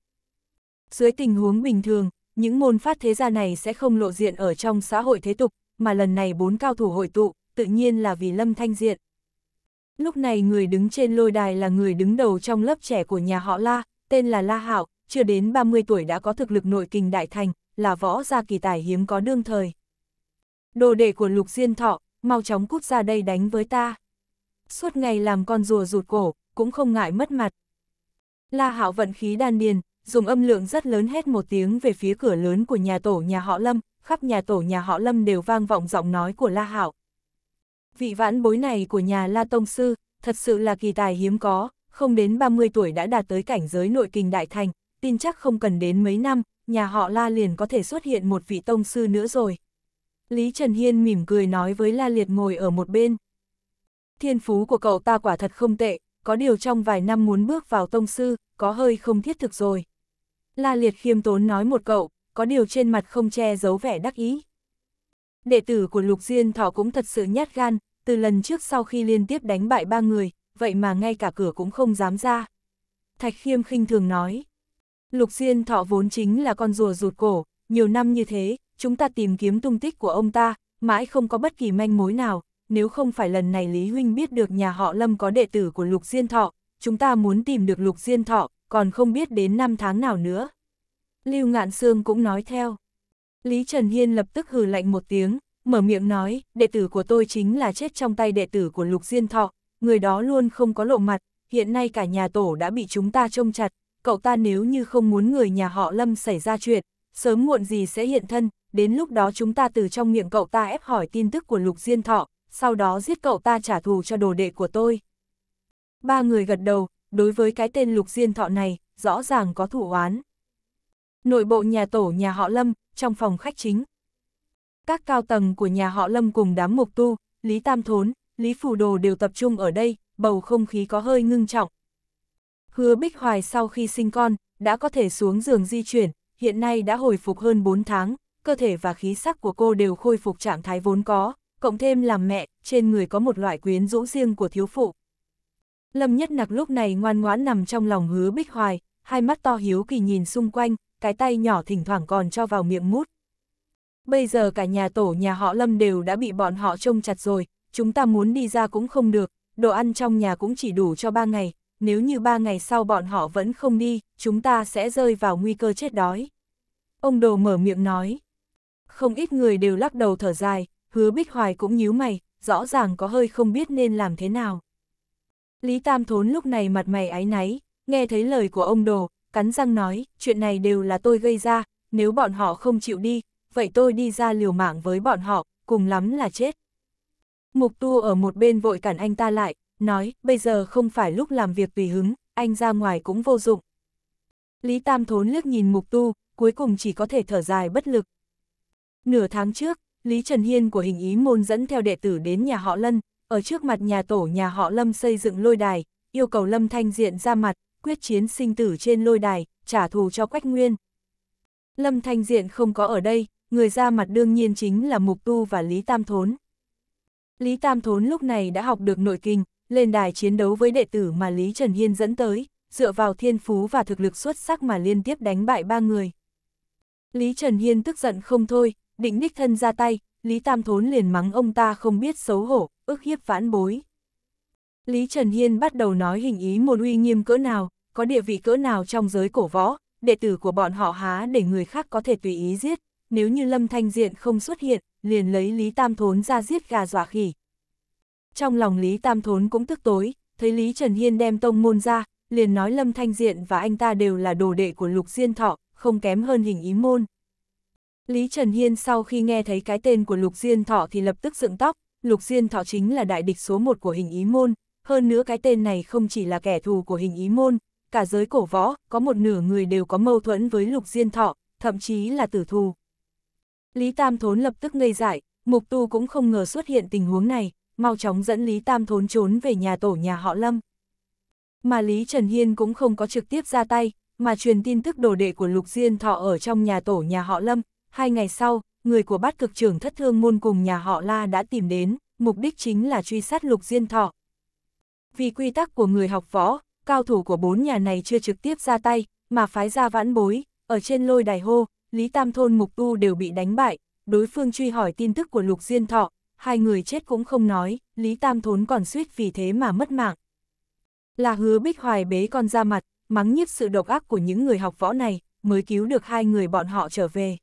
Dưới tình huống bình thường, những môn phát thế gia này sẽ không lộ diện ở trong xã hội thế tục, mà lần này bốn cao thủ hội tụ, tự nhiên là vì Lâm Thanh Diện. Lúc này người đứng trên lôi đài là người đứng đầu trong lớp trẻ của nhà họ La, tên là La Hạo, chưa đến 30 tuổi đã có thực lực nội kình đại thành, là võ gia kỳ tài hiếm có đương thời. Đồ đệ của Lục Diên Thọ, mau chóng cút ra đây đánh với ta. Suốt ngày làm con rùa rụt cổ, cũng không ngại mất mặt. La Hạo vận khí đan điền, dùng âm lượng rất lớn hét một tiếng về phía cửa lớn của nhà tổ nhà họ Lâm, khắp nhà tổ nhà họ Lâm đều vang vọng giọng nói của La Hạo, vị vãn bối này của nhà La Tông Sư, thật sự là kỳ tài hiếm có, không đến 30 tuổi đã đạt tới cảnh giới nội kinh đại thành, tin chắc không cần đến mấy năm, nhà họ La liền có thể xuất hiện một vị Tông Sư nữa rồi. Lý Trần Hiên mỉm cười nói với La Liệt ngồi ở một bên. Thiên phú của cậu ta quả thật không tệ, có điều trong vài năm muốn bước vào Tông Sư, có hơi không thiết thực rồi. La Liệt khiêm tốn nói một cậu, có điều trên mặt không che giấu vẻ đắc ý. Đệ tử của Lục Diên Thỏ cũng thật sự nhát gan, từ lần trước sau khi liên tiếp đánh bại ba người, vậy mà ngay cả cửa cũng không dám ra. Thạch Khiêm khinh thường nói, Lục Diên Thọ vốn chính là con rùa rụt cổ, nhiều năm như thế, chúng ta tìm kiếm tung tích của ông ta, mãi không có bất kỳ manh mối nào, nếu không phải lần này Lý Huynh biết được nhà họ Lâm có đệ tử của Lục Diên Thọ, chúng ta muốn tìm được Lục Diên Thọ, còn không biết đến năm tháng nào nữa. Lưu Ngạn Sương cũng nói theo. Lý Trần Hiên lập tức hừ lạnh một tiếng, mở miệng nói, đệ tử của tôi chính là chết trong tay đệ tử của Lục Diên Thọ, người đó luôn không có lộ mặt, hiện nay cả nhà tổ đã bị chúng ta trông chặt, cậu ta nếu như không muốn người nhà họ Lâm xảy ra chuyện, sớm muộn gì sẽ hiện thân, đến lúc đó chúng ta từ trong miệng cậu ta ép hỏi tin tức của Lục Diên Thọ, sau đó giết cậu ta trả thù cho đồ đệ của tôi. Ba người gật đầu, đối với cái tên Lục Diên Thọ này, rõ ràng có thủ oán. Nội bộ nhà tổ nhà họ Lâm, trong phòng khách chính, các cao tầng của nhà họ Lâm cùng đám mục tu, Lý Tam Thốn, Lý Phủ Đồ đều tập trung ở đây, bầu không khí có hơi ngưng trọng. Hứa Bích Hoài sau khi sinh con, đã có thể xuống giường di chuyển, hiện nay đã hồi phục hơn 4 tháng, cơ thể và khí sắc của cô đều khôi phục trạng thái vốn có, cộng thêm làm mẹ, trên người có một loại quyến rũ riêng của thiếu phụ. Lâm Nhất Nặc lúc này ngoan ngoãn nằm trong lòng hứa Bích Hoài, hai mắt to hiếu kỳ nhìn xung quanh, cái tay nhỏ thỉnh thoảng còn cho vào miệng mút, bây giờ cả nhà tổ nhà họ Lâm đều đã bị bọn họ trông chặt rồi, chúng ta muốn đi ra cũng không được, đồ ăn trong nhà cũng chỉ đủ cho ba ngày, nếu như ba ngày sau bọn họ vẫn không đi, chúng ta sẽ rơi vào nguy cơ chết đói. Ông đồ mở miệng nói. Không ít người đều lắc đầu thở dài, hứa bích hoài cũng nhíu mày, rõ ràng có hơi không biết nên làm thế nào. Lý Tam Thốn lúc này mặt mày áy náy, nghe thấy lời của ông đồ, cắn răng nói, chuyện này đều là tôi gây ra, nếu bọn họ không chịu đi, vậy tôi đi ra liều mạng với bọn họ, cùng lắm là chết. Mục tu ở một bên vội cản anh ta lại, nói, bây giờ không phải lúc làm việc tùy hứng, anh ra ngoài cũng vô dụng. Lý Tam Thốn liếc nhìn mục tu, cuối cùng chỉ có thể thở dài bất lực. Nửa tháng trước, Lý Trần Hiên của hình ý môn dẫn theo đệ tử đến nhà họ Lân, ở trước mặt nhà tổ nhà họ Lâm xây dựng lôi đài, yêu cầu Lâm Thanh Diện ra mặt, quyết chiến sinh tử trên lôi đài, trả thù cho Quách Nguyên. Lâm Thanh Diện không có ở đây, người ra mặt đương nhiên chính là Mục Tu và Lý Tam Thốn. Lý Tam Thốn lúc này đã học được nội kinh, lên đài chiến đấu với đệ tử mà Lý Trần Hiên dẫn tới, dựa vào thiên phú và thực lực xuất sắc mà liên tiếp đánh bại ba người. Lý Trần Hiên tức giận không thôi, định đích thân ra tay, Lý Tam Thốn liền mắng ông ta không biết xấu hổ, ức hiếp vãn bối. Lý Trần Hiên bắt đầu nói hình ý một uy nghiêm cỡ nào, có địa vị cỡ nào trong giới cổ võ, đệ tử của bọn họ há để người khác có thể tùy ý giết nếu như Lâm Thanh Diện không xuất hiện, liền lấy Lý Tam Thốn ra giết gà dọa khỉ. Trong lòng Lý Tam Thốn cũng tức tối, thấy Lý Trần Hiên đem tông môn ra, liền nói Lâm Thanh Diện và anh ta đều là đồ đệ của Lục Diên Thọ, không kém hơn hình ý môn. Lý Trần Hiên sau khi nghe thấy cái tên của Lục Diên Thọ thì lập tức dựng tóc, Lục Diên Thọ chính là đại địch số một của hình ý môn, hơn nữa cái tên này không chỉ là kẻ thù của hình ý môn, cả giới cổ võ, có một nửa người đều có mâu thuẫn với Lục Diên Thọ, thậm chí là tử thù. Lý Tam Thốn lập tức ngây dại, Mục Tu cũng không ngờ xuất hiện tình huống này, mau chóng dẫn Lý Tam Thốn trốn về nhà tổ nhà họ Lâm. Mà Lý Trần Hiên cũng không có trực tiếp ra tay, mà truyền tin tức đồ đệ của Lục Diên Thọ ở trong nhà tổ nhà họ Lâm. Hai ngày sau, người của bát cực trưởng thất thương môn cùng nhà họ La đã tìm đến, mục đích chính là truy sát Lục Diên Thọ. Vì quy tắc của người học võ, cao thủ của bốn nhà này chưa trực tiếp ra tay, mà phái ra vãn bối, ở trên lôi đài hô, Lý Tam Thôn Mục Tu đều bị đánh bại, đối phương truy hỏi tin tức của Lục Diên Thọ, hai người chết cũng không nói, Lý Tam Thốn còn suýt vì thế mà mất mạng. Là hứa bích hoài bế con ra mặt, mắng nhiếp sự độc ác của những người học võ này, mới cứu được hai người bọn họ trở về.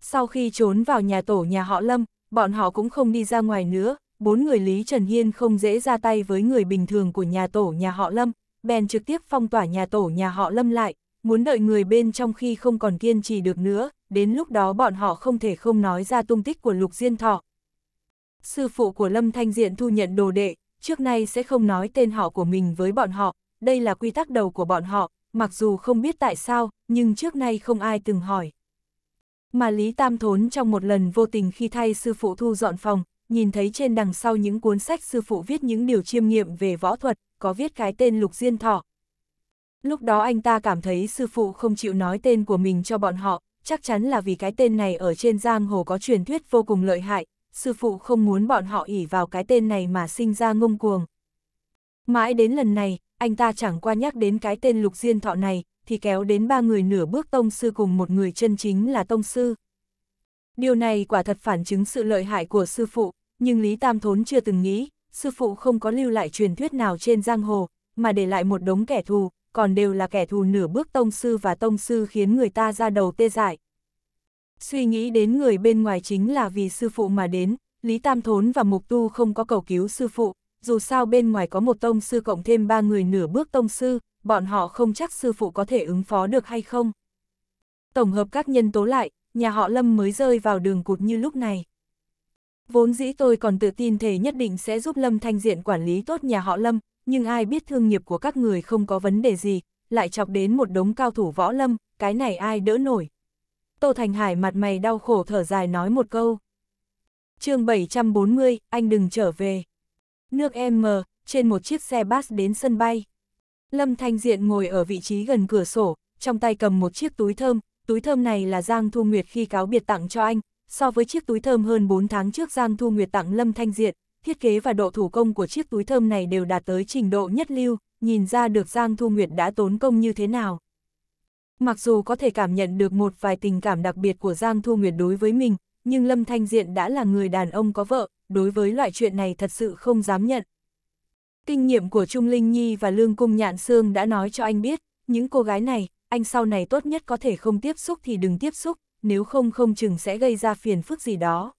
Sau khi trốn vào nhà tổ nhà họ Lâm, bọn họ cũng không đi ra ngoài nữa, bốn người Lý Trần Hiên không dễ ra tay với người bình thường của nhà tổ nhà họ Lâm, bèn trực tiếp phong tỏa nhà tổ nhà họ Lâm lại, muốn đợi người bên trong khi không còn kiên trì được nữa, đến lúc đó bọn họ không thể không nói ra tung tích của Lục Diên Thọ. Sư phụ của Lâm Thanh Diện thu nhận đồ đệ, trước nay sẽ không nói tên họ của mình với bọn họ, đây là quy tắc đầu của bọn họ, mặc dù không biết tại sao, nhưng trước nay không ai từng hỏi. Mà Lý Tam Thốn trong một lần vô tình khi thay sư phụ thu dọn phòng, nhìn thấy trên đằng sau những cuốn sách sư phụ viết những điều chiêm nghiệm về võ thuật, có viết cái tên Lục Diên Thọ, Lúc đó anh ta cảm thấy sư phụ không chịu nói tên của mình cho bọn họ, chắc chắn là vì cái tên này ở trên giang hồ có truyền thuyết vô cùng lợi hại, sư phụ không muốn bọn họ ỉ vào cái tên này mà sinh ra ngông cuồng. Mãi đến lần này, anh ta chẳng qua nhắc đến cái tên lục diên thọ này, thì kéo đến ba người nửa bước tông sư cùng một người chân chính là tông sư. Điều này quả thật phản chứng sự lợi hại của sư phụ, nhưng Lý Tam Thốn chưa từng nghĩ, sư phụ không có lưu lại truyền thuyết nào trên giang hồ, mà để lại một đống kẻ thù, còn đều là kẻ thù nửa bước tông sư và tông sư khiến người ta ra đầu tê dại. Suy nghĩ đến người bên ngoài chính là vì sư phụ mà đến, Lý Tam Thốn và Mục Tu không có cầu cứu sư phụ, dù sao bên ngoài có một tông sư cộng thêm ba người nửa bước tông sư, bọn họ không chắc sư phụ có thể ứng phó được hay không. Tổng hợp các nhân tố lại, nhà họ Lâm mới rơi vào đường cụt như lúc này. Vốn dĩ tôi còn tự tin thể nhất định sẽ giúp Lâm Thanh Diện quản lý tốt nhà họ Lâm, nhưng ai biết thương nghiệp của các người không có vấn đề gì, lại chọc đến một đống cao thủ võ lâm, cái này ai đỡ nổi. Tô Thành Hải mặt mày đau khổ thở dài nói một câu. chương 740, anh đừng trở về. Nước em mờ, trên một chiếc xe bus đến sân bay. Lâm Thanh Diện ngồi ở vị trí gần cửa sổ, trong tay cầm một chiếc túi thơm, túi thơm này là Giang Thu Nguyệt khi cáo biệt tặng cho anh. So với chiếc túi thơm hơn 4 tháng trước Giang Thu Nguyệt tặng Lâm Thanh Diện, thiết kế và độ thủ công của chiếc túi thơm này đều đạt tới trình độ nhất lưu, nhìn ra được Giang Thu Nguyệt đã tốn công như thế nào. Mặc dù có thể cảm nhận được một vài tình cảm đặc biệt của Giang Thu Nguyệt đối với mình, nhưng Lâm Thanh Diện đã là người đàn ông có vợ, đối với loại chuyện này thật sự không dám nhận. Kinh nghiệm của Trung Linh Nhi và Lương Cung Nhạn Sương đã nói cho anh biết, những cô gái này, anh sau này tốt nhất có thể không tiếp xúc thì đừng tiếp xúc, nếu không không chừng sẽ gây ra phiền phức gì đó.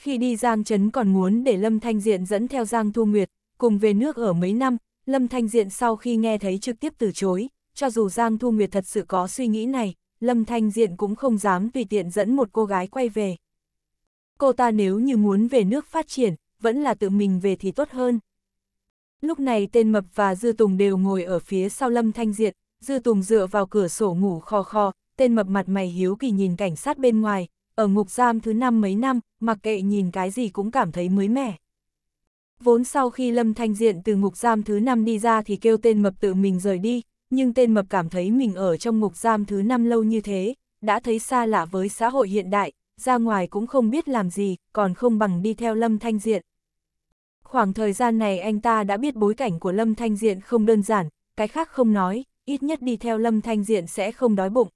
Khi đi Giang Trấn còn muốn để Lâm Thanh Diện dẫn theo Giang Thu Nguyệt, cùng về nước ở mấy năm, Lâm Thanh Diện sau khi nghe thấy trực tiếp từ chối, cho dù Giang Thu Nguyệt thật sự có suy nghĩ này, Lâm Thanh Diện cũng không dám tùy tiện dẫn một cô gái quay về. Cô ta nếu như muốn về nước phát triển, vẫn là tự mình về thì tốt hơn. Lúc này tên Mập và Dư Tùng đều ngồi ở phía sau Lâm Thanh Diện, Dư Tùng dựa vào cửa sổ ngủ kho kho tên Mập mặt mày hiếu kỳ nhìn cảnh sát bên ngoài, ở ngục giam thứ năm mấy năm, mặc kệ nhìn cái gì cũng cảm thấy mới mẻ. Vốn sau khi Lâm Thanh Diện từ ngục giam thứ năm đi ra thì kêu tên mập tự mình rời đi, nhưng tên mập cảm thấy mình ở trong ngục giam thứ năm lâu như thế, đã thấy xa lạ với xã hội hiện đại, ra ngoài cũng không biết làm gì, còn không bằng đi theo Lâm Thanh Diện. Khoảng thời gian này anh ta đã biết bối cảnh của Lâm Thanh Diện không đơn giản, cái khác không nói, ít nhất đi theo Lâm Thanh Diện sẽ không đói bụng.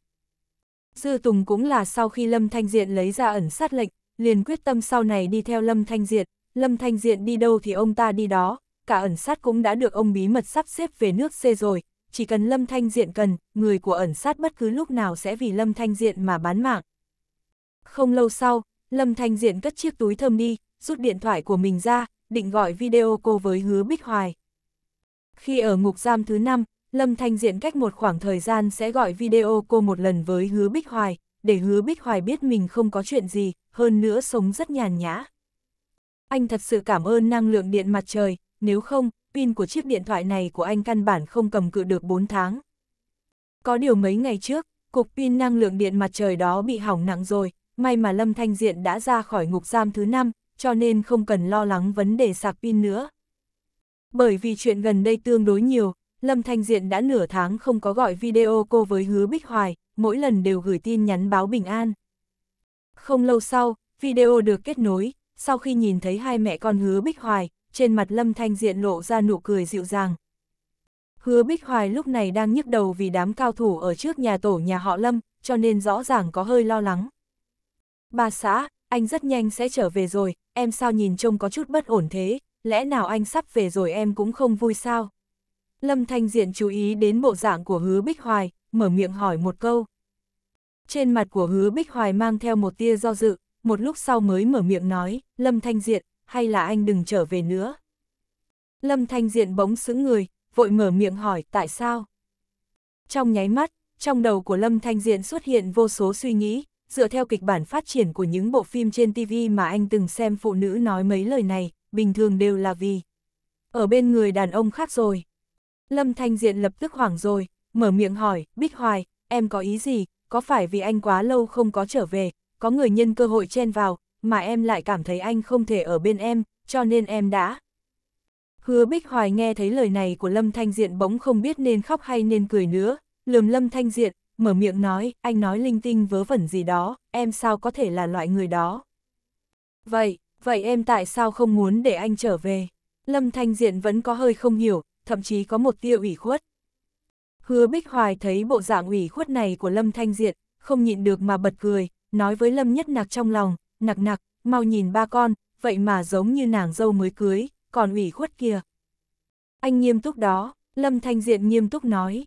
Dư Tùng cũng là sau khi Lâm Thanh Diện lấy ra ẩn sát lệnh, liền quyết tâm sau này đi theo Lâm Thanh Diện, Lâm Thanh Diện đi đâu thì ông ta đi đó, cả ẩn sát cũng đã được ông bí mật sắp xếp về nước C rồi, chỉ cần Lâm Thanh Diện cần, người của ẩn sát bất cứ lúc nào sẽ vì Lâm Thanh Diện mà bán mạng. Không lâu sau, Lâm Thanh Diện cất chiếc túi thơm đi, rút điện thoại của mình ra, định gọi video cô với hứa Bích Hoài. Khi ở ngục giam thứ năm, Lâm Thanh Diện cách một khoảng thời gian sẽ gọi video cô một lần với Hứa Bích Hoài, để Hứa Bích Hoài biết mình không có chuyện gì, hơn nữa sống rất nhàn nhã. Anh thật sự cảm ơn năng lượng điện mặt trời, nếu không, pin của chiếc điện thoại này của anh căn bản không cầm cự được 4 tháng. Có điều mấy ngày trước, cục pin năng lượng điện mặt trời đó bị hỏng nặng rồi, may mà Lâm Thanh Diện đã ra khỏi ngục giam thứ năm, cho nên không cần lo lắng vấn đề sạc pin nữa. Bởi vì chuyện gần đây tương đối nhiều, Lâm Thanh Diện đã nửa tháng không có gọi video cô với hứa Bích Hoài, mỗi lần đều gửi tin nhắn báo bình an. Không lâu sau, video được kết nối, sau khi nhìn thấy hai mẹ con hứa Bích Hoài, trên mặt Lâm Thanh Diện lộ ra nụ cười dịu dàng. Hứa Bích Hoài lúc này đang nhức đầu vì đám cao thủ ở trước nhà tổ nhà họ Lâm, cho nên rõ ràng có hơi lo lắng. Bà xã, anh rất nhanh sẽ trở về rồi, em sao nhìn trông có chút bất ổn thế, lẽ nào anh sắp về rồi em cũng không vui sao? Lâm Thanh Diện chú ý đến bộ dạng của hứa Bích Hoài, mở miệng hỏi một câu. Trên mặt của hứa Bích Hoài mang theo một tia do dự, một lúc sau mới mở miệng nói, Lâm Thanh Diện, hay là anh đừng trở về nữa. Lâm Thanh Diện bỗng sững người, vội mở miệng hỏi tại sao. Trong nháy mắt, trong đầu của Lâm Thanh Diện xuất hiện vô số suy nghĩ, dựa theo kịch bản phát triển của những bộ phim trên TV mà anh từng xem phụ nữ nói mấy lời này, bình thường đều là vì ở bên người đàn ông khác rồi. Lâm Thanh Diện lập tức hoảng rồi, mở miệng hỏi, Bích Hoài, em có ý gì, có phải vì anh quá lâu không có trở về, có người nhân cơ hội chen vào, mà em lại cảm thấy anh không thể ở bên em, cho nên em đã. Hứa Bích Hoài nghe thấy lời này của Lâm Thanh Diện bỗng không biết nên khóc hay nên cười nữa, lườm Lâm Thanh Diện, mở miệng nói, anh nói linh tinh vớ vẩn gì đó, em sao có thể là loại người đó. Vậy, vậy em tại sao không muốn để anh trở về? Lâm Thanh Diện vẫn có hơi không hiểu, thậm chí có một tia ủy khuất. Hứa Bích Hoài thấy bộ dạng ủy khuất này của Lâm Thanh Diện không nhịn được mà bật cười, nói với Lâm Nhất Nạc trong lòng, nặc nặc, mau nhìn ba con, vậy mà giống như nàng dâu mới cưới, còn ủy khuất kia. Anh nghiêm túc đó, Lâm Thanh Diện nghiêm túc nói.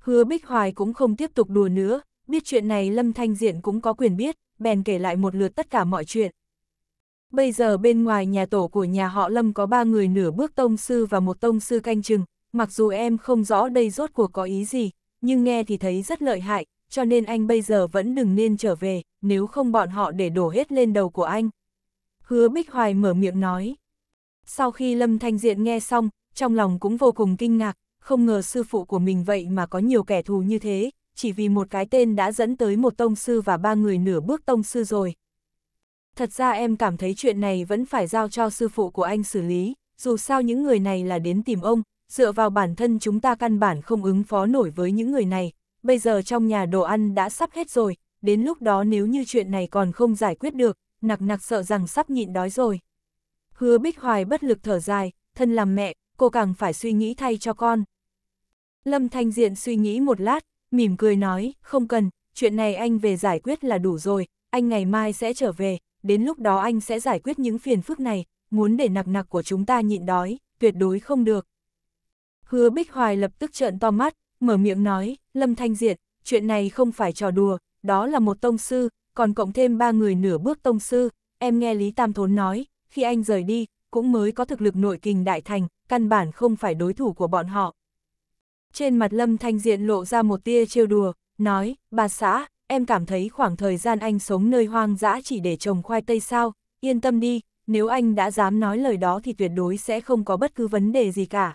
Hứa Bích Hoài cũng không tiếp tục đùa nữa, biết chuyện này Lâm Thanh Diện cũng có quyền biết, bèn kể lại một lượt tất cả mọi chuyện, Bây giờ bên ngoài nhà tổ của nhà họ Lâm có ba người nửa bước tông sư và một tông sư canh chừng, mặc dù em không rõ đây rốt cuộc có ý gì, nhưng nghe thì thấy rất lợi hại, cho nên anh bây giờ vẫn đừng nên trở về, nếu không bọn họ để đổ hết lên đầu của anh. Hứa Bích Hoài mở miệng nói. Sau khi Lâm Thanh Diện nghe xong, trong lòng cũng vô cùng kinh ngạc, không ngờ sư phụ của mình vậy mà có nhiều kẻ thù như thế, chỉ vì một cái tên đã dẫn tới một tông sư và ba người nửa bước tông sư rồi, Thật ra em cảm thấy chuyện này vẫn phải giao cho sư phụ của anh xử lý, dù sao những người này là đến tìm ông, dựa vào bản thân chúng ta căn bản không ứng phó nổi với những người này, bây giờ trong nhà đồ ăn đã sắp hết rồi, đến lúc đó nếu như chuyện này còn không giải quyết được, nặc nặc sợ rằng sắp nhịn đói rồi. Hứa Bích Hoài bất lực thở dài, thân làm mẹ, cô càng phải suy nghĩ thay cho con. Lâm Thanh Diện suy nghĩ một lát, mỉm cười nói, không cần, chuyện này anh về giải quyết là đủ rồi, anh ngày mai sẽ trở về, đến lúc đó anh sẽ giải quyết những phiền phức này, muốn để nặc nặc của chúng ta nhịn đói, tuyệt đối không được. Hứa Bích Hoài lập tức trợn to mắt, mở miệng nói, Lâm Thanh Diệt, chuyện này không phải trò đùa, đó là một tông sư, còn cộng thêm ba người nửa bước tông sư, em nghe Lý Tam Thốn nói, khi anh rời đi, cũng mới có thực lực nội kinh đại thành, căn bản không phải đối thủ của bọn họ. Trên mặt Lâm Thanh Diện lộ ra một tia trêu đùa, nói, bà xã, em cảm thấy khoảng thời gian anh sống nơi hoang dã chỉ để trồng khoai tây sao, yên tâm đi, nếu anh đã dám nói lời đó thì tuyệt đối sẽ không có bất cứ vấn đề gì cả.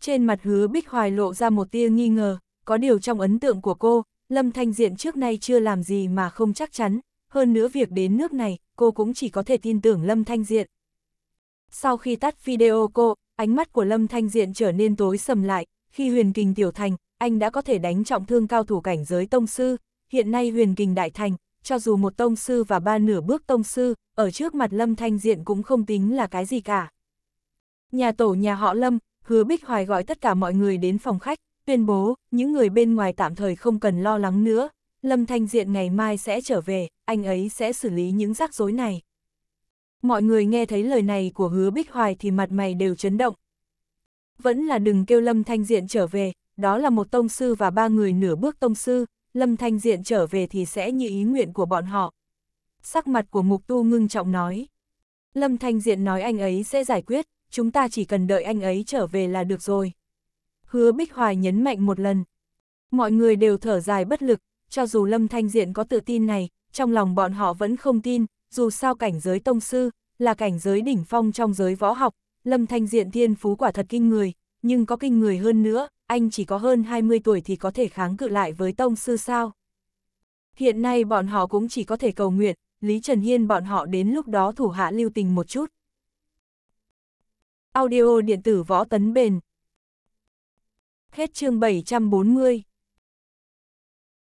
Trên mặt hứa Bích Hoài lộ ra một tia nghi ngờ, có điều trong ấn tượng của cô, Lâm Thanh Diện trước nay chưa làm gì mà không chắc chắn, hơn nữa việc đến nước này, cô cũng chỉ có thể tin tưởng Lâm Thanh Diện. Sau khi tắt video cô, ánh mắt của Lâm Thanh Diện trở nên tối sầm lại, khi huyền kình tiểu thành, anh đã có thể đánh trọng thương cao thủ cảnh giới tông sư, hiện nay huyền kình đại thành, cho dù một tông sư và ba nửa bước tông sư, ở trước mặt Lâm Thanh Diện cũng không tính là cái gì cả. Nhà tổ nhà họ Lâm, hứa Bích Hoài gọi tất cả mọi người đến phòng khách, tuyên bố, những người bên ngoài tạm thời không cần lo lắng nữa, Lâm Thanh Diện ngày mai sẽ trở về, anh ấy sẽ xử lý những rắc rối này. Mọi người nghe thấy lời này của hứa Bích Hoài thì mặt mày đều chấn động. Vẫn là đừng kêu Lâm Thanh Diện trở về, đó là một tông sư và ba người nửa bước tông sư, Lâm Thanh Diện trở về thì sẽ như ý nguyện của bọn họ. Sắc mặt của Mục Tu ngưng trọng nói. Lâm Thanh Diện nói anh ấy sẽ giải quyết, chúng ta chỉ cần đợi anh ấy trở về là được rồi. Hứa Bích Hoài nhấn mạnh một lần. Mọi người đều thở dài bất lực, cho dù Lâm Thanh Diện có tự tin này, trong lòng bọn họ vẫn không tin, dù sao cảnh giới tông sư, là cảnh giới đỉnh phong trong giới võ học, Lâm Thanh Diện thiên phú quả thật kinh người, nhưng có kinh người hơn nữa, anh chỉ có hơn 20 tuổi thì có thể kháng cự lại với tông sư sao. Hiện nay bọn họ cũng chỉ có thể cầu nguyện, Lý Trần Hiên bọn họ đến lúc đó thủ hạ lưu tình một chút. Audio điện tử võ tấn bền. Hết chương 740